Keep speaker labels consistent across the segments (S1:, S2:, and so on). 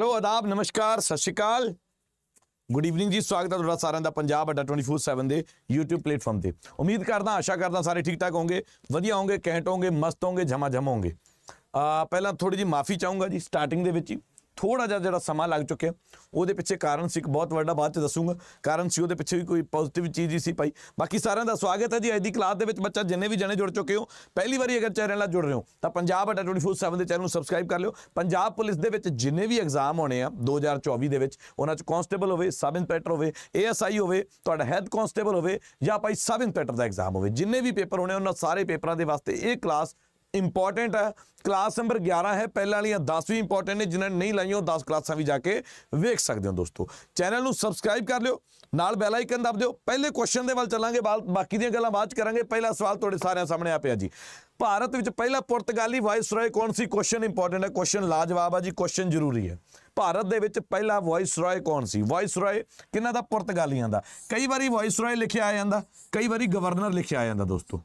S1: hello ਆਦਾਬ ਨਮਸਕਾਰ ਸਤਿ ਸ਼੍ਰੀ ਅਕਾਲ good evening ਜੀ ਸਵਾਗਤ ਹੈ ਤੁਹਾਡਾ ਸਾਰਿਆਂ ਦਾ ਪੰਜਾਬ ਅੱਡਾ 24/7 ਦੇ YouTube ਪਲੇਟਫਾਰਮ ਤੇ ਉਮੀਦ ਕਰਦਾ ਆਸ਼ਾ ਕਰਦਾ ਸਾਰੇ ਠੀਕ ਠਾਕ ਹੋਵੋਗੇ ਵਧੀਆ ਹੋਵੋਗੇ ਕੈਂਟ ਹੋਵੋਗੇ ਮਸਤ ਹੋਵੋਗੇ ਝਮਾ ਝਮ ਹੋਵੋਗੇ ਆ ਪਹਿਲਾਂ ਥੋੜੀ ਜੀ ਮਾਫੀ ਚਾਹੂੰਗਾ ਜੀ ਸਟਾਰਟਿੰਗ ਦੇ ਵਿੱਚ ਹੀ ਥੋੜਾ ਜਿਹਾ ਜਿਹੜਾ ਸਮਾਂ ਲੱਗ ਚੁੱਕਿਆ ਉਹਦੇ ਪਿੱਛੇ ਕਾਰਨ ਸੀ ਇੱਕ ਬਹੁਤ ਵੱਡਾ ਬਾਅਦ ਚ ਦੱਸੂਗਾ ਕਾਰਨ ਸੀ ਉਹਦੇ ਪਿੱਛੇ ਵੀ ਕੋਈ ਪੋਜ਼ਿਟਿਵ ਚੀਜ਼ ਹੀ ਸੀ ਭਾਈ ਬਾਕੀ ਸਾਰਿਆਂ ਦਾ ਸਵਾਗਤ ਹੈ ਜੀ ਅੱਜ ਦੀ ਕਲਾਸ ਦੇ ਵਿੱਚ ਬੱਚਾ ਜਿੰਨੇ ਵੀ ਜਣੇ ਜੁੜ ਚੁੱਕੇ ਹੋ ਪਹਿਲੀ ਵਾਰੀ ਅਗਰ ਚੈਨਲ ਨਾਲ ਜੁੜ ਰਹੇ ਹੋ ਤਾਂ ਪੰਜਾਬ ਅਡਾ 247 ਦੇ ਚੈਨਲ ਨੂੰ ਸਬਸਕ੍ਰਾਈਬ ਕਰ ਲਿਓ ਪੰਜਾਬ ਪੁਲਿਸ ਦੇ ਵਿੱਚ ਜਿੰਨੇ ਵੀ ਐਗਜ਼ਾਮ ਹੋਣੇ ਆ 2024 ਦੇ ਵਿੱਚ ਉਹਨਾਂ 'ਚ ਕਾਂਸਟੇਬਲ ਹੋਵੇ ਸਬ ਇੰਸਪੈਕਟਰ ਹੋਵੇ ਏਐਸਆਈ ਹੋਵੇ ਤੁਹਾਡਾ ਹੈਡ ਕਾਂਸਟੇਬਲ ਹੋਵੇ ਜਾਂ ਭਾਈ ਸਬ ਇੰਸਪੈਕਟਰ ਦਾ ਐਗਜ਼ਾਮ ਹੋਵੇ ਜਿੰਨੇ ਵੀ ਪੇਪਰ ਹੋਣੇ ਉਹਨਾਂ ਸਾਰੇ ਪੇਪਰਾਂ ਦੇ ਵਾਸਤੇ ਇਹ ਕਲਾਸ ਇੰਪੋਰਟੈਂਟ ਹੈ ਕਲਾਸ ਨੰਬਰ 11 ਹੈ ਪਹਿਲਾਂ ਵਾਲੀਆਂ 10 ਵੀ ਇੰਪੋਰਟੈਂਟ ਨੇ ਜਿਨ੍ਹਾਂ ਨੇ ਨਹੀਂ ਲਾਈਆਂ ਉਹ 10 ਕਲਾਸਾਂ ਵੀ ਜਾ ਕੇ ਵੇਖ ਸਕਦੇ ਹੋ ਦੋਸਤੋ ਚੈਨਲ ਨੂੰ ਸਬਸਕ੍ਰਾਈਬ ਕਰ ਲਿਓ ਨਾਲ ਬੈਲ ਆਈਕਨ ਦਬ ਦਿਓ ਪਹਿਲੇ ਕੁਐਸਚਨ ਦੇ ਵੱਲ ਚੱਲਾਂਗੇ ਬਾਕੀ ਦੀਆਂ ਗੱਲਾਂ ਬਾਅਦ ਚ ਕਰਾਂਗੇ ਪਹਿਲਾ ਸਵਾਲ ਤੁਹਾਡੇ ਸਾਰਿਆਂ ਸਾਹਮਣੇ ਆ ਪਿਆ ਜੀ ਭਾਰਤ ਵਿੱਚ ਪਹਿਲਾ ਪੁਰਤਗਾਲੀ ਵਾਇਸਰਾਏ ਕੌਣ ਸੀ ਕੁਐਸਚਨ ਇੰਪੋਰਟੈਂਟ ਹੈ ਕੁਐਸਚਨ ਲਾਜਵਾਬ ਆ ਜੀ ਕੁਐਸਚਨ ਜ਼ਰੂਰੀ ਹੈ ਭਾਰਤ ਦੇ ਵਿੱਚ ਪਹਿਲਾ ਵਾਇਸਰਾਏ ਕੌਣ ਸੀ ਵਾਇਸਰਾਏ ਕਿਹਨਾਂ ਦਾ ਪੁਰਤਗਾਲੀਆਂ ਦਾ ਕਈ ਵਾਰੀ ਵਾਇਸਰਾਏ ਲਿਖਿਆ ਆ ਜਾਂਦਾ ਕਈ ਵਾਰੀ ਗਵਰਨਰ ਲਿਖਿਆ ਆ ਜਾਂਦਾ ਦੋਸਤੋ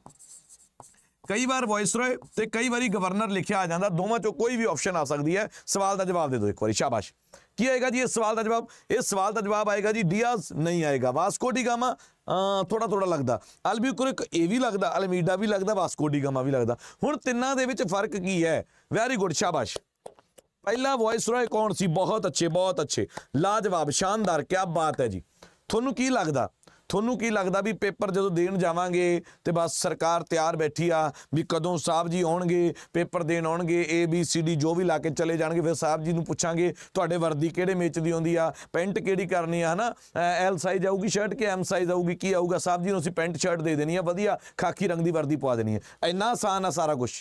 S1: ਕਈ ਵਾਰ ਵਾਇਸ ਰਾਏ ਤੇ ਕਈ ਵਾਰੀ ਗਵਰਨਰ ਲਿਖਿਆ ਆ ਜਾਂਦਾ ਦੋਵਾਂ ਚੋਂ ਕੋਈ ਵੀ ਆਪਸ਼ਨ ਆ ਸਕਦੀ ਹੈ ਸਵਾਲ ਦਾ ਜਵਾਬ ਦੇ ਦਿਓ ਇੱਕ ਵਾਰੀ ਸ਼ਾਬਾਸ਼ ਕੀ ਆਏਗਾ ਜੀ ਇਸ ਸਵਾਲ ਦਾ ਜਵਾਬ ਇਸ ਸਵਾਲ ਦਾ ਜਵਾਬ ਆਏਗਾ ਜੀ ਡੀਆਸ ਨਹੀਂ ਆਏਗਾ ਵਾਸਕੋ ਡੀ ਗਾਮਾ ਥੋੜਾ ਥੋੜਾ ਲੱਗਦਾ ਇੱਕ ਇਹ ਵੀ ਲੱਗਦਾ ਅਲਮੀਡਾ ਵੀ ਲੱਗਦਾ ਵਾਸਕੋ ਡੀ ਗਾਮਾ ਵੀ ਲੱਗਦਾ ਹੁਣ ਤਿੰਨਾਂ ਦੇ ਵਿੱਚ ਫਰਕ ਕੀ ਹੈ ਵੈਰੀ ਗੁੱਡ ਸ਼ਾਬਾਸ਼ ਪਹਿਲਾ ਵਾਇਸ ਰਾਏ ਕੌਣ ਸੀ ਬਹੁਤ ਅੱਛੇ ਬਹੁਤ ਅੱਛੇ ਲਾਜਵਾਬ ਸ਼ਾਨਦਾਰ ਕੀ ਬਾਤ ਹੈ ਜੀ ਤੁਹਾਨੂੰ ਕੀ ਲੱਗਦਾ ਤੁਹਾਨੂੰ ਕੀ ਲੱਗਦਾ ਵੀ ਪੇਪਰ ਜਦੋਂ ਦੇਣ ਜਾਵਾਂਗੇ ਤੇ ਬਸ ਸਰਕਾਰ ਤਿਆਰ ਬੈਠੀ ਆ ਵੀ ਕਦੋਂ ਸਾਹਿਬ ਜੀ ਆਉਣਗੇ ਪੇਪਰ ਦੇਣ ਆਉਣਗੇ ਏ ਬੀ ਸੀ ਡੀ ਜੋ ਵੀ ਲਾ ਕੇ ਚਲੇ ਜਾਣਗੇ ਫਿਰ ਸਾਹਿਬ ਜੀ ਨੂੰ ਪੁੱਛਾਂਗੇ ਤੁਹਾਡੇ ਵਰਦੀ ਕਿਹੜੇ ਮੇਚ ਦੀ ਆਉਂਦੀ ਆ ਪੈਂਟ ਕਿਹੜੀ ਕਰਨੀ ਆ ਹਨਾ ਐਲ ਸਾਈਜ਼ ਆਊਗੀ ਸ਼ਰਟ ਕਿ ਐਮ ਸਾਈਜ਼ ਆਊਗੀ ਕੀ ਆਊਗਾ ਸਾਹਿਬ ਜੀ ਨੂੰ ਅਸੀਂ ਪੈਂਟ ਸ਼ਰਟ ਦੇ ਦੇਣੀ ਆ ਵਧੀਆ ਖਾਕੀ ਰੰਗ ਦੀ ਵਰਦੀ ਪਵਾ ਦੇਣੀ ਆ ਇੰਨਾ ਆਸਾਨ ਆ ਸਾਰਾ ਕੁਝ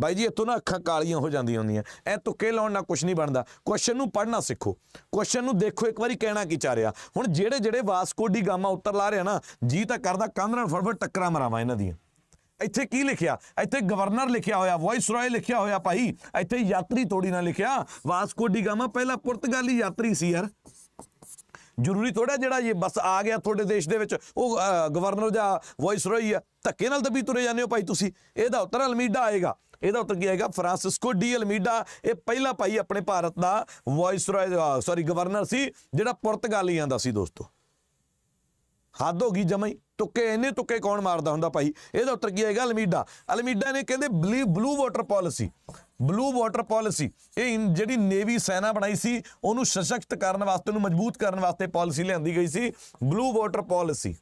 S1: ਬਾਈ ਜੀ ਇਤੋਂ ਨਾ ਅੱਖਾਂ ਕਾਲੀਆਂ ਹੋ ਜਾਂਦੀਆਂ ਹੁੰਦੀਆਂ ਐ ਤੁੱਕੇ ਲਾਉਣ ਨਾਲ ਕੁਝ ਨਹੀਂ ਬਣਦਾ ਕੁਐਸਚਨ ਨੂੰ ਪੜ੍ਹਨਾ ਸਿੱਖੋ ਕੁਐਸਚਨ ਨੂੰ ਦੇਖੋ ਇੱਕ ਵਾਰੀ ਕਹਿਣਾ ਕੀ ਚਾ ਰਿਹਾ ਹੁਣ ਜਿਹੜੇ ਜਿਹੜੇ ਵਾਸਕੋ ਡੀ ਗਾਮਾ ਉੱਤਰ ਲਾ ਰਿਹਾ ਨਾ ਜੀ ਤਾਂ ਕਰਦਾ ਕੰਧ ਨਾਲ ਫੜਫੜ ਟੱਕਰਾਂ ਮਰਾਵਾਂ ਇਹਨਾਂ ਦੀਆਂ ਇੱਥੇ ਕੀ ਲਿਖਿਆ ਇੱਥੇ ਗਵਰਨਰ ਲਿਖਿਆ ਹੋਇਆ ਵਾਇਸ ਰਾਏ ਲਿਖਿਆ ਹੋਇਆ ਭਾਈ ਇੱਥੇ ਯਾਤਰੀ ਥੋੜੀ ਨਾ ਲਿਖਿਆ ਵਾਸਕੋ ਡੀ ਗਾਮਾ ਪਹਿਲਾ ਪੁਰਤਗਾਲੀ ਯਾਤਰੀ ਸੀ ਯਾਰ ਜ਼ਰੂਰੀ ਥੋੜਾ ਜਿਹੜਾ ਇਹ ਬਸ ਆ ਗਿਆ ਤੁਹਾਡੇ ਦੇਸ਼ ਦੇ ਵਿੱਚ ਉਹ ਗਵਰਨਰ ਜਾਂ ਵਾਇਸ ਰਾਏ ਧੱਕੇ ਨਾਲ ਦਬੀ ਤੁਰੇ ਜਾਂਦੇ ਹੋ ਭਾਈ ਤੁਸੀਂ ਇਹਦਾ ਉੱਤਰ ਅਲਮੀਡਾ ਆਏਗਾ ਇਹਦਾ ਉੱਤਰ ਕੀ ਆਏਗਾ ਫਰਾਂਸਿਸਕੋ ਡੀ ਅਲਮੀਡਾ ਇਹ ਪਹਿਲਾ ਭਾਈ ਆਪਣੇ ਭਾਰਤ ਦਾ ਵਾਇਸਰਾਏ ਸੌਰੀ ਗਵਰਨਰ ਸੀ ਜਿਹੜਾ ਪੁਰਤਗਾਲੀ ਆਂਦਾ ਸੀ ਦੋਸਤੋ ਹੱਦ ਹੋ ਗਈ ਜਮਈ ਤੁੱਕੇ ਇਹਨੇ ਤੁੱਕੇ ਕੌਣ ਮਾਰਦਾ ਹੁੰਦਾ ਭਾਈ ਇਹਦਾ ਉੱਤਰ ਕੀ ਆਏਗਾ ਅਲਮੀਡਾ ਅਲਮੀਡਾ ਨੇ ਕਹਿੰਦੇ blue water policy blue water policy ਇਹ ਜਿਹੜੀ ਨੇਵੀ ਸੈਨਾ ਬਣਾਈ ਸੀ ਉਹਨੂੰ ਸਸ਼ਕਤ ਕਰਨ ਵਾਸਤੇ ਉਹਨੂੰ ਮਜ਼ਬੂਤ ਕਰਨ ਵਾਸਤੇ ਪਾਲਿਸੀ ਲਿਆਂਦੀ ਗਈ ਸੀ ਬਲੂ ਵਾਟਰ ਪਾਲਿਸੀ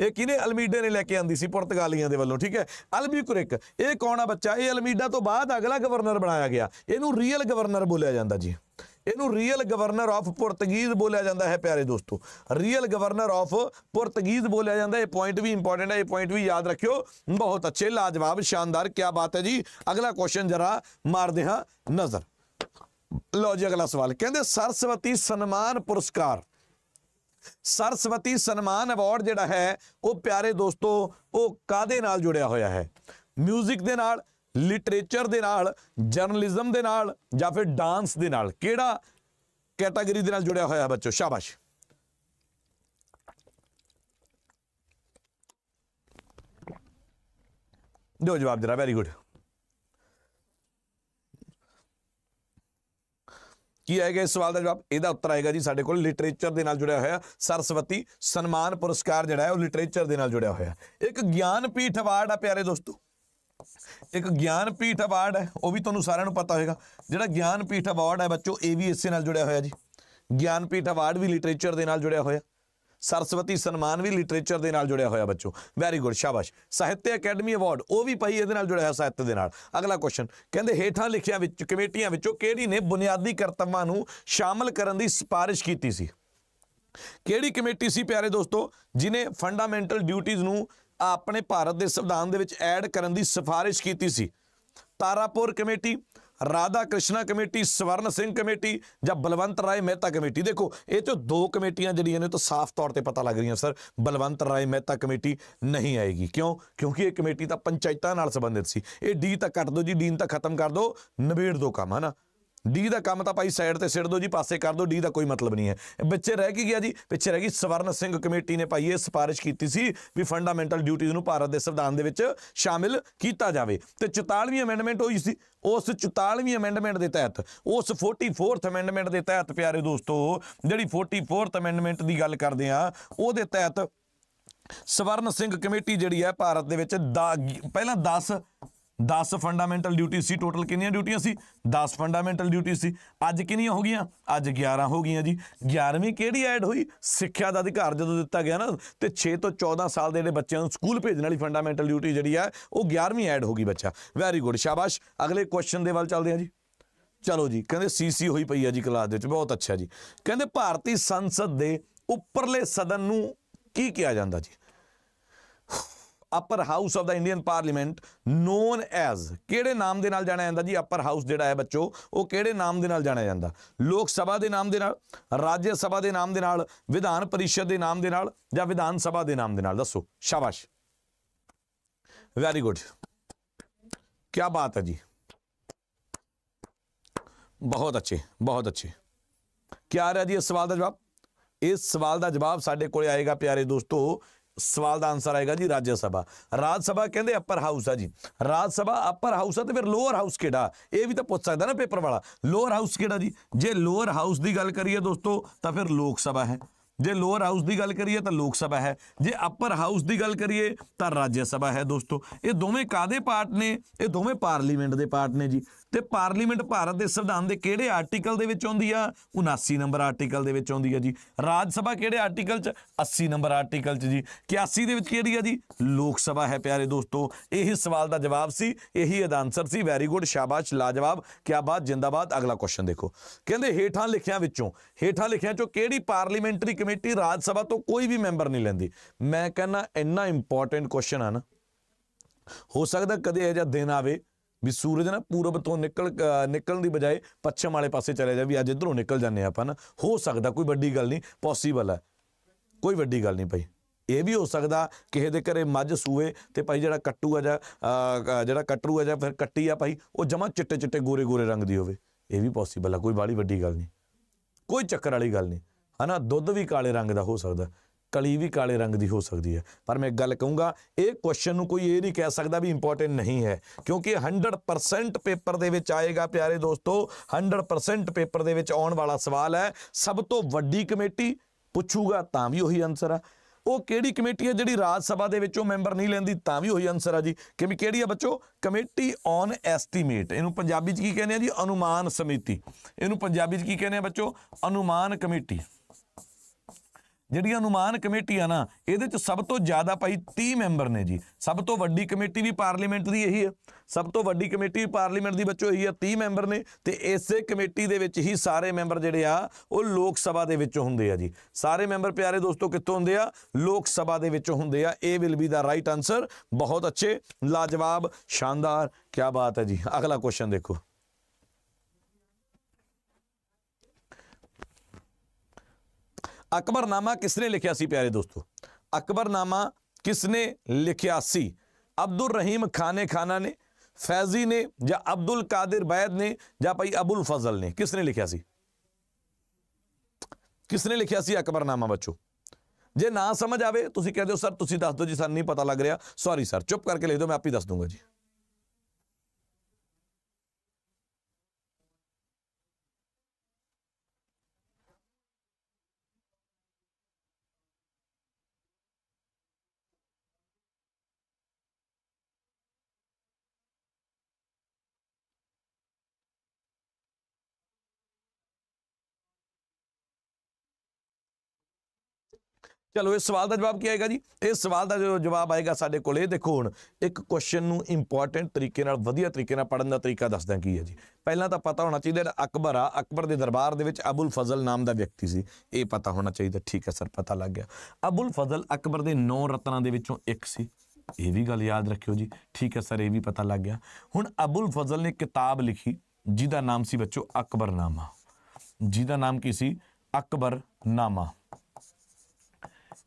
S1: ਇਹ ਕਿਨੇ ਅਲਮੀਡੇ ਨੇ ਲੈ ਕੇ ਆਂਦੀ ਸੀ ਪੁਰਤਗਾਲੀਆਂ ਦੇ ਵੱਲੋਂ ਠੀਕ ਹੈ ਅਲਬੀ ਕੁਰਿਕ ਇਹ ਕੌਣ ਆ ਬੱਚਾ ਇਹ ਅਲਮੀਡਾ ਤੋਂ ਬਾਅਦ ਅਗਲਾ ਗਵਰਨਰ ਬਣਾਇਆ ਗਿਆ ਇਹਨੂੰ ਰੀਅਲ ਗਵਰਨਰ ਬੋਲਿਆ ਜਾਂਦਾ ਜੀ ਇਹਨੂੰ ਰੀਅਲ ਗਵਰਨਰ ਆਫ ਪੁਰਤਗੀਜ਼ ਬੋਲਿਆ ਜਾਂਦਾ ਹੈ ਪਿਆਰੇ ਦੋਸਤੋ ਰੀਅਲ ਗਵਰਨਰ ਆਫ ਪੁਰਤਗੀਜ਼ ਬੋਲਿਆ ਜਾਂਦਾ ਇਹ ਪੁਆਇੰਟ ਵੀ ਇੰਪੋਰਟੈਂਟ ਹੈ ਇਹ ਪੁਆਇੰਟ ਵੀ ਯਾਦ ਰੱਖਿਓ ਬਹੁਤ ਅੱਛੇ ਲਾਜਵਾਬ ਸ਼ਾਨਦਾਰ ਕੀ ਬਾਤ ਹੈ ਜੀ ਅਗਲਾ ਕੁਐਸਚਨ ਜਰਾ ਮਾਰਦੇ ਹਾਂ ਨਜ਼ਰ ਲੋ ਜੀ ਅਗਲਾ ਸਵਾਲ ਕਹਿੰਦੇ ਸਰਸਵਤੀ ਸਨਮਾਨ ਪੁਰਸਕਾਰ ਸਰਸਵਤੀ ਸਨਮਾਨ ਅਵਾਰਡ ਜਿਹੜਾ ਹੈ ਉਹ ਪਿਆਰੇ ਦੋਸਤੋ ਉਹ ਕਾਦੇ ਨਾਲ ਜੁੜਿਆ ਹੋਇਆ ਹੈ 뮤직 ਦੇ ਨਾਲ ਲਿਟਰੇਚਰ ਦੇ ਨਾਲ ਜਰਨਲਿਜ਼ਮ ਦੇ ਨਾਲ ਜਾਂ ਫਿਰ ਡਾਂਸ ਦੇ ਨਾਲ ਕਿਹੜਾ ਕੈਟਾਗਰੀ ਦੇ ਨਾਲ ਜੁੜਿਆ ਹੋਇਆ ਹੈ ਬੱਚੋ ਸ਼ਾਬਾਸ਼ ਦਿਓ ਜਵਾਬ ਦੇਣਾ ਵੈਰੀ ਗੁੱਡ ਕੀ ਆਏਗਾ ਇਸ ਸਵਾਲ ਦਾ ਜਵਾਬ ਇਹਦਾ ਉੱਤਰ ਆਏਗਾ ਜੀ ਸਾਡੇ ਕੋਲ ਲਿਟਰੇਚਰ ਦੇ ਨਾਲ ਜੁੜਿਆ ਹੋਇਆ ਸਰਸਵਤੀ ਸਨਮਾਨ ਪੁਰਸਕਾਰ ਜਿਹੜਾ ਹੈ ਉਹ ਲਿਟਰੇਚਰ ਦੇ ਨਾਲ ਜੁੜਿਆ ਹੋਇਆ ਇੱਕ ਗਿਆਨਪੀਠ ਅਵਾਰਡ ਆ ਪਿਆਰੇ ਦੋਸਤੋ ਇੱਕ ਗਿਆਨਪੀਠ ਅਵਾਰਡ ਹੈ ਉਹ ਵੀ ਤੁਹਾਨੂੰ ਸਾਰਿਆਂ ਨੂੰ ਪਤਾ ਹੋਵੇਗਾ ਜਿਹੜਾ ਗਿਆਨਪੀਠ ਅਵਾਰਡ ਹੈ ਬੱਚੋ ਇਹ ਵੀ ਇਸੇ ਨਾਲ ਜੁੜਿਆ ਹੋਇਆ ਜੀ ਗਿਆਨਪੀਠ ਅਵਾਰਡ ਵੀ ਲਿਟਰੇਚਰ ਦੇ ਨਾਲ ਜੁੜਿਆ ਹੋਇਆ ਸਰਸਵਤੀ ਸਨਮਾਨ ਵੀ ਲਿਟਰੇਚਰ ਦੇ ਨਾਲ ਜੁੜਿਆ ਹੋਇਆ ਬੱਚੋ ਵੈਰੀ ਗੁੱਡ ਸ਼ਾਬਾਸ਼ ਸਾਹਿਤਯ ਅਕੈਡਮੀ ਅਵਾਰਡ ਉਹ ਵੀ ਪਈ ਇਹਦੇ ਨਾਲ ਜੁੜਿਆ ਹੋਇਆ ਸਾਹਿਤ ਦੇ ਨਾਲ ਅਗਲਾ ਕੁਐਸਚਨ ਕਹਿੰਦੇ ਹੇਠਾਂ ਲਿਖਿਆ ਵਿੱਚ ਕਮੇਟੀਆਂ ਵਿੱਚੋਂ ਕਿਹੜੀ ਨੇ ਬੁਨਿਆਦੀ ਕਰਤੱਵਾਂ ਨੂੰ ਸ਼ਾਮਲ ਕਰਨ ਦੀ ਸਿਫਾਰਿਸ਼ ਕੀਤੀ ਸੀ ਕਿਹੜੀ ਕਮੇਟੀ ਸੀ ਪਿਆਰੇ ਦੋਸਤੋ ਜਿਨੇ ਫੰਡਾਮੈਂਟਲ ਡਿਊਟੀਆਂ ਨੂੰ ਆਪਣੇ ਭਾਰਤ ਦੇ ਸੰਵਿਧਾਨ ਦੇ ਵਿੱਚ ਐਡ ਕਰਨ ਦੀ ਸਿਫਾਰਿਸ਼ ਕੀਤੀ ਸੀ Tarapur committee Radha Krishna committee Swaran Singh committee ਜਾਂ ਬਲਵੰਤ ਰਾਏ ਮਹਿਤਾ ਕਮੇਟੀ ਦੇਖੋ ਇਹ ਤੋਂ ਦੋ ਕਮੇਟੀਆਂ ਜਿਹੜੀਆਂ ਨੇ ਤਾਂ ਸਾਫ਼ ਤੌਰ ਤੇ ਪਤਾ ਲੱਗ ਰਹੀਆਂ ਸਰ ਬਲਵੰਤ ਰਾਏ ਮਹਿਤਾ ਕਮੇਟੀ ਨਹੀਂ ਆਏਗੀ ਕਿਉਂ ਕਿਉਂਕਿ ਇਹ ਕਮੇਟੀ ਤਾਂ ਪੰਚਾਇਤਾਂ ਨਾਲ ਸੰਬੰਧਿਤ ਸੀ ਇਹ ਡੀ ਤਾਂ ਕੱਟ ਦਿਓ ਜੀ ਡੀਨ ਤਾਂ ਖਤਮ ਕਰ ਦਿਓ ਨਵੇੜ ਦਿਓ ਕੰਮ ਹਨਾ ਡੀ ਦਾ ਕੰਮ ਤਾਂ ਭਾਈ ਸਾਈਡ ਤੇ ਸਿੱਟ ਦਿਓ ਜੀ ਪਾਸੇ ਕਰ ਦਿਓ ਡੀ ਦਾ ਕੋਈ ਮਤਲਬ ਨਹੀਂ ਹੈ ਪਿੱਛੇ ਰਹਿ ਗਿਆ ਜੀ ਪਿੱਛੇ ਰਹਿ ਗਈ ਸਵਰਨ ਸਿੰਘ ਕਮੇਟੀ ਨੇ ਭਾਈ ਇਹ ਸਿਫਾਰਿਸ਼ ਕੀਤੀ ਸੀ ਵੀ ਫੰਡਾਮੈਂਟਲ ਡਿਊਟੀਆਂ ਨੂੰ ਭਾਰਤ ਦੇ ਸੰਵਿਧਾਨ ਦੇ ਵਿੱਚ ਸ਼ਾਮਿਲ ਕੀਤਾ ਜਾਵੇ ਤੇ 44ਵੀਂ ਅਮੈਂਡਮੈਂਟ ਹੋਈ ਸੀ ਉਸ 44ਵੀਂ ਅਮੈਂਡਮੈਂਟ ਦੇ ਤਹਿਤ ਉਸ 44th ਅਮੈਂਡਮੈਂਟ ਦੇ ਤਹਿਤ ਪਿਆਰੇ ਦੋਸਤੋ ਜਿਹੜੀ 44th ਅਮੈਂਡਮੈਂਟ ਦੀ ਗੱਲ ਕਰਦੇ ਆ ਉਹਦੇ ਤਹਿਤ ਸਵਰਨ ਸਿੰਘ ਕਮੇਟੀ ਜਿਹੜੀ ਹੈ ਭਾਰਤ ਦੇ ਵਿੱਚ ਪਹਿਲਾਂ 10 10 ਫੰਡਾਮੈਂਟਲ ਡਿਊਟੀ ਸੀ ਟੋਟਲ ਕਿੰਨੀਆਂ ਡਿਊਟੀਆਂ ਸੀ 10 ਫੰਡਾਮੈਂਟਲ ਡਿਊਟੀ ਸੀ ਅੱਜ ਕਿੰਨੀਆਂ ਹੋ ਗਈਆਂ ਅੱਜ 11 ਹੋ ਗਈਆਂ ਜੀ 11ਵੀਂ ਕਿਹੜੀ ਐਡ ਹੋਈ ਸਿੱਖਿਆ ਦਾ ਅਧਿਕਾਰ ਜਦੋਂ ਦਿੱਤਾ ਗਿਆ ਨਾ ਤੇ 6 ਤੋਂ 14 ਸਾਲ ਦੇ ਜਿਹੜੇ ਬੱਚਿਆਂ ਨੂੰ ਸਕੂਲ ਭੇਜਣ ਵਾਲੀ ਫੰਡਾਮੈਂਟਲ ਡਿਊਟੀ ਜਿਹੜੀ ਆ ਉਹ 11ਵੀਂ ਐਡ ਹੋ ਗਈ ਬੱਚਾ ਵੈਰੀ ਗੁੱਡ ਸ਼ਾਬਾਸ਼ ਅਗਲੇ ਕੁਐਸਚਨ ਦੇ ਵੱਲ ਚੱਲਦੇ ਆ ਜੀ ਚਲੋ ਜੀ ਕਹਿੰਦੇ ਸੀਸੀ ਹੋਈ ਪਈ ਆ ਜੀ ਕਲਾਸ ਦੇ ਵਿੱਚ ਬਹੁਤ ਅੱਛਾ ਜੀ ਕਹਿੰਦੇ ਭਾਰਤੀ ਸੰਸਦ ਦੇ ਉੱਪਰਲੇ ਸਦਨ ਨੂੰ ਕੀ ਕਿਹਾ ਜਾਂਦਾ ਜੀ upper house of the Indian parliament known as ਕਿਹੜੇ ਨਾਮ ਦੇ ਨਾਲ ਜਾਣਿਆ ਜਾਂਦਾ ਜੀ ਅਪਰ ਹਾਊਸ ਜਿਹੜਾ ਹੈ ਬੱਚੋ ਉਹ ਕਿਹੜੇ ਨਾਮ ਦੇ ਨਾਲ ਜਾਣਿਆ ਜਾਂਦਾ ਲੋਕ ਸਭਾ ਦੇ ਨਾਮ ਦੇ ਨਾਲ ਰਾਜ ਸਭਾ ਦੇ ਨਾਮ ਦੇ ਨਾਲ ਵਿਧਾਨ ਪਰਿਸ਼ਦ ਦੇ ਨਾਮ ਦੇ ਨਾਲ ਜਾਂ ਵਿਧਾਨ ਸਭਾ ਦੇ ਨਾਮ ਦੇ ਨਾਲ ਦੱਸੋ ਸ਼ਾਬਾਸ਼ ਵੈਰੀ ਗੁੱਡ ਕੀ ਬਾਤ ਹੈ ਜੀ ਬਹੁਤ ਅੱਛੇ ਬਹੁਤ ਅੱਛੇ ਕੀ ਆ ਰਿਹਾ ਜੀ ਇਸ ਸਵਾਲ ਦਾ ਜਵਾਬ ਇਸ ਸਵਾਲ ਦਾ ਜਵਾਬ ਸਾਡੇ ਕੋਲੇ ਆਏਗਾ ਪਿਆਰੇ ਦੋਸਤੋ ਸਵਾਲ ਦਾ ਆਨਸਰ ਆਏਗਾ ਜੀ ਰਾਜ ਸਭਾ ਰਾਜ ਸਭਾ ਕਹਿੰਦੇ ਅਪਰ ਹਾਊਸ ਆ ਜੀ ਰਾਜ ਸਭਾ ਅਪਰ ਹਾਊਸ ਆ ਤੇ ਫਿਰ ਲੋਅਰ ਹਾਊਸ ਕਿਹੜਾ ਇਹ ਵੀ ਤਾਂ ਪੁੱਛ ਸਕਦਾ ਨਾ ਪੇਪਰ ਵਾਲਾ ਲੋਅਰ ਹਾਊਸ ਕਿਹੜਾ ਜੀ ਜੇ ਲੋਅਰ ਹਾਊਸ ਦੀ ਗੱਲ ਕਰੀਏ ਦੋਸਤੋ ਤਾਂ ਫਿਰ ਲੋਕ ਸਭਾ ਹੈ ਜੇ ਲੋਅਰ ਹਾਊਸ ਦੀ ਗੱਲ ਕਰੀਏ ਤਾਂ ਲੋਕ ਸਭਾ ਹੈ ਜੇ ਅਪਰ ਹਾਊਸ ਦੀ ਗੱਲ ਕਰੀਏ ਤਾਂ ਰਾਜ ਸਭਾ ਹੈ ਦੋਸਤੋ ਇਹ ਦੋਵੇਂ ਕਾਦੇ ਪਾਰਟ ਨੇ ਇਹ ਦੋਵੇਂ ਪਾਰਲੀਮੈਂਟ ਦੇ ਪਾਰਟ ਨੇ ਜੀ ਤੇ ਪਾਰਲੀਮੈਂਟ ਭਾਰਤ ਦੇ ਸੰਵਿਧਾਨ ਦੇ ਕਿਹੜੇ ਆਰਟੀਕਲ ਦੇ ਵਿੱਚ ਆਉਂਦੀ ਆ 79 ਨੰਬਰ ਆਰਟੀਕਲ ਦੇ ਵਿੱਚ ਆਉਂਦੀ ਆ ਜੀ ਰਾਜ ਸਭਾ ਕਿਹੜੇ ਆਰਟੀਕਲ 'ਚ 80 ਨੰਬਰ ਆਰਟੀਕਲ 'ਚ ਜੀ 81 ਦੇ ਵਿੱਚ ਕਿਹੜੀ ਆ ਜੀ ਲੋਕ ਸਭਾ ਹੈ ਪਿਆਰੇ ਦੋਸਤੋ ਹੀ ਸਵਾਲ ਦਾ ਜਵਾਬ ਸੀ ਇਹੀ ਇਹਦਾ ਆਨਸਰ ਸੀ ਵੈਰੀ ਗੁੱਡ ਸ਼ਾਬਾਸ਼ ਲਾਜਵਾਬ ਕੀ ਬਾਤ ਜਿੰਦਾਬਾਦ ਅਗਲਾ ਕੁਐਸਚਨ ਦੇਖੋ ਕਹਿੰਦੇ ਹੇਠਾਂ ਲਿਖਿਆਂ ਵਿੱਚੋਂ ਹੇਠਾਂ ਲਿਖਿਆਂ 'ਚੋਂ ਕਿਹੜੀ ਪਾਰਲੀਮੈਂਟਰੀ ਕਮੇਟੀ ਰਾਜ ਸਭਾ ਤੋਂ ਕੋਈ ਵੀ ਮੈਂਬਰ ਨਹੀਂ ਲੈਂਦੀ ਮੈਂ ਕਹਿੰਨਾ ਇੰਨਾ ਇੰਪੋਰਟੈਂਟ ਕੁਐਸਚਨ ਆ ਨਾ ਹੋ ਸਕਦਾ ਕਦੇ ਇਹ ਜਿਹਾ ਦਿਨ ਆਵੇ ਵੀ ਸੂਰਜ ਨਾ ਪੂਰਬ ਤੋਂ ਨਿਕਲ ਨਿਕਲਣ ਦੀ ਬਜਾਏ ਪੱਛਮ ਵਾਲੇ ਪਾਸੇ ਚਲੇ ਜਾ ਵੀ ਅੱਜ ਇਧਰੋਂ ਨਿਕਲ ਜਾਂਦੇ ਆਪਾਂ ਨਾ ਹੋ ਸਕਦਾ ਕੋਈ ਵੱਡੀ ਗੱਲ ਨਹੀਂ ਪੋਸੀਬਲ ਹੈ ਕੋਈ ਵੱਡੀ ਗੱਲ ਨਹੀਂ ਭਾਈ ਇਹ ਵੀ ਹੋ ਸਕਦਾ ਕਿਸੇ ਦੇ ਘਰੇ ਮੱਝ ਸੂਏ ਤੇ ਭਾਈ ਜਿਹੜਾ ਕੱਟੂ ਆ ਜਾ ਜਿਹੜਾ ਕੱਟਰੂ ਆ ਜਾ ਫਿਰ ਕੱਟੀ ਆ ਭਾਈ ਉਹ ਜਮਾ ਚਿੱਟੇ ਚਿੱਟੇ ਗੋਰੇ ਗੋਰੇ ਰੰਗ ਦੀ ਹੋਵੇ ਇਹ ਵੀ ਪੋਸੀਬਲ ਹੈ ਕੋਈ ਬਾਲੀ ਵੱਡੀ ਗੱਲ ਨਹੀਂ ਕੋਈ ਚੱਕਰ ਵਾਲੀ ਗੱਲ ਨਹੀਂ ਹਨਾ ਦੁੱਧ ਵੀ ਕਾਲੇ ਰੰਗ ਦਾ ਹੋ ਸਕਦਾ ਕਲੀ ਵੀ ਕਾਲੇ ਰੰਗ ਦੀ ਹੋ ਸਕਦੀ ਹੈ ਪਰ ਮੈਂ ਇੱਕ ਗੱਲ ਕਹੂੰਗਾ ਇਹ ਕੁਐਸਚਨ ਨੂੰ ਕੋਈ ਇਹ ਨਹੀਂ ਕਹਿ ਸਕਦਾ ਵੀ ਇੰਪੋਰਟੈਂਟ ਨਹੀਂ ਹੈ ਕਿਉਂਕਿ 100% ਪੇਪਰ ਦੇ ਵਿੱਚ ਆਏਗਾ ਪਿਆਰੇ ਦੋਸਤੋ 100% ਪੇਪਰ ਦੇ ਵਿੱਚ ਆਉਣ ਵਾਲਾ ਸਵਾਲ ਹੈ ਸਭ ਤੋਂ ਵੱਡੀ ਕਮੇਟੀ ਪੁੱਛੂਗਾ ਤਾਂ ਵੀ ਉਹੀ ਆਨਸਰ ਆ ਉਹ ਕਿਹੜੀ ਕਮੇਟੀ ਹੈ ਜਿਹੜੀ ਰਾਜ ਸਭਾ ਦੇ ਵਿੱਚੋਂ ਮੈਂਬਰ ਨਹੀਂ ਲੈਂਦੀ ਤਾਂ ਵੀ ਉਹੀ ਆਨਸਰ ਆ ਜੀ ਕਿਵੇਂ ਕਿਹੜੀ ਆ ਬੱਚੋ ਕਮੇਟੀ ਔਨ ਐਸਟੀਮੇਟ ਇਹਨੂੰ ਪੰਜਾਬੀ 'ਚ ਕੀ ਕਹਿੰਦੇ ਆ ਜੀ ਅਨੁਮਾਨ ਸਮਿਤੀ ਇਹਨੂੰ ਪੰਜਾਬੀ 'ਚ ਕੀ ਕਹਿੰਦੇ ਆ ਬੱਚੋ ਅਨੁਮਾਨ ਕਮੇਟੀ ਜਿਹੜੀਆਂ ਅਨੁਮਾਨ ਕਮੇਟੀਆਂ ਨਾ ਇਹਦੇ ਚ ਸਭ ਤੋਂ ਜ਼ਿਆਦਾ ਭਾਈ 30 ਮੈਂਬਰ ਨੇ ਜੀ ਸਭ ਤੋਂ ਵੱਡੀ ਕਮੇਟੀ ਵੀ ਪਾਰਲੀਮੈਂਟ ਦੀ ਇਹੀ ਹੈ ਸਭ ਤੋਂ ਵੱਡੀ ਕਮੇਟੀ ਪਾਰਲੀਮੈਂਟ ਦੀ ਵਿੱਚੋਂ ਇਹੀ ਹੈ 30 ਮੈਂਬਰ ਨੇ ਤੇ ਇਸੇ ਕਮੇਟੀ ਦੇ ਵਿੱਚ ਹੀ ਸਾਰੇ ਮੈਂਬਰ ਜਿਹੜੇ ਆ ਉਹ ਲੋਕ ਸਭਾ ਦੇ ਵਿੱਚ ਹੁੰਦੇ ਆ ਜੀ ਸਾਰੇ ਮੈਂਬਰ ਪਿਆਰੇ ਦੋਸਤੋ ਕਿੱਥੋਂ ਹੁੰਦੇ ਆ ਲੋਕ ਸਭਾ ਦੇ ਵਿੱਚ ਹੁੰਦੇ ਆ ਇਹ will be the right answer ਬਹੁਤ ਅੱਛੇ ਲਾਜਵਾਬ ਸ਼ਾਨਦਾਰ ਕੀ ਬਾਤ ਹੈ ਜੀ ਅਗਲਾ ਕੁਐਸਚਨ ਦੇਖੋ अकबरनामा किसने लिखा सी प्यारे दोस्तों अकबरनामा किसने लिखा सी अब्दुल रहीम खाने खाना ने फैजी ने या अब्दुल कादिर बैद ने या भाई अबुल फजल ने किसने लिखा सी किसने लिखा सी अकबरनामा बच्चों जे ना समझ आए तो कह दो सर तुम दस दो जी सर नहीं पता लग रहा सॉरी सर चुप करके ले दो मैं आप ही दस दूंगा जी ਚਲੋ ਇਸ ਸਵਾਲ ਦਾ ਜਵਾਬ ਕੀ ਆਏਗਾ ਜੀ ਇਸ ਸਵਾਲ ਦਾ ਜੋ ਜਵਾਬ ਆਏਗਾ ਸਾਡੇ ਕੋਲ ਇਹ ਦੇਖੋ ਹੁਣ ਇੱਕ ਕੁਐਸਚਨ ਨੂੰ ਇੰਪੋਰਟੈਂਟ ਤਰੀਕੇ ਨਾਲ ਵਧੀਆ ਤਰੀਕੇ ਨਾਲ ਪੜਨ ਦਾ ਤਰੀਕਾ ਦੱਸਦਾ ਕੀ ਹੈ ਜੀ ਪਹਿਲਾਂ ਤਾਂ ਪਤਾ ਹੋਣਾ ਚਾਹੀਦਾ ਅਕਬਰ ਆ ਅਕਬਰ ਦੇ ਦਰਬਾਰ ਦੇ ਵਿੱਚ ਅਬੁਲ ਫਜ਼ਲ ਨਾਮ ਦਾ ਵਿਅਕਤੀ ਸੀ ਇਹ ਪਤਾ ਹੋਣਾ ਚਾਹੀਦਾ ਠੀਕ ਹੈ ਸਰ ਪਤਾ ਲੱਗ ਗਿਆ ਅਬੁਲ ਫਜ਼ਲ ਅਕਬਰ ਦੇ 9 ਰਤਨਾਂ ਦੇ ਵਿੱਚੋਂ ਇੱਕ ਸੀ ਇਹ ਵੀ ਗੱਲ ਯਾਦ ਰੱਖਿਓ ਜੀ ਠੀਕ ਹੈ ਸਰ ਇਹ ਵੀ ਪਤਾ ਲੱਗ ਗਿਆ ਹੁਣ ਅਬੁਲ ਫਜ਼ਲ ਨੇ ਕਿਤਾਬ ਲਿਖੀ ਜਿਹਦਾ ਨਾਮ ਸੀ ਬੱਚੋ ਅਕਬਰਨਾਮਾ ਜਿਹਦਾ ਨਾਮ ਕੀ ਸੀ ਅਕਬਰਨਾਮਾ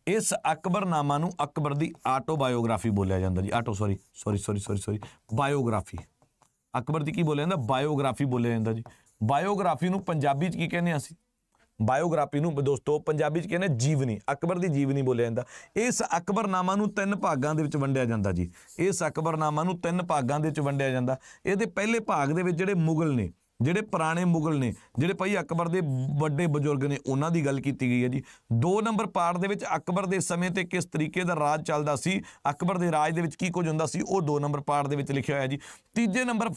S1: ਇਸ ਅਕਬਰਨਾਮਾ ਨੂੰ ਅਕਬਰ ਦੀ ਆਟੋਬਾਇਓਗ੍ਰਾਫੀ ਬੋਲਿਆ ਜਾਂਦਾ ਜੀ auto sorry sorry sorry sorry sorry biography Akbar ਦੀ ਕੀ ਬੋਲਿਆ ਜਾਂਦਾ ਬਾਇਓਗ੍ਰਾਫੀ ਬੋਲਿਆ ਜਾਂਦਾ ਜੀ ਬਾਇਓਗ੍ਰਾਫੀ ਨੂੰ ਪੰਜਾਬੀ 'ਚ ਕੀ ਕਹਿੰਦੇ ਆ ਅਸੀਂ ਬਾਇਓਗ੍ਰਾਫੀ ਨੂੰ ਦੋਸਤੋ ਪੰਜਾਬੀ 'ਚ ਕਹਿੰਦੇ ਜੀਵਨੀ ਅਕਬਰ ਦੀ ਜੀਵਨੀ ਬੋਲਿਆ ਜਾਂਦਾ ਇਸ ਅਕਬਰਨਾਮਾ ਨੂੰ ਤਿੰਨ ਭਾਗਾਂ ਦੇ ਵਿੱਚ ਵੰਡਿਆ ਜਾਂਦਾ ਜੀ ਇਸ ਅਕਬਰਨਾਮਾ ਨੂੰ ਤਿੰਨ ਭਾਗਾਂ ਦੇ ਵਿੱਚ ਵੰਡਿਆ ਜਾਂਦਾ ਇਹਦੇ ਪਹਿਲੇ ਭਾਗ ਦੇ ਵਿੱਚ ਜਿਹੜੇ ਮੁਗਲ ਨੇ ਜਿਹੜੇ ਪੁਰਾਣੇ ਮੁਗਲ ਨੇ ਜਿਹੜੇ ਭਾਈ ਅਕਬਰ ਦੇ ਵੱਡੇ ਬਜ਼ੁਰਗ ਨੇ ਉਹਨਾਂ ਦੀ ਗੱਲ ਕੀਤੀ ਗਈ ਹੈ ਜੀ 2 ਨੰਬਰ ਪਾਰਟ ਦੇ ਵਿੱਚ ਅਕਬਰ ਦੇ ਸਮੇਂ ਤੇ ਕਿਸ ਤਰੀਕੇ ਦਾ ਰਾਜ ਚੱਲਦਾ ਸੀ ਅਕਬਰ ਦੇ ਰਾਜ ਦੇ ਵਿੱਚ ਕੀ ਕੁਝ ਹੁੰਦਾ ਸੀ ਉਹ 2 ਨੰਬਰ ਪਾਰਟ ਦੇ ਵਿੱਚ ਲਿਖਿਆ ਹੋਇਆ ਜੀ ਤੀਜੇ ਨੰਬਰ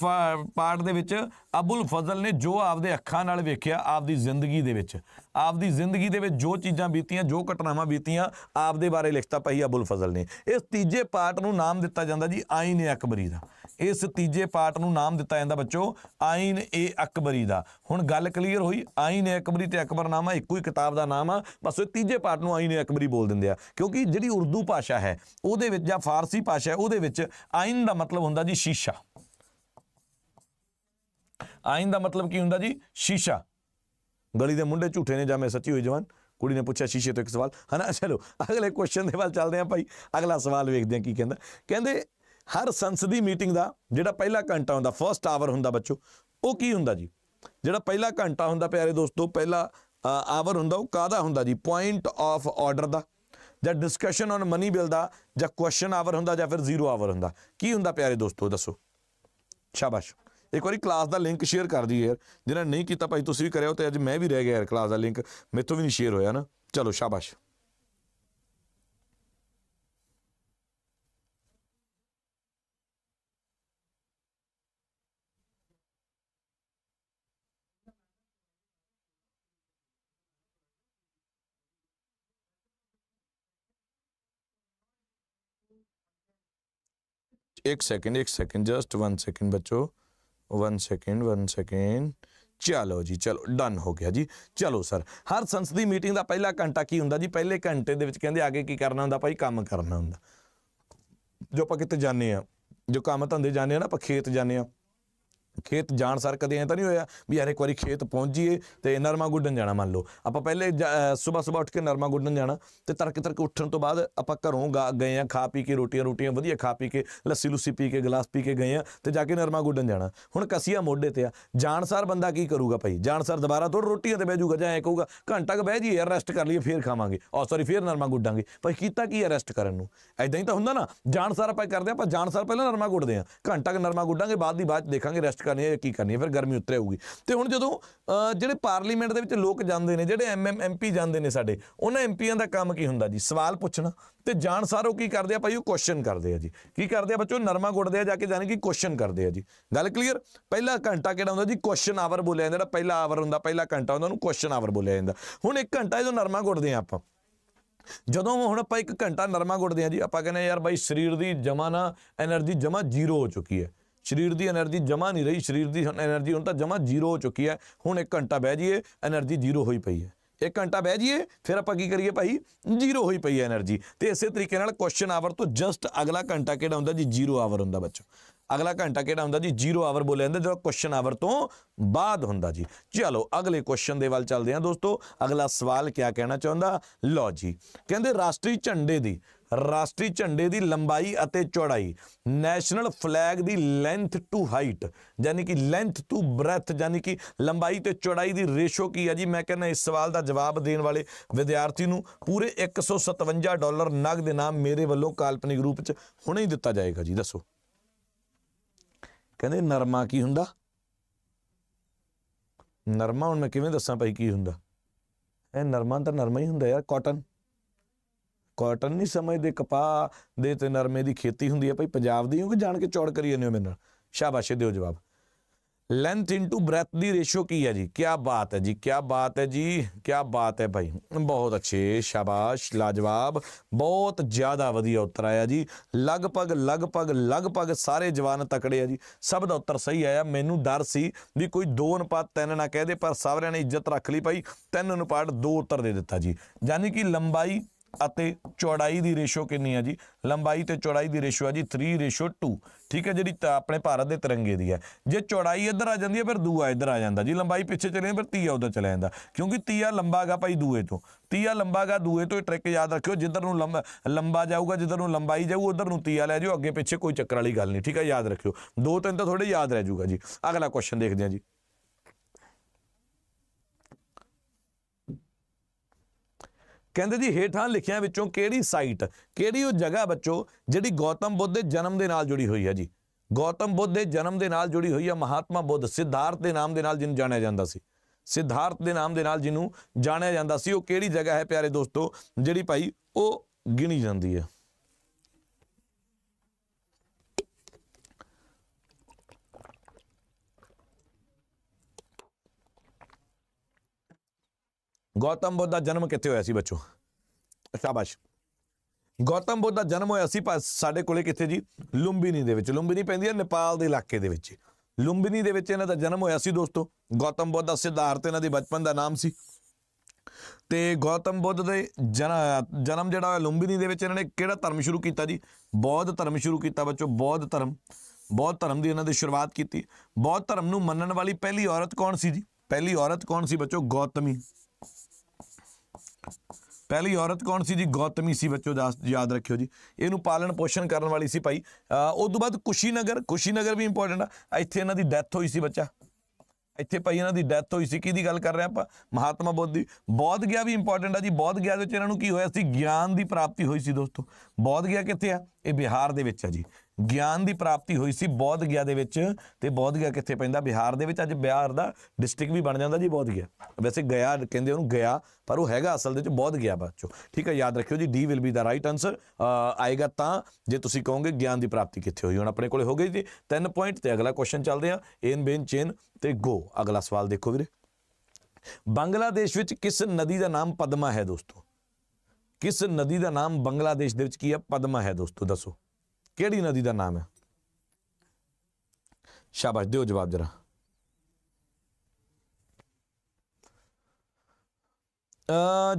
S1: ਪਾਰਟ ਦੇ ਵਿੱਚ ਅਬੁਲ ਫਜ਼ਲ ਨੇ ਜੋ ਆਪਦੇ ਅੱਖਾਂ ਨਾਲ ਵੇਖਿਆ ਆਪਦੀ ਜ਼ਿੰਦਗੀ ਦੇ ਵਿੱਚ ਆਪਦੀ ਜ਼ਿੰਦਗੀ ਦੇ ਵਿੱਚ ਜੋ ਚੀਜ਼ਾਂ ਬੀਤੀਆਂ ਜੋ ਘਟਨਾਵਾਂ ਬੀਤੀਆਂ ਆਪਦੇ ਬਾਰੇ ਲਿਖਤਾ ਪਈ ਅਬੁਲ ਫਜ਼ਲ ਨੇ ਇਸ ਤੀਜੇ ਪਾਰਟ ਨੂੰ ਨਾਮ ਦਿੱਤਾ ਜਾਂਦਾ ਜੀ ਆਈਨ ਅਕਬਰੀ ਦਾ ਇਸ ਤੀਜੇ ਪਾਰਟ ਨੂੰ ਨਾਮ ਦਿੱਤਾ ਜਾਂਦਾ ਬੱਚੋ ਆਇਨ ਏ ਅਕਬਰੀ ਦਾ ਹੁਣ ਗੱਲ ਕਲੀਅਰ ਹੋਈ ਆਇਨ ਏ ਅਕਬਰੀ ਤੇ ਅਕਬਰਨਾਮਾ ਇੱਕੋ ਹੀ ਕਿਤਾਬ ਦਾ ਨਾਮ ਆ ਬਸ ਉਹ ਤੀਜੇ ਪਾਰਟ ਨੂੰ ਆਇਨ ਏ ਅਕਬਰੀ ਬੋਲ ਦਿੰਦੇ ਆ ਕਿਉਂਕਿ ਜਿਹੜੀ ਉਰਦੂ ਭਾਸ਼ਾ ਹੈ ਉਹਦੇ ਵਿੱਚ ਜਾਂ ਫਾਰਸੀ ਭਾਸ਼ਾ ਹੈ ਉਹਦੇ ਵਿੱਚ ਆਇਨ ਦਾ ਮਤਲਬ ਹੁੰਦਾ ਜੀ ਸ਼ੀਸ਼ਾ ਆਇਨ ਦਾ ਮਤਲਬ ਕੀ ਹੁੰਦਾ ਜੀ ਸ਼ੀਸ਼ਾ ਗਲੀ ਦੇ ਮੁੰਡੇ ਝੂਠੇ ਨੇ ਜਾਂ ਮੈਂ ਸੱਚੀ ਹੋਈ ਜਵਾਨ ਕੁੜੀ ਨੇ ਪੁੱਛਿਆ ਸ਼ੀਸ਼ੇ ਤੋਂ ਇੱਕ ਸਵਾਲ ਹਨਾ ਚਲੋ ਅਗਲੇ ਕੁਐਸਚਨ ਦੇ ਵੱਲ ਚੱਲਦੇ ਆਂ ਭਾਈ ਅਗਲਾ ਸਵਾਲ ਵੇਖਦੇ ਆਂ ਕੀ ਕਹਿੰਦਾ ਕਹਿੰਦੇ ਹਰ ਸੰਸਦੀ ਮੀਟਿੰਗ ਦਾ ਜਿਹੜਾ ਪਹਿਲਾ ਘੰਟਾ ਹੁੰਦਾ ਫਰਸਟ ਆਵਰ ਹੁੰਦਾ ਬੱਚੋ ਉਹ ਕੀ ਹੁੰਦਾ ਜੀ ਜਿਹੜਾ ਪਹਿਲਾ ਘੰਟਾ ਹੁੰਦਾ ਪਿਆਰੇ ਦੋਸਤੋ ਪਹਿਲਾ ਆਵਰ ਹੁੰਦਾ ਉਹ ਕਾਦਾ ਹੁੰਦਾ ਜੀ ਪੁਆਇੰਟ ਆਫ ਆਰਡਰ ਦਾ ਜਾਂ ਡਿਸਕਸ਼ਨ ਔਨ ਮਨੀ ਬਿਲ ਦਾ ਜਾਂ ਕੁਐਸਚਨ ਆਵਰ ਹੁੰਦਾ ਜਾਂ ਫਿਰ ਜ਼ੀਰੋ ਆਵਰ ਹੁੰਦਾ ਕੀ ਹੁੰਦਾ ਪਿਆਰੇ ਦੋਸਤੋ ਦੱਸੋ ਸ਼ਾਬਾਸ਼ ਇੱਕ ਵਾਰੀ ਕਲਾਸ ਦਾ ਲਿੰਕ ਸ਼ੇਅਰ ਕਰ ਦਿਓ ਯਾਰ ਜਿਹਨਾਂ ਨਹੀਂ ਕੀਤਾ ਭਾਈ ਤੁਸੀਂ ਵੀ ਕਰਿਓ ਤੇ ਅੱਜ ਮੈਂ ਵੀ ਰਹਿ ਗਿਆ ਯਾਰ ਕਲਾਸ ਦਾ ਲਿੰਕ ਮੇਥੋਂ ਵੀ ਨਹੀਂ ਸ਼ੇਅਰ ਹੋਇਆ ਨਾ ਚਲੋ ਸ਼ਾਬਾਸ਼ ਇੱਕ ਸੈਕਿੰਡ ਇੱਕ ਸੈਕਿੰਡ ਜਸਟ 1 ਸੈਕਿੰਡ ਬੱਚੋ 1 ਸੈਕਿੰਡ 1 ਸੈਕਿੰਡ ਚਲੋ ਜੀ ਚਲੋ ਡਨ ਹੋ ਗਿਆ ਜੀ ਚਲੋ ਸਰ ਹਰ ਸੰਸਦੀ ਮੀਟਿੰਗ ਦਾ ਪਹਿਲਾ ਘੰਟਾ ਕੀ ਹੁੰਦਾ ਜੀ ਪਹਿਲੇ ਘੰਟੇ ਦੇ ਵਿੱਚ ਕਹਿੰਦੇ ਆਗੇ ਕੀ ਕਰਨਾ ਹੁੰਦਾ ਭਾਈ ਕੰਮ ਕਰਨਾ ਹੁੰਦਾ ਜੋ ਆਪਾਂ ਕਿਤੇ ਜਾਂਦੇ ਆ ਜੋ ਕੰਮ ਧੰਦੇ ਜਾਂਦੇ ਆ ਨਾ ਆਪਾਂ ਖੇਤ ਜਾਂਦੇ ਆ ਖੇਤ ਜਾਣ ਸਰ ਕਦੇ ਐ ਤਾਂ ਨਹੀਂ ਹੋਇਆ ਵੀ ਯਾਰ ਇੱਕ ਵਾਰੀ ਖੇਤ ਪਹੁੰਚ ਜੀਏ ਤੇ ਨਰਮਾ ਗੁੱਡਣ ਜਾਣਾ ਮੰਨ ਲਓ ਆਪਾਂ ਪਹਿਲੇ ਸਵੇਰ ਸਵੇਰ ਉੱਠ ਕੇ ਨਰਮਾ ਗੁੱਡਣ ਜਾਣਾ ਤੇ ਤਰਕ ਤਰਕ ਉੱਠਣ ਤੋਂ ਬਾਅਦ ਆਪਾਂ ਘਰੋਂ ਗਏ ਆ ਖਾ ਪੀ ਕੇ ਰੋਟੀਆਂ ਰੋਟੀਆਂ ਵਧੀਆ ਖਾ ਪੀ ਕੇ ਲੱਸੀ ਲੁੱਸੀ ਪੀ ਕੇ ਗਲਾਸ ਪੀ ਕੇ ਗਏ ਆ ਤੇ ਜਾ ਕੇ ਨਰਮਾ ਗੁੱਡਣ ਜਾਣਾ ਹੁਣ ਕਸੀਆ ਮੋਢੇ ਤੇ ਆ ਜਾਣ ਸਰ ਬੰਦਾ ਕੀ ਕਰੂਗਾ ਭਾਈ ਜਾਣ ਸਰ ਦੁਬਾਰਾ ਤੋਂ ਰੋਟੀਆਂ ਤੇ ਬਹਿ ਜੂਗਾ ਜਾਂ ਐ ਕਹੂਗਾ ਘੰਟਾ ਕ ਬਹਿ ਜੀ ਯਾਰ ਰੈਸਟ ਕਰ ਲਈਏ ਫੇਰ ਖਾਵਾਂਗੇ ਔਰ ਸੌਰੀ ਫੇਰ ਨਰਮਾ ਗੁੱਡਾਂਗੇ ਭਾਈ ਕੀਤਾ ਕੀ ਹੈ ਰੈਸਟ ਕਰਨ ਨੂੰ ਐਦਾਂ ਹੀ ਤਾਂ ਹੁੰਦਾ ਨਾ ਸਰ ਆਪਾਂ ਕਰਦੇ ਆਪਾਂ ਸਰ ਪਹਿਲਾਂ ਨਰਮਾ ਗੁੱਡਦੇ ਆ ਘੰਟਾ ਕ ਨਰਮਾ ਗੁੱਡਾਂਗੇ ਬਾਅਦ ਦੀ ਬਾਅਦ ਦੇਖਾਂਗੇ ਰੈਸਟ ਕਰਨੀ ਹੈ ਕੀ ਕਰਨੀ ਹੈ ਫਿਰ ਗਰਮੀ ਉਤਰੇ ਹੋਊਗੀ ਤੇ ਹੁਣ ਜਦੋਂ ਜਿਹੜੇ ਪਾਰਲੀਮੈਂਟ ਦੇ ਵਿੱਚ ਲੋਕ ਜਾਂਦੇ ਨੇ ਜਿਹੜੇ ਐਮ ਐਮ ਐਮ ਪੀ ਜਾਂਦੇ ਨੇ ਸਾਡੇ ਉਹਨਾਂ ਐਮ ਪੀਆਂ ਦਾ ਕੰਮ ਕੀ ਹੁੰਦਾ ਜੀ ਸਵਾਲ ਪੁੱਛਣਾ ਤੇ ਜਾਣ ਸਾਰੋ ਕੀ ਕਰਦੇ ਆ ਭਾਈ ਉਹ ਕੁਐਸਚਨ ਕਰਦੇ ਆ ਜੀ ਕੀ ਕਰਦੇ ਆ ਬੱਚੋ ਨਰਮਾ ਗੁੱਟਦੇ ਆ ਜਾ ਕੇ ਜਾਨੇ ਕਿ ਕੁਐਸਚਨ ਕਰਦੇ ਆ ਜੀ ਗੱਲ ਕਲੀਅਰ ਪਹਿਲਾ ਘੰਟਾ ਕਿਹੜਾ ਹੁੰਦਾ ਜੀ ਕੁਐਸਚਨ ਆਵਰ ਬੋਲਿਆ ਜਾਂਦਾ ਜਿਹੜਾ ਪਹਿਲਾ ਆਵਰ ਹੁੰਦਾ ਪਹਿਲਾ ਘੰਟਾ ਹੁੰਦਾ ਉਹਨੂੰ ਕੁਐਸਚਨ ਆਵਰ ਬੋਲਿਆ ਜਾਂਦਾ ਹੁਣ ਇੱਕ ਘੰਟਾ ਜਦੋਂ ਨਰਮਾ ਗੁੱਟਦੇ ਆ ਆਪਾਂ ਜਦੋਂ ਹੁਣ ਆਪਾਂ ਇੱਕ ਘੰਟਾ ਨਰਮਾ ਗੁੱਟਦੇ ਆ ਜੀ ਆਪਾਂ ਕਹਿੰਦੇ ਯਾਰ ਬਾਈ ਸਰੀਰ ਦੀ ਜਮਾ ਨਾ એનર્ਜੀ ਜਮਾ ਜ਼ੀਰੋ ਹੋ ਚੁੱਕੀ ਹੈ ਸਰੀਰ ਦੀ એનર્ਜੀ ਜਮਾ ਨਹੀਂ ਰਹੀ ਸਰੀਰ ਦੀ એનર્ਜੀ ਹੁਣ ਤਾਂ ਜਮਾ ਜ਼ੀਰੋ ਹੋ ਚੁੱਕੀ ਹੈ ਹੁਣ 1 ਘੰਟਾ ਬਹਿ ਜਾਈਏ એનર્ਜੀ ਜ਼ੀਰੋ ਹੋਈ ਪਈ ਹੈ 1 ਘੰਟਾ ਬਹਿ ਜਾਈਏ ਫਿਰ ਆਪਾਂ ਕੀ ਕਰੀਏ ਭਾਈ ਜ਼ੀਰੋ ਹੋਈ ਪਈ ਹੈ એનર્ਜੀ ਤੇ ਇਸੇ ਤਰੀਕੇ ਨਾਲ ਕੁਐਸਚਨ ਆਵਰ ਤੋਂ ਜਸਟ ਅਗਲਾ ਘੰਟਾ ਕਿਹੜਾ ਹੁੰਦਾ ਜੀ ਜ਼ੀਰੋ ਆਵਰ ਹੁੰਦਾ ਬੱਚੋ ਅਗਲਾ ਘੰਟਾ ਕਿਹੜਾ ਹੁੰਦਾ ਜੀ ਜ਼ੀਰੋ ਆਵਰ ਬੋਲੇ ਜਾਂਦੇ ਜਦੋਂ ਕੁਐਸਚਨ ਆਵਰ ਤੋਂ ਬਾਅਦ ਹੁੰਦਾ ਜੀ ਚਲੋ ਅਗਲੇ ਕੁਐਸਚਨ ਦੇ ਵੱਲ ਚੱਲਦੇ ਹਾਂ ਦੋਸਤੋ ਅਗਲਾ ਸਵਾਲ ਕੀ ਕਹਿਣਾ ਚਾਹੁੰਦਾ ਲੋ ਜੀ ਕਹਿੰਦੇ ਰਾਸ਼ਟਰੀ ਝੰਡੇ ਦੀ ਰਾਸ਼ਟਰੀ ਝੰਡੇ ਦੀ ਲੰਬਾਈ ਅਤੇ ਚੌੜਾਈ ਨੈਸ਼ਨਲ ਫਲੈਗ ਦੀ ਲੈਂਥ ਟੂ ਹਾਈਟ ਯਾਨੀ ਕਿ ਲੈਂਥ ਟੂ ਬ੍ਰੈਥ ਯਾਨੀ ਕਿ ਲੰਬਾਈ ਤੇ ਚੌੜਾਈ ਦੀ ਰੇਸ਼ੋ ਕੀ ਹੈ ਜੀ ਮੈਂ ਕਹਿੰਦਾ ਇਸ ਸਵਾਲ ਦਾ ਜਵਾਬ ਦੇਣ ਵਾਲੇ ਵਿਦਿਆਰਥੀ ਨੂੰ ਪੂਰੇ 157 ਡਾਲਰ ਨਗਦ ਇਨਾਮ ਮੇਰੇ ਵੱਲੋਂ ਕਾਲਪਨਿਕ ਰੂਪ 'ਚ ਹੁਣੇ ਹੀ ਦਿੱਤਾ ਜਾਏਗਾ ਜੀ ਦੱਸੋ ਕਹਿੰਦੇ ਨਰਮਾ ਕੀ ਹੁੰਦਾ ਨਰਮਾ ਹੁਣ ਮੈਂ ਕਿਵੇਂ ਦੱਸਾਂ ਭਾਈ ਕੀ ਹੁੰਦਾ ਇਹ ਨਰਮਾ ਤਾਂ ਨਰਮਾ ਹੀ ਹੁੰਦਾ ਯਾਰ ਕਾਟਨ ਕਾਟਨ ਨਹੀਂ ਸਮਝਦੇ ਕਪਾਹ ਦੇ ਤੇ ਨਰਮੇ ਦੀ ਖੇਤੀ ਹੁੰਦੀ ਹੈ ਭਾਈ ਪੰਜਾਬ ਦੀ ਕਿਉਂਕਿ ਜਾਣ ਕੇ ਚੌੜ ਕਰੀ ਜਾਂਦੇ ਹੋ ਮੇਰੇ ਨਾਲ ਸ਼ਾਬਾਸ਼ ਦਿਓ ਜਵਾਬ ਲੈਂਥ ਇਨਟੂ ਬ੍ਰੈਥ ਦੀ ਰੇਸ਼ੋ ਕੀ ਹੈ ਜੀ ਕੀ ਬਾਤ ਹੈ ਜੀ ਕੀ ਬਾਤ ਹੈ ਜੀ ਕੀ ਬਾਤ ਹੈ ਭਾਈ ਬਹੁਤ ਅੱਛੇ ਸ਼ਾਬਾਸ਼ ਲਾਜਵਾਬ ਬਹੁਤ ਜ਼ਿਆਦਾ ਵਧੀਆ ਉੱਤਰ ਆਇਆ ਜੀ ਲਗਭਗ ਲਗਭਗ ਲਗਭਗ ਸਾਰੇ ਜਵਾਨ ਤਕੜੇ ਆ ਜੀ ਸਭ ਦਾ ਉੱਤਰ ਸਹੀ ਆਇਆ ਮੈਨੂੰ ਡਰ ਸੀ ਵੀ ਕੋਈ ਦੋ ਅਨੁਪਾਤ ਤਿੰਨ ਨਾ ਕਹਿ ਦੇ ਪਰ ਸਾਰਿਆਂ ਨੇ ਇੱਜ਼ਤ ਰੱਖ ਲਈ ਭਾਈ ਤਿੰਨ ਅਨੁਪਾਤ ਦੋ ਉੱਤਰ ਦੇ ਦਿੱਤਾ ਜੀ ਯਾਨੀ ਕਿ ਲੰਬਾਈ ਅਤੇ ਚੌੜਾਈ ਦੀ ਰੇਸ਼ੋ ਕਿੰਨੀ ਹੈ ਜੀ ਲੰਬਾਈ ਤੇ ਚੌੜਾਈ ਦੀ ਰੇਸ਼ੋ ਹੈ ਜੀ 3:2 ਠੀਕ ਹੈ ਜਿਹੜੀ ਆਪਣੇ ਭਾਰਤ ਦੇ ਤਿਰੰਗੇ ਦੀ ਹੈ ਜੇ ਚੌੜਾਈ ਇੱਧਰ ਆ ਜਾਂਦੀ ਹੈ ਫਿਰ ਦੂਆ ਇੱਧਰ ਆ ਜਾਂਦਾ ਜੀ ਲੰਬਾਈ ਪਿੱਛੇ ਚਲੇ ਫਿਰ ਤੀਆ ਉਧਰ ਚਲਾ ਜਾਂਦਾ ਕਿਉਂਕਿ ਤੀਆ ਲੰਬਾਗਾ ਭਾਈ ਦੂਏ ਤੋਂ ਤੀਆ ਲੰਬਾਗਾ ਦੂਏ ਤੋਂ ਇਹ ਟ੍ਰਿਕ ਯਾਦ ਰੱਖਿਓ ਜਿੱਧਰ ਨੂੰ ਲੰਬਾ ਲੰਬਾ ਜਾਊਗਾ ਜਿੱਧਰ ਨੂੰ ਲੰਬਾਈ ਜਾਊ ਉਧਰ ਨੂੰ ਤੀਆ ਲੈ ਜਾਓ ਅੱਗੇ ਪਿੱਛੇ ਕੋਈ ਚੱਕਰ ਵਾਲੀ ਗੱਲ ਨਹੀਂ ਠੀਕ ਹੈ ਯਾਦ ਰੱਖਿਓ ਦੋ ਤਿੰਨ ਤਾਂ ਥੋੜੇ ਯਾਦ ਰਹਿ ਜਾਊਗਾ ਜੀ ਅਗਲਾ ਕੁਐਸਚਨ ਦੇਖਦੇ ਹਾਂ ਜੀ ਕਹਿੰਦੇ ਜੀ ਹੇਠਾਂ ਲਿਖਿਆਂ ਵਿੱਚੋਂ ਕਿਹੜੀ ਸਾਈਟ ਕਿਹੜੀ ਉਹ ਜਗ੍ਹਾ ਬੱਚੋ ਜਿਹੜੀ ਗੌਤਮ ਬੁੱਧ ਦੇ ਜਨਮ ਦੇ ਨਾਲ ਜੁੜੀ ਹੋਈ ਹੈ ਜੀ ਗੌਤਮ ਬੁੱਧ ਦੇ ਜਨਮ ਦੇ ਨਾਲ ਜੁੜੀ ਹੋਈ ਹੈ ਮਹਾਤਮਾ ਬੁੱਧ ਸਿਧਾਰਥ ਦੇ ਨਾਮ ਦੇ ਨਾਲ ਜਿਹਨੂੰ ਜਾਣਿਆ ਜਾਂਦਾ ਸੀ ਸਿਧਾਰਥ ਦੇ ਨਾਮ ਦੇ ਨਾਲ ਜਿਹਨੂੰ ਜਾਣਿਆ ਜਾਂਦਾ ਸੀ ਉਹ ਕਿਹੜੀ ਜਗ੍ਹਾ ਹੈ ਪਿਆਰੇ ਦੋਸਤੋ ਜਿਹੜੀ ਭਾਈ ਉਹ ਗਿਣੀ ਜਾਂਦੀ ਹੈ ਗੌਤਮ ਬੁੱਧ ਦਾ ਜਨਮ ਕਿੱਥੇ ਹੋਇਆ ਸੀ ਬੱਚੋ ਸ਼ਾਬਾਸ਼ ਗੌਤਮ ਬੁੱਧ ਦਾ ਜਨਮ ਹੋਇਆ ਸੀ ਸਾਡੇ ਕੋਲੇ ਕਿੱਥੇ ਜੀ ਲੁੰਬਿਨੀ ਦੇ ਵਿੱਚ ਲੁੰਬਿਨੀ ਪੈਂਦੀ ਹੈ ਨੇਪਾਲ ਦੇ ਇਲਾਕੇ ਦੇ ਵਿੱਚ ਲੁੰਬਿਨੀ ਦੇ ਵਿੱਚ ਇਹਨਾਂ ਦਾ ਜਨਮ ਹੋਇਆ ਸੀ ਦੋਸਤੋ ਗੌਤਮ ਬੁੱਧ ਦਾ ਸਿਧਾਰਥ ਇਹਨਾਂ ਦੇ ਬਚਪਨ ਦਾ ਨਾਮ ਸੀ ਤੇ ਗੌਤਮ ਬੁੱਧ ਦੇ ਜਨਮ ਜਿਹੜਾ ਹੋਇਆ ਲੁੰਬਿਨੀ ਦੇ ਵਿੱਚ ਇਹਨਾਂ ਨੇ ਕਿਹੜਾ ਧਰਮ ਸ਼ੁਰੂ ਕੀਤਾ ਜੀ ਬੌਧ ਧਰਮ ਸ਼ੁਰੂ ਕੀਤਾ ਬੱਚੋ ਬੌਧ ਧਰਮ ਬੌਧ ਧਰਮ ਦੀ ਇਹਨਾਂ ਨੇ ਸ਼ੁਰੂਆਤ ਕੀਤੀ ਬੌਧ ਧਰਮ ਨੂੰ ਮੰਨਣ ਵਾਲੀ ਪਹਿਲੀ ਔਰਤ ਕੌਣ ਸੀ ਜੀ ਪਹਿਲੀ ਔਰਤ ਕੌਣ ਸੀ ਬੱਚੋ ਗੌਤਮੀ ਪਹਿਲੀ ਔਰਤ ਕੌਣ ਸੀ ਜੀ ਗੌਤਮੀ ਸੀ ਬੱਚੋ ਯਾਦ ਰੱਖਿਓ ਜੀ ਇਹਨੂੰ ਪਾਲਣ ਪੋਸ਼ਣ ਕਰਨ ਵਾਲੀ ਸੀ ਭਾਈ ਉਸ ਤੋਂ ਬਾਅਦ ਕੁਸ਼ੀਨਗਰ ਕੁਸ਼ੀਨਗਰ ਵੀ ਇੰਪੋਰਟੈਂਟ ਆ ਇੱਥੇ ਇਹਨਾਂ ਦੀ ਡੈਥ ਹੋਈ ਸੀ ਬੱਚਾ ਇੱਥੇ ਭਾਈ ਇਹਨਾਂ ਦੀ ਡੈਥ ਹੋਈ ਸੀ ਕਿਹਦੀ ਗੱਲ ਕਰ ਰਹੇ ਆਪਾਂ ਮਹਾਤਮਾ ਬੁੱਧ ਦੀ ਬੋਧ ਗਿਆ ਵੀ ਇੰਪੋਰਟੈਂਟ ਆ ਜੀ ਬੋਧ ਗਿਆ ਦੇ ਵਿੱਚ ਇਹਨਾਂ ਨੂੰ ਕੀ ਹੋਇਆ ਸੀ ਗਿਆਨ ਦੀ ਪ੍ਰਾਪਤੀ ਹੋਈ ਸੀ ਦੋਸਤੋ ਬੋਧ ਗਿਆ ਕਿੱਥੇ ਆ ਇਹ ਬਿਹਾਰ ਦੇ ਵਿੱਚ ਆ ਜੀ ਗਿਆਨ ਦੀ ਪ੍ਰਾਪਤੀ ਹੋਈ ਸੀ ਬੌਧ ਗਿਆ ਦੇ ਵਿੱਚ ਤੇ ਬੌਧ ਗਿਆ ਕਿੱਥੇ ਪੈਂਦਾ ਬਿਹਾਰ ਦੇ ਵਿੱਚ ਅੱਜ ਬਿਹਾਰ ਦਾ ਡਿਸਟ੍ਰਿਕਟ ਵੀ ਬਣ ਜਾਂਦਾ ਜੀ ਬੌਧ ਗਿਆ ਵੈਸੇ ਗਿਆ ਕਹਿੰਦੇ ਉਹਨੂੰ ਗਿਆ ਪਰ ਉਹ ਹੈਗਾ ਅਸਲ ਦੇ ਵਿੱਚ ਬੌਧ ਗਿਆ ਬੱਚੋ ਠੀਕ ਹੈ ਯਾਦ ਰੱਖਿਓ ਜੀ D will be the right answer ਆਏਗਾ ਤਾਂ ਜੇ ਤੁਸੀਂ ਕਹੋਗੇ ਗਿਆਨ ਦੀ ਪ੍ਰਾਪਤੀ ਕਿੱਥੇ ਹੋਈ ਹੁਣ ਆਪਣੇ ਕੋਲੇ ਹੋ ਗਈ ਜੀ ਤਿੰਨ ਪੁਆਇੰਟ ਤੇ ਅਗਲਾ ਕੁਐਸਚਨ ਚੱਲਦੇ ਆ ਏਨ ਬੇਨ ਚੇਨ ਤੇ ਗੋ ਅਗਲਾ ਸਵਾਲ ਦੇਖੋ ਵੀਰੇ ਬੰਗਲਾਦੇਸ਼ ਵਿੱਚ ਕਿਸ ਨਦੀ ਦਾ ਨਾਮ ਪਦਮਾ ਹੈ ਦੋਸਤੋ ਕਿਸ ਨਦੀ ਦਾ ਨਾਮ ਬੰਗਲਾਦੇਸ਼ ਦੇ ਵਿੱਚ ਕੀ ਹੈ ਪਦਮਾ ਹੈ ਦੋਸਤੋ ਦੱਸੋ ਕਿਹੜੀ ਨਦੀ ਦਾ ਨਾਮ ਹੈ ਸ਼ਾਬਾਸ਼ ਦਿਓ ਜਵਾਬ ਜਰਾ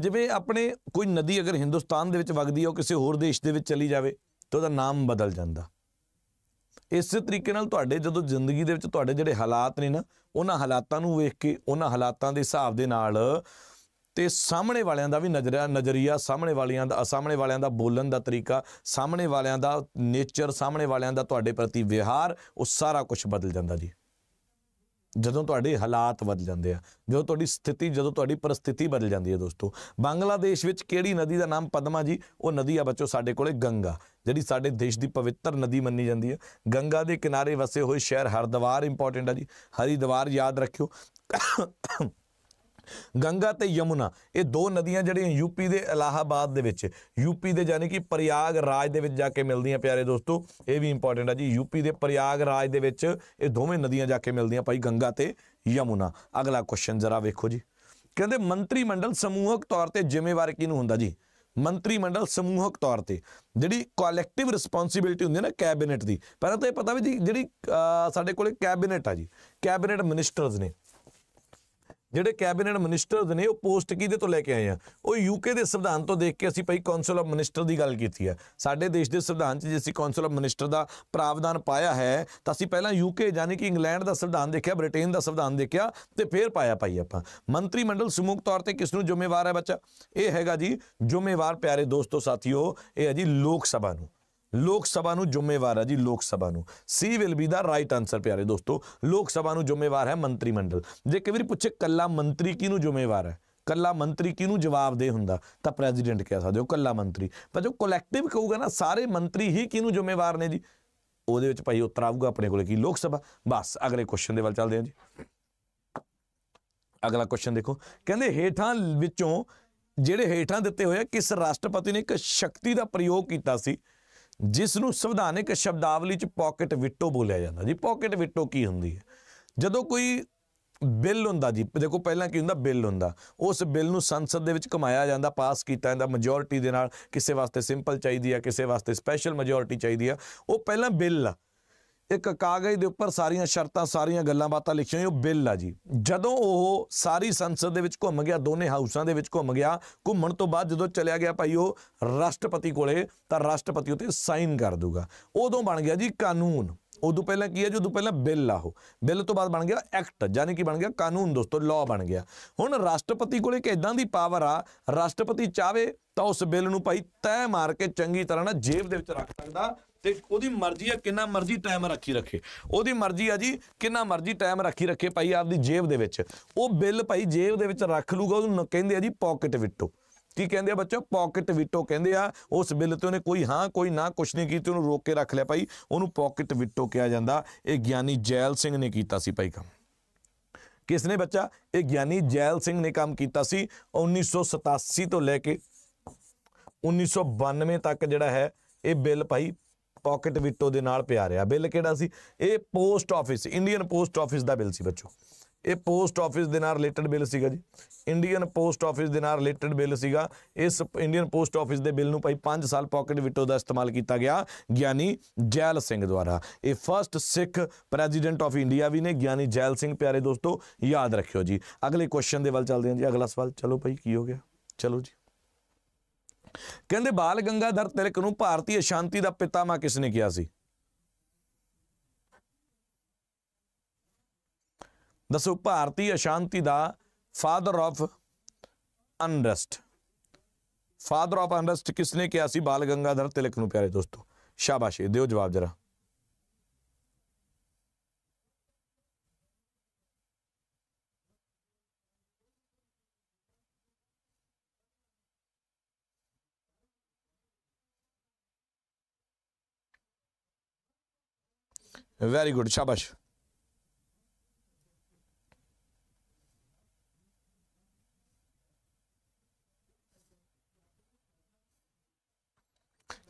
S1: ਜਿਵੇਂ ਆਪਣੇ ਕੋਈ ਨਦੀ ਅਗਰ ਹਿੰਦੁਸਤਾਨ ਦੇ ਵਿੱਚ ਵਗਦੀ ਹੋ ਕਿਸੇ ਹੋਰ ਦੇਸ਼ ਦੇ ਵਿੱਚ ਚਲੀ ਜਾਵੇ ਤਾਂ ਉਹਦਾ ਨਾਮ ਬਦਲ ਜਾਂਦਾ ਇਸੇ ਤਰੀਕੇ ਨਾਲ ਤੁਹਾਡੇ ਜਦੋਂ ਜ਼ਿੰਦਗੀ ਦੇ ਵਿੱਚ ਤੁਹਾਡੇ ਜਿਹੜੇ ਹਾਲਾਤ ਨੇ ਨਾ ਉਹਨਾਂ ਹਾਲਾਤਾਂ ਨੂੰ ਵੇਖ ਕੇ ਉਹਨਾਂ ਹਾਲਾਤਾਂ ਦੇ ਹਿਸਾਬ ਦੇ ਨਾਲ ਤੇ ਸਾਹਮਣੇ ਵਾਲਿਆਂ ਦਾ ਵੀ ਨਜ਼ਰਿਆ ਨਜ਼ਰੀਆ ਸਾਹਮਣੇ ਵਾਲਿਆਂ ਦਾ ਸਾਹਮਣੇ ਵਾਲਿਆਂ ਦਾ ਬੋਲਣ ਦਾ ਤਰੀਕਾ ਸਾਹਮਣੇ ਵਾਲਿਆਂ ਦਾ ਨੇਚਰ ਸਾਹਮਣੇ ਵਾਲਿਆਂ ਦਾ ਤੁਹਾਡੇ ਪ੍ਰਤੀ ਵਿਹਾਰ ਉਹ ਸਾਰਾ ਕੁਝ ਬਦਲ ਜਾਂਦਾ ਜੀ ਜਦੋਂ ਤੁਹਾਡੇ ਹਾਲਾਤ ਬਦਲ ਜਾਂਦੇ ਆ ਜਦੋਂ ਤੁਹਾਡੀ ਸਥਿਤੀ ਜਦੋਂ ਤੁਹਾਡੀ ਪਰਿਸਥਿਤੀ ਬਦਲ ਜਾਂਦੀ ਹੈ ਦੋਸਤੋ ਬੰਗਲਾਦੇਸ਼ ਵਿੱਚ ਕਿਹੜੀ ਨਦੀ ਦਾ ਨਾਮ ਪਦਮਾ ਜੀ ਉਹ ਨਦੀ ਆ ਬੱਚੋ ਸਾਡੇ ਕੋਲੇ ਗੰਗਾ ਜਿਹੜੀ ਸਾਡੇ ਦੇਸ਼ ਦੀ ਪਵਿੱਤਰ ਨਦੀ ਮੰਨੀ ਜਾਂਦੀ ਹੈ ਗੰਗਾ ਦੇ ਕਿਨਾਰੇ ਵਸੇ ਹੋਏ ਸ਼ਹਿਰ ਹਰਦਵਾਰ ਇੰਪੋਰਟੈਂਟ ਆ ਜੀ ਹਰੀਦਵਾਰ ਯਾਦ ਰੱਖਿਓ ਗੰਗਾ ਤੇ ਯਮੁਨਾ ਇਹ ਦੋ ਨਦੀਆਂ ਜਿਹੜੀਆਂ ਯੂਪੀ ਦੇ ਇਲਾਹਾਬਾਦ ਦੇ ਵਿੱਚ ਯੂਪੀ ਦੇ ਯਾਨੀ ਕਿ ਪ੍ਰਯਾਗ ਰਾਜ ਦੇ ਵਿੱਚ ਜਾ ਕੇ ਮਿਲਦੀਆਂ ਪਿਆਰੇ ਦੋਸਤੋ ਇਹ ਵੀ ਇੰਪੋਰਟੈਂਟ ਹੈ ਜੀ ਯੂਪੀ ਦੇ ਪ੍ਰਯਾਗ ਰਾਜ ਦੇ ਵਿੱਚ ਇਹ ਦੋਵੇਂ ਨਦੀਆਂ ਜਾ ਕੇ ਮਿਲਦੀਆਂ ਭਾਈ ਗੰਗਾ ਤੇ ਯਮੁਨਾ ਅਗਲਾ ਕੁਐਸਚਨ ਜ਼ਰਾ ਵੇਖੋ ਜੀ ਕਹਿੰਦੇ ਮੰਤਰੀ ਮੰਡਲ ਸਮੂਹਕ ਤੌਰ ਤੇ ਜ਼ਿੰਮੇਵਾਰ ਕਿਹਨੂੰ ਹੁੰਦਾ ਜੀ ਮੰਤਰੀ ਮੰਡਲ ਸਮੂਹਕ ਤੌਰ ਤੇ ਜਿਹੜੀ ਕਲੈਕਟਿਵ ਰਿਸਪੌਂਸਿਬਿਲਟੀ ਹੁੰਦੀ ਹੈ ਨਾ ਕੈਬਨਿਟ ਦੀ ਪਹਿਲਾਂ ਤਾਂ ਇਹ ਪਤਾ ਵੀ ਜਿਹੜੀ ਸਾਡੇ ਕੋਲੇ ਕੈਬਨਿਟ ਆ ਜੀ ਕੈਬਨਿਟ ਮਿਨਿਸਟਰਸ ਨੇ ਜਿਹੜੇ ਕੈਬਨਿਟ ਮਨਿਸਟਰਸ ਨੇ ਉਹ ਪੋਸਟ ਕਿਹਦੇ ਤੋਂ ਲੈ ਕੇ ਆਏ ਆ ਉਹ ਯੂਕੇ ਦੇ ਸੰਵਿਧਾਨ ਤੋਂ ਦੇਖ ਕੇ ਅਸੀਂ ਭਾਈ ਕਾਉਂਸਲ ਆਫ ਮਿਨਿਸਟਰ ਦੀ ਗੱਲ ਕੀਤੀ ਆ ਸਾਡੇ ਦੇਸ਼ ਦੇ ਸੰਵਿਧਾਨ 'ਚ ਜੇ ਅਸੀਂ ਕਾਉਂਸਲ ਆਫ ਮਿਨਿਸਟਰ ਦਾ ਪ੍ਰਾਵਧਾਨ ਪਾਇਆ ਹੈ ਤਾਂ ਅਸੀਂ ਪਹਿਲਾਂ ਯੂਕੇ ਯਾਨੀ ਕਿ ਇੰਗਲੈਂਡ ਦਾ ਸੰਵਿਧਾਨ ਦੇਖਿਆ ਬ੍ਰਿਟੇਨ ਦਾ ਸੰਵਿਧਾਨ ਦੇਖਿਆ ਤੇ ਫਿਰ ਪਾਇਆ ਭਾਈ ਆਪਾਂ ਮੰਤਰੀ ਮੰਡਲ ਸਮੂਹ ਤੌਰ ਤੇ ਕਿਸ ਨੂੰ ਜ਼ਿੰਮੇਵਾਰ ਹੈ ਬੱਚਾ ਇਹ ਹੈਗਾ ਜੀ ਜ਼ਿੰਮੇਵਾਰ ਪਿਆਰੇ ਦੋਸਤੋ ਸਾਥੀਓ ਇਹ ਹੈ ਜੀ ਲੋਕ ਸਭਾ ਨੂੰ ਲੋਕ ਸਭਾ ਨੂੰ ਜ਼ਿੰਮੇਵਾਰ ਹੈ ਜੀ ਲੋਕ ਸਭਾ ਨੂੰ C will be the right answer ਪਿਆਰੇ ਦੋਸਤੋ ਲੋਕ ਸਭਾ ਨੂੰ ਜ਼ਿੰਮੇਵਾਰ ਹੈ ਮੰਤਰੀ ਮੰਡਲ ਜੇ ਕਈ ਵਾਰੀ ਪੁੱਛੇ ਕੱਲਾ ਮੰਤਰੀ ਕਿਹਨੂੰ ਜ਼ਿੰਮੇਵਾਰ ਹੈ ਕੱਲਾ ਮੰਤਰੀ ਕਿਹਨੂੰ ਦੇ ਹੁੰਦਾ ਤਾਂ ਪ੍ਰੈਜ਼ੀਡੈਂਟ ਕਹਿ ਸਕਦੇ ਹੋ ਕੱਲਾ ਮੰਤਰੀ ਪਰ ਜੋ ਕਲੈਕਟਿਵ ਕਹੂਗਾ ਨਾ ਸਾਰੇ ਮੰਤਰੀ ਹੀ ਕਿਹਨੂੰ ਜ਼ਿੰਮੇਵਾਰ ਨੇ ਜੀ ਉਹਦੇ ਵਿੱਚ ਭਾਈ ਉੱਤਰ ਆਊਗਾ ਆਪਣੇ ਕੋਲੇ ਕੀ ਲੋਕ ਸਭਾ ਬਸ ਅਗਲੇ ਕੁਐਸਚਨ ਦੇ ਵੱਲ ਚੱਲਦੇ ਹਾਂ ਜੀ ਅਗਲਾ ਕੁਐਸਚਨ ਦੇਖੋ ਕਹਿੰਦੇ ਹੇਠਾਂ ਵਿੱਚੋਂ ਜਿਹੜੇ ਹੇਠਾਂ ਦਿੱਤੇ ਹੋਏ ਕਿਸ ਰਾਸ਼ਟਰਪਤੀ ਨੇ ਇੱਕ ਸ਼ਕਤੀ ਦਾ ਪ੍ਰਯੋਗ ਕੀਤਾ ਸੀ ਜਿਸ ਨੂੰ ਸੰਵਿਧਾਨਿਕ ਸ਼ਬਦਾਵਲੀ ਚ ਪਾਕਟ ਵਿਟੋ ਬੋਲਿਆ ਜਾਂਦਾ ਜੀ ਪਾਕਟ ਵਿਟੋ ਕੀ ਹੁੰਦੀ ਹੈ ਜਦੋਂ ਕੋਈ ਬਿੱਲ ਹੁੰਦਾ ਜੀ ਦੇਖੋ ਪਹਿਲਾਂ ਕੀ ਹੁੰਦਾ ਬਿੱਲ ਹੁੰਦਾ ਉਸ ਬਿੱਲ ਨੂੰ ਸੰਸਦ ਦੇ ਵਿੱਚ ਕਮਾਇਆ ਜਾਂਦਾ ਪਾਸ ਕੀਤਾ ਜਾਂਦਾ ਮੈਜੋਰਿਟੀ ਦੇ ਨਾਲ ਕਿਸੇ ਵਾਸਤੇ ਸਿੰਪਲ ਚਾਹੀਦੀ ਆ ਕਿਸੇ ਵਾਸਤੇ ਸਪੈਸ਼ਲ ਮੈਜੋਰਿਟੀ ਚਾਹੀਦੀ ਆ ਉਹ ਪਹਿਲਾਂ ਬਿੱਲ ਆ ਇੱਕ ਕਾਗਜ਼ ਦੇ ਉੱਪਰ ਸਾਰੀਆਂ ਸ਼ਰਤਾਂ ਸਾਰੀਆਂ ਗੱਲਾਂ ਬਾਤਾਂ ਲਿਖੀਆਂ ਉਹ ਬਿੱਲ ਆ ਜੀ ਜਦੋਂ ਉਹ ਸਾਰੀ ਸੰਸਦ ਦੇ ਵਿੱਚ ਘੁੰਮ ਗਿਆ ਦੋਨੇ ਹਾਊਸਾਂ ਦੇ ਵਿੱਚ ਘੁੰਮ ਗਿਆ ਘੁੰਮਣ ਤੋਂ ਬਾਅਦ ਜਦੋਂ ਚਲਿਆ ਗਿਆ ਭਾਈ ਉਹ ਰਾਸ਼ਟਰਪਤੀ ਕੋਲੇ ਤਾਂ ਰਾਸ਼ਟਰਪਤੀ ਉਤੇ ਸਾਈਨ ਕਰ ਦੂਗਾ ਉਦੋਂ ਬਣ ਗਿਆ ਜੀ ਕਾਨੂੰਨ ਉਦੋਂ ਪਹਿਲਾਂ ਕੀ ਹੈ ਜਦੋਂ ਪਹਿਲਾਂ ਬਿੱਲ ਆ ਉਹ ਬਿੱਲ ਤੋਂ ਬਾਅਦ ਬਣ ਗਿਆ ਐਕਟ ਯਾਨੀ ਕਿ ਬਣ ਗਿਆ ਕਾਨੂੰਨ ਦੋਸਤੋ ਲਾਅ ਬਣ ਗਿਆ ਹੁਣ ਰਾਸ਼ਟਰਪਤੀ ਕੋਲੇ ਇੱਕ ਇਦਾਂ ਦੀ ਪਾਵਰ ਆ ਰਾਸ਼ਟਰਪਤੀ ਚਾਵੇ ਤਾਂ ਉਸ ਬਿੱਲ ਨੂੰ ਭਾਈ ਤੈ ਮਾਰ ਕੇ ਚੰਗੀ ਤਰ੍ਹਾਂ ਨਾਲ ਜੇਬ ਦੇ ਵਿੱਚ ਰੱਖ ਸਕਦਾ ਤੇ ਉਹਦੀ ਮਰਜ਼ੀ ਆ ਕਿੰਨਾ ਮਰਜ਼ੀ ਟਾਈਮ ਰੱਖੀ ਰੱਖੇ ਉਹਦੀ ਮਰਜ਼ੀ ਆ ਜੀ ਕਿੰਨਾ ਮਰਜ਼ੀ ਟਾਈਮ ਰੱਖੀ ਰੱਖੇ ਭਾਈ ਆਪਦੀ ਜੇਬ ਦੇ ਵਿੱਚ ਉਹ ਬਿੱਲ ਭਾਈ ਜੇਬ ਦੇ ਵਿੱਚ ਰੱਖ ਲੂਗਾ ਉਹਨੂੰ ਕਹਿੰਦੇ ਆ ਜੀ ਪਾਕਟ ਵਿਟੋ ਕੀ ਕਹਿੰਦੇ ਆ ਬੱਚੋ ਪਾਕਟ ਵਿਟੋ ਕਹਿੰਦੇ ਆ ਉਸ ਬਿੱਲ ਤੇ ਉਹਨੇ ਕੋਈ ਹਾਂ ਕੋਈ ਨਾ ਕੁਛ ਨਹੀਂ ਕੀਤਾ ਉਹਨੂੰ ਰੋਕ ਕੇ ਰੱਖ ਲਿਆ ਭਾਈ ਉਹਨੂੰ ਪਾਕਟ ਵਿਟੋ ਕਿਹਾ ਜਾਂਦਾ ਇਹ ਗਿਆਨੀ ਜੈਲ ਸਿੰਘ ਨੇ ਕੀਤਾ ਸੀ ਭਾਈ ਕੰਮ ਕਿਸ ਨੇ ਬੱਚਾ ਇਹ ਗਿਆਨੀ ਜੈਲ ਸਿੰਘ ਨੇ ਕੰਮ ਕੀਤਾ ਸੀ 1987 ਤੋਂ ਲੈ ਕੇ 1992 ਤੱਕ ਜਿਹੜਾ ਹੈ ਇਹ ਬਿੱਲ ਭਾਈ ਪਾਕਟ ਵਿਟੋ ਦੇ ਨਾਲ ਪਿਆ ਰਿਹਾ ਬਿੱਲ ਕਿਹੜਾ ਸੀ ਇਹ post office Indian post office ਦਾ ਬਿੱਲ ਸੀ ਬੱਚੋ ਇਹ ਪੋਸਟ ਆਫਿਸ ਦੇ ਨਾਲ ਰਿਲੇਟਡ ਬਿੱਲ ਸੀਗਾ ਜੀ ਇੰਡੀਅਨ ਪੋਸਟ ਆਫਿਸ ਦੇ ਨਾਲ ਰਿਲੇਟਡ ਬਿੱਲ ਸੀਗਾ ਇਸ ਇੰਡੀਅਨ ਪੋਸਟ ਆਫਿਸ ਦੇ ਬਿੱਲ ਨੂੰ ਭਾਈ 5 ਸਾਲ ਪਾਕਟ ਵਿਟੋ ਦਾ ਇਸਤੇਮਾਲ ਕੀਤਾ ਗਿਆ ਗਿਆਨੀ ਜੈਲ ਸਿੰਘ ਦੁਆਰਾ ਇਹ first Sikh president of India ਵੀ ਨੇ ਗਿਆਨੀ ਜੈਲ ਸਿੰਘ ਪਿਆਰੇ ਦੋਸਤੋ ਯਾਦ ਰੱਖਿਓ ਜੀ ਅਗਲੇ ਕੁਐਸਚਨ ਦੇ ਵੱਲ ਚੱਲਦੇ ਹਾਂ ਜੀ ਅਗਲਾ ਸਵਾਲ ਚਲੋ ਭਾਈ ਕੀ ਹੋ ਗਿਆ ਚਲੋ ਜੀ ਕਹਿੰਦੇ ਬਾਲ ਗੰਗਾਧਰ ਤਿਲਕ ਨੂੰ ਭਾਰਤੀ ਅਸ਼ਾਂਤੀ ਦਾ ਪਿਤਾਮਾ ਕਿਸ ਨੇ ਕਿਹਾ ਸੀ ਦੱਸੋ ਭਾਰਤੀ ਅਸ਼ਾਂਤੀ ਦਾ father of unrest father of unrest ਕਿਸ ਨੇ ਕਿਹਾ ਸੀ ਬਾਲ ਗੰਗਾਧਰ ਤਿਲਕ ਨੂੰ ਪਿਆਰੇ ਦੋਸਤੋ ਸ਼ਾਬਾਸ਼ ਦਿਓ ਜਵਾਬ ਜਰਾ ਵੈਰੀ ਗੁੱਡ ਸ਼ਾਬਾਸ਼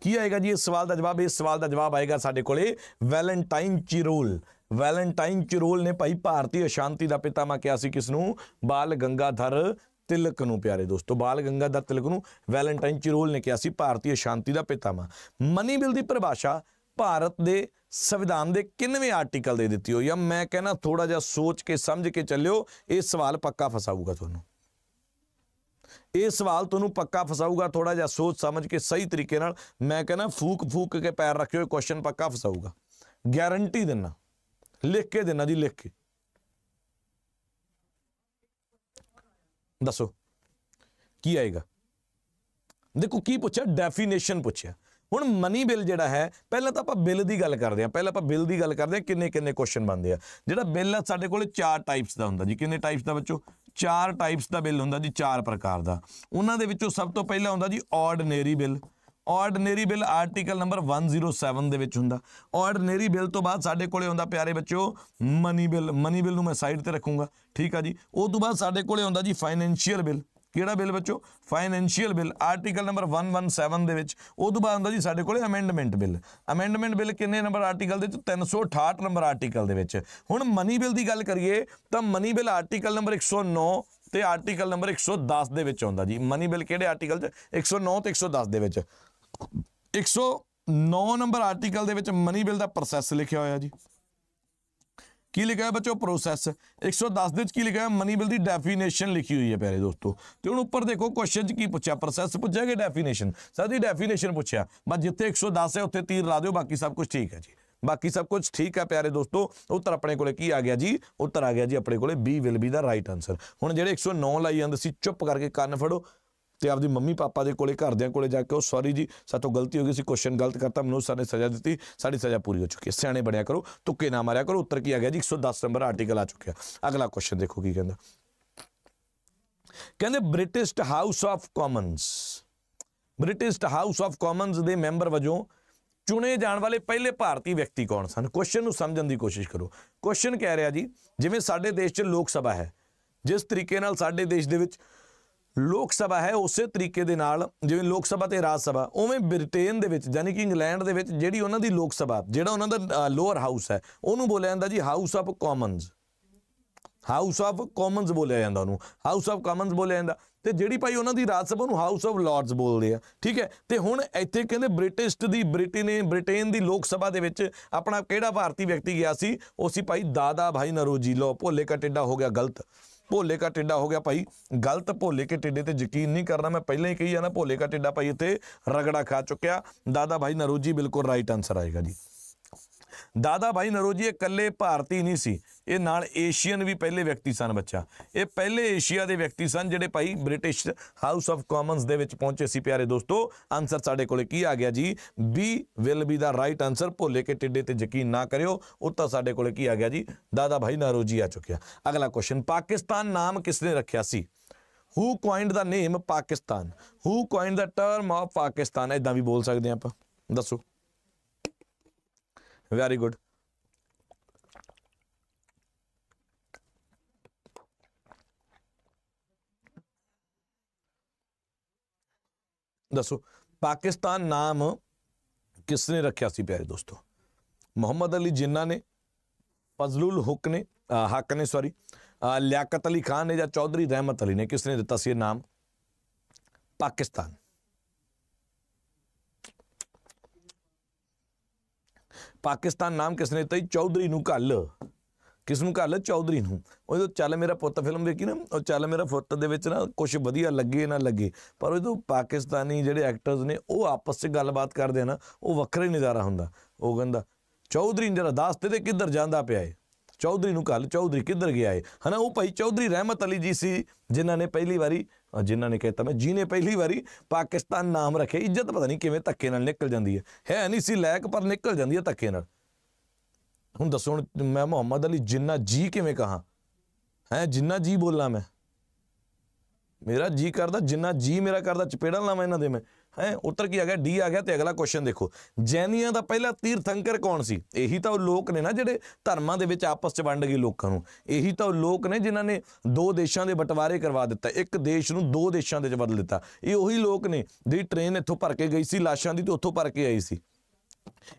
S1: ਕੀ ਆਏਗਾ ਜੀ ਇਸ ਸਵਾਲ ਦਾ ਜਵਾਬ ਇਸ ਸਵਾਲ ਦਾ ਜਵਾਬ ਆਏਗਾ ਸਾਡੇ ਕੋਲੇ ਵੈਲੈਂਟਾਈਨ ਚਿਰੋਲ ਵੈਲੈਂਟਾਈਨ ਚਿਰੋਲ ਨੇ ਭਾਈ ਭਾਰਤੀ ਅਸ਼ਾਂਤੀ ਦਾ ਪਿਤਾਮਾ ਕਿਹਾ ਸੀ ਕਿਸ ਨੂੰ ਬਾਲ ਗੰਗਾਧਰ ਤਿਲਕ ਨੂੰ ਪਿਆਰੇ ਦੋਸਤੋ ਬਾਲ ਗੰਗਾਧਰ ਤਿਲਕ ਨੂੰ ਵੈਲੈਂਟਾਈਨ ਚਿਰੋਲ ਨੇ ਕਿਹਾ ਸੀ ਭਾਰਤੀ ਅਸ਼ਾਂਤੀ ਦਾ ਪਿਤਾਮਾ ਮਨੀ ਬਿਲ ਦੀ ਪਰਿਭਾਸ਼ਾ ਭਾਰਤ ਦੇ ਸੰਵਿਧਾਨ ਦੇ ਕਿੰਨਵੇਂ ਆਰਟੀਕਲ ਦੇ ਦਿੱਤੀ ਹੋਈ ਆ ਮੈਂ ਕਹਿੰਦਾ ਥੋੜਾ ਜਿਹਾ ਸੋਚ ਕੇ ਸਮਝ ਕੇ ਚੱਲਿਓ ਇਹ ਸਵਾਲ ਪੱਕਾ ਫਸਾਊਗਾ ਤੁਹਾਨੂੰ ਇਹ ਸਵਾਲ ਤੁਹਾਨੂੰ ਪੱਕਾ ਫਸਾਊਗਾ ਥੋੜਾ ਜਿਹਾ ਸੋਚ ਸਮਝ ਕੇ ਸਹੀ ਤਰੀਕੇ ਨਾਲ ਮੈਂ ਕਹਿੰਦਾ ਫੂਕ ਫੂਕ ਕੇ ਪੈਰ ਰੱਖਿਓ ਇਹ ਕੁਐਸਚਨ ਪੱਕਾ ਫਸਾਊਗਾ ਗਾਰੰਟੀ ਦਿੰਨਾ ਲਿਖ ਕੇ ਦਿੰਨਾ ਜੀ ਲਿਖ ਕੇ ਦੱਸੋ ਕੀ ਆਏਗਾ ਦੇਖੋ ਕੀ ਪੁੱਛਿਆ ਡੈਫੀਨੇਸ਼ਨ ਪੁੱਛਿਆ ਹੁਣ ਮਨੀ ਬਿੱਲ ਜਿਹੜਾ ਹੈ ਪਹਿਲਾਂ ਤਾਂ ਆਪਾਂ ਬਿੱਲ ਦੀ ਗੱਲ ਕਰਦੇ ਆ ਪਹਿਲਾਂ ਆਪਾਂ ਬਿੱਲ ਦੀ ਗੱਲ ਕਰਦੇ ਆ ਕਿੰਨੇ ਕਿੰਨੇ ਕੁਐਸਚਨ ਬਣਦੇ ਆ ਜਿਹੜਾ ਬਿੱਲ ਆ ਸਾਡੇ ਕੋਲ ਚਾਰ ਟਾਈਪਸ ਦਾ ਹੁੰਦਾ ਜੀ ਕਿੰਨੇ ਟਾਈਪਸ ਦਾ ਬੱਚੋ ਚਾਰ ਟਾਈਪਸ ਦਾ ਬਿੱਲ ਹੁੰਦਾ ਜੀ ਚਾਰ ਪ੍ਰਕਾਰ ਦਾ ਉਹਨਾਂ ਦੇ ਵਿੱਚੋਂ ਸਭ ਤੋਂ ਪਹਿਲਾਂ ਹੁੰਦਾ ਜੀ ordinary bill ordinary bill article number 107 ਦੇ ਵਿੱਚ ਹੁੰਦਾ ਆਰਡੀਨਰੀ ਬਿੱਲ ਤੋਂ ਬਾਅਦ ਸਾਡੇ ਕੋਲੇ ਹੁੰਦਾ ਪਿਆਰੇ ਬੱਚਿਓ ਮਨੀ ਬਿੱਲ ਮਨੀ ਬਿੱਲ ਨੂੰ ਮੈਂ ਸਾਈਡ ਤੇ ਰੱਖੂੰਗਾ ਠੀਕ ਆ ਜੀ ਉਸ ਤੋਂ ਬਾਅਦ ਸਾਡੇ ਕੋਲੇ ਹੁੰਦਾ ਜੀ ਫਾਈਨੈਂਸ਼ੀਅਲ ਬਿੱਲ ਕਿਹੜਾ ਬਿੱਲ ਬੱਚੋ ਫਾਈਨੈਂਸ਼ੀਅਲ ਬਿੱਲ ਆਰਟੀਕਲ ਨੰਬਰ 117 ਦੇ ਵਿੱਚ ਉਹ ਤੋਂ ਬਾਅਦ ਹੁੰਦਾ ਜੀ ਸਾਡੇ ਕੋਲੇ ਅਮੈਂਡਮੈਂਟ ਬਿੱਲ ਅਮੈਂਡਮੈਂਟ ਬਿੱਲ ਕਿੰਨੇ ਨੰਬਰ ਆਰਟੀਕਲ ਦੇ ਵਿੱਚ 368 ਨੰਬਰ ਆਰਟੀਕਲ ਦੇ ਵਿੱਚ ਹੁਣ ਮਨੀ ਬਿੱਲ ਦੀ ਗੱਲ ਕਰੀਏ ਤਾਂ ਮਨੀ ਬਿੱਲ ਆਰਟੀਕਲ ਨੰਬਰ 109 ਤੇ ਆਰਟੀਕਲ ਨੰਬਰ 110 ਦੇ ਵਿੱਚ ਆਉਂਦਾ ਜੀ ਮਨੀ ਬਿੱਲ ਕਿਹੜੇ ਆਰਟੀਕਲ 'ਚ 109 ਤੇ 110 ਦੇ ਵਿੱਚ 109 ਨੰਬਰ ਆਰਟੀਕਲ ਦੇ ਵਿੱਚ ਮਨੀ ਬਿੱਲ ਦਾ ਪ੍ਰੋਸੈਸ ਲਿਖਿਆ ਹੋਇਆ ਜੀ ਕੀ ਲਿਖਿਆ ਹੈ ਬੱਚੋ ਪ੍ਰੋਸੈਸ 110 ਦੇ ਵਿੱਚ ਕੀ ਲਿਖਿਆ ਹੈ ਮਨੀ ਬਿਲ ਦੀ ਡੈਫੀਨੇਸ਼ਨ ਲਿਖੀ ਹੋਈ ਹੈ ਪਿਆਰੇ ਦੋਸਤੋ ਤੇ ਹੁਣ ਉੱਪਰ ਦੇਖੋ ਕੁਐਸਚਨ 'ਚ ਕੀ ਪੁੱਛਿਆ ਪ੍ਰੋਸੈਸ ਪੁੱਛਿਆ ਕਿ ਡੈਫੀਨੇਸ਼ਨ ਸਾਡੀ ਡੈਫੀਨੇਸ਼ਨ ਪੁੱਛਿਆ ਬਸ ਜਿੱਥੇ 110 ਹੈ ਉੱਥੇ ਤੀਰ ਲਾ ਦਿਓ ਬਾਕੀ ਸਭ ਕੁਝ ਠੀਕ ਹੈ ਜੀ ਬਾਕੀ ਸਭ ਕੁਝ ਠੀਕ ਹੈ ਪਿਆਰੇ ਦੋਸਤੋ ਉੱਤਰ ਆਪਣੇ ਕੋਲੇ ਕੀ ਆ ਗਿਆ ਜੀ ਉੱਤਰ ਆ ਗਿਆ ਜੀ ਆਪਣੇ ਕੋਲੇ B will be the right answer ਹੁਣ ਜਿਹੜੇ 109 ਲਾਈ ਜਾਂਦੇ ਸੀ ਚੁੱਪ ਕਰਕੇ ਕੰਨ ਫੜੋ ਤੇ ਆਪਦੀ ਮੰਮੀ ਪਾਪਾ ਦੇ ਕੋਲੇ ਘਰਦਿਆਂ ਕੋਲੇ ਜਾ ਕੇ ਉਹ ਸੌਰੀ ਜੀ ਸਾਤੋਂ ਗਲਤੀ ਹੋ ਗਈ ਸੀ ਕੁਐਸਚਨ ਗਲਤ ਕਰਤਾ ਮਨੋਜ ਸਰ ਨੇ ਸਜ਼ਾ ਦਿੱਤੀ ਸਾਡੀ ਸਜ਼ਾ ਪੂਰੀ ਹੋ ਚੁੱਕੀ ਹੈ ਸਿਆਣੇ ਬਣਿਆ ਕਰੋ ਤੁੱਕੇ ਨਾ ਮਾਰਿਆ ਕਰੋ ਉੱਤਰ ਕੀ ਆ ਗਿਆ ਜੀ 110 ਨੰਬਰ ਆਰਟੀਕਲ ਆ ਚੁੱਕਿਆ ਅਗਲਾ ਕੁਐਸਚਨ ਦੇਖੋ ਕੀ ਕਹਿੰਦਾ ਕਹਿੰਦੇ British House of Commons British House of Commons ਦੇ ਮੈਂਬਰ ਵਜੋਂ ਚੁਣੇ ਜਾਣ ਵਾਲੇ ਪਹਿਲੇ ਭਾਰਤੀ ਵਿਅਕਤੀ ਕੌਣ ਸਨ ਕੁਐਸਚਨ ਨੂੰ ਸਮਝਣ ਦੀ ਕੋਸ਼ਿਸ਼ ਕਰੋ ਕੁਐਸਚਨ ਕਹਿ ਰਿਹਾ ਜੀ ਜਿਵੇਂ ਸਾਡੇ ਦੇਸ਼ 'ਚ ਲੋਕ ਸਭਾ ਹੈ ਜਿਸ ਤਰੀਕੇ ਨਾਲ ਸਾਡੇ ਦੇਸ਼ ਦੇ ਵਿੱਚ ਲੋਕ ਸਭਾ ਹੈ ਉਸੇ ਤਰੀਕੇ ਦੇ ਨਾਲ ਜਿਵੇਂ ਲੋਕ ਸਭਾ ਤੇ ਰਾਜ ਸਭਾ ਉਵੇਂ ਬ੍ਰਿਟੇਨ ਦੇ ਵਿੱਚ ਯਾਨੀ ਕਿ ਇੰਗਲੈਂਡ ਦੇ ਵਿੱਚ ਜਿਹੜੀ ਉਹਨਾਂ ਦੀ ਲੋਕ ਸਭਾ ਜਿਹੜਾ ਉਹਨਾਂ ਦਾ ਲੋਅਰ ਹਾਊਸ ਹੈ ਉਹਨੂੰ ਬੋਲਿਆ ਜਾਂਦਾ ਜੀ House of Commons House of Commons ਬੋਲਿਆ ਜਾਂਦਾ ਉਹਨੂੰ ਹਾਊਸ ਆਫ ਕਾਮਨਸ ਬੋਲਿਆ ਜਾਂਦਾ ਤੇ ਜਿਹੜੀ ਭਾਈ ਉਹਨਾਂ ਦੀ ਰਾਜ ਸਭਾ ਨੂੰ ਹਾਊਸ ਆਫ ਲਾਰਡਸ ਬੋਲਦੇ ਆ ਠੀਕ ਹੈ ਤੇ ਹੁਣ ਇੱਥੇ ਕਹਿੰਦੇ ਬ੍ਰਿਟਿਸ਼ਟ ਦੀ ਬ੍ਰਿਟੇਨ ਬ੍ਰਿਟੇਨ ਦੀ ਲੋਕ ਸਭਾ ਦੇ ਵਿੱਚ ਆਪਣਾ ਕਿਹੜਾ ਭਾਰਤੀ ਵਿਅਕਤੀ ਗਿਆ ਸੀ ਉਸੇ ਭਾਈ ਦਾਦਾ ਭਾਈ ਨਰੋਜੀ ਲੋ ਭੋਲੇ ਕਾ ਟਿੱਡਾ ਹੋ ਗਿਆ ਗਲਤ ਭੋਲੇ ਕਾ ਟਿੱਡਾ ਹੋ ਗਿਆ ਭਾਈ ਗਲਤ ਭੋਲੇ ਕੇ ਟਿੱਡੇ ਤੇ ਯਕੀਨ ਨਹੀਂ ਕਰਨਾ ਮੈਂ ਪਹਿਲਾਂ ਹੀ ਕਹੀ ਜਾਣਾ ਭੋਲੇ ਕਾ ਟਿੱਡਾ ਭਾਈ ਇੱਥੇ ਰਗੜਾ ਖਾ ਚੁੱਕਿਆ ਦਾਦਾ ਭਾਈ ਨਰੋਜੀ ਬਿਲਕੁਲ ਰਾਈਟ ਆਨਸਰ ਆਏਗਾ ਜੀ ਦਾਦਾ ਭਾਈ ਨਰੋਜੀ ਇਕੱਲੇ ਭਾਰਤੀ ਨਹੀਂ ਸੀ ਇਹ ਨਾਲ ਏਸ਼ੀਅਨ ਵੀ ਪਹਿਲੇ ਵਿਅਕਤੀ ਸਨ ਬੱਚਾ ਇਹ ਪਹਿਲੇ ਏਸ਼ੀਆ ਦੇ ਵਿਅਕਤੀ ਸਨ ਜਿਹੜੇ ਭਾਈ ਬ੍ਰਿਟਿਸ਼ ਹਾਊਸ ਆਫ ਕਾਮਨਸ ਦੇ ਵਿੱਚ ਪਹੁੰਚੇ ਸੀ ਪਿਆਰੇ ਦੋਸਤੋ ਆਨਸਰ ਸਾਡੇ ਕੋਲੇ ਕੀ ਆ ਗਿਆ ਜੀ B will be the right answer ਭੋਲੇ ਕੇ ਟਿੱਡੇ ਤੇ ਯਕੀਨ ਨਾ ਕਰਿਓ ਉੱਤਰ ਸਾਡੇ ਕੋਲੇ ਕੀ ਆ ਗਿਆ ਜੀ ਦਾਦਾ ਭਾਈ ਨਰੋਜੀ ਆ ਚੁੱਕਿਆ ਅਗਲਾ ਕੁਐਸਚਨ ਪਾਕਿਸਤਾਨ ਨਾਮ ਕਿਸ ਨੇ ਰੱਖਿਆ ਸੀ who coined the name Pakistan who coined the term of Pakistan ਇਦਾਂ ਵੀ ਬੋਲ ਸਕਦੇ ਆਪਾਂ ਦੱਸੋ वेरी गुड दसो पाकिस्तान नाम किसने रखा सी प्यारे दोस्तों मोहम्मद अली जिन्ना ने फजलुल हुक ने आ, हक ने सॉरी लियाकत अली खान ने या चौधरी रहमत अली ने किसने दिता सी नाम पाकिस्तान ਪਾਕਿਸਤਾਨ ਨਾਮ ਕਿਸ ਨੇ ਤਈ ਚੌਧਰੀ ਨੂੰ ਘੱਲ ਕਿਸ ਨੂੰ ਘੱਲ ਚੌਧਰੀ ਨੂੰ ਉਹ ਜਦੋਂ ਚੱਲ ਮੇਰਾ ਪੁੱਤ ਫਿਲਮ ਦੇਖੀ ਨਾ ਉਹ ਚੱਲ ਮੇਰਾ ਫੁੱਤ ਦੇ ਵਿੱਚ ਨਾ ਕੁਝ ਵਧੀਆ ਲੱਗੇ ਨਾ ਲੱਗੇ ਪਰ ਉਹ ਪਾਕਿਸਤਾਨੀ ਜਿਹੜੇ ਐਕਟਰਸ ਨੇ ਉਹ ਆਪਸ ਵਿੱਚ ਗੱਲਬਾਤ ਕਰਦੇ ਨਾ ਉਹ ਵੱਖਰਾ ਹੀ ਨਜ਼ਾਰਾ ਹੁੰਦਾ ਉਹ ਕਹਿੰਦਾ ਚੌਧਰੀ ਜਿਹੜਾ ਦੱਸ ਤੇ ਕਿੱਧਰ ਜਾਂਦਾ ਪਿਆ ਏ ਚੌਧਰੀ ਨੂੰ ਘੱਲ ਚੌਧਰੀ ਕਿੱਧਰ ਗਿਆ ਏ ਹਨਾ ਉਹ ਭਾਈ ਚੌਧਰੀ ਰਹਿਮਤ ਅਲੀ ਜੀ ਸੀ ਜਿਨ੍ਹਾਂ ਨੇ ਪਹਿਲੀ ਵਾਰੀ ਜਿਨ੍ਹਾਂ ਨੇ ਕਹਿਤਾ ਮੈਂ ਜਿਨੇ ਪਹਿਲੀ ਵਾਰੀ ਪਾਕਿਸਤਾਨ ਨਾਮ ਰੱਖਿਆ ਇੱਜ਼ਤ ਪਤਾ ਨਹੀਂ ਕਿਵੇਂ ਧੱਕੇ ਨਾਲ ਨਿਕਲ ਜਾਂਦੀ ਹੈ ਹੈ ਨਹੀਂ ਸੀ ਲਾਇਕ ਪਰ ਨਿਕਲ ਜਾਂਦੀ ਹੈ ਧੱਕੇ ਨਾਲ ਹੁਣ ਦੱਸੋ ਹੁਣ ਮੈਂ ਮੁਹੰਮਦ ਅਲੀ ਜਿੰਨਾ ਜੀ ਕਿਵੇਂ ਕਹਾ ਹੈ ਜਿੰਨਾ ਜੀ ਬੋਲਾਂ ਮੈਂ ਮੇਰਾ ਜੀ ਕਰਦਾ ਜਿੰਨਾ ਜੀ ਮੇਰਾ ਕਰਦਾ ਚਪੇੜਾਂ ਲਾਵਾਂ ਇਹਨਾਂ ਦੇ ਮੈਂ ਹੈ ਉੱਤਰ ਕੀ ਆ ਗਿਆ ਡੀ ਆ ਗਿਆ ਤੇ ਅਗਲਾ ਕੁਐਸਚਨ ਦੇਖੋ ਜੈਨੀਆਂ ਦਾ ਪਹਿਲਾ ਤੀਰਥੰਕਰ ਕੌਣ ਸੀ ਇਹੀ ਤਾਂ ਉਹ ਲੋਕ ਨੇ ਨਾ ਜਿਹੜੇ ਧਰਮਾਂ ਦੇ ਵਿੱਚ ਆਪਸ 'ਚ ਵੰਡ ਗਏ ਲੋਕਾਂ ਨੂੰ ਇਹੀ ਤਾਂ ਉਹ ਲੋਕ ਨੇ ਜਿਨ੍ਹਾਂ ਨੇ ਦੋ ਦੇਸ਼ਾਂ ਦੇ ਬਟਵਾਰੇ ਕਰਵਾ ਦਿੱਤਾ ਇੱਕ ਦੇਸ਼ ਨੂੰ ਦੋ ਦੇਸ਼ਾਂ ਦੇ ਵਿੱਚ ਬਦਲ ਦਿੱਤਾ ਇਹ ਉਹੀ ਲੋਕ ਨੇ ਜਿਹੜੀ ਟ੍ਰੇਨ ਇੱਥੋਂ ਭਰ ਕੇ ਗਈ ਸੀ ਲਾਸ਼ਾਂ ਦੀ ਤੇ ਉੱਥੋਂ ਭਰ ਕੇ ਆਈ ਸੀ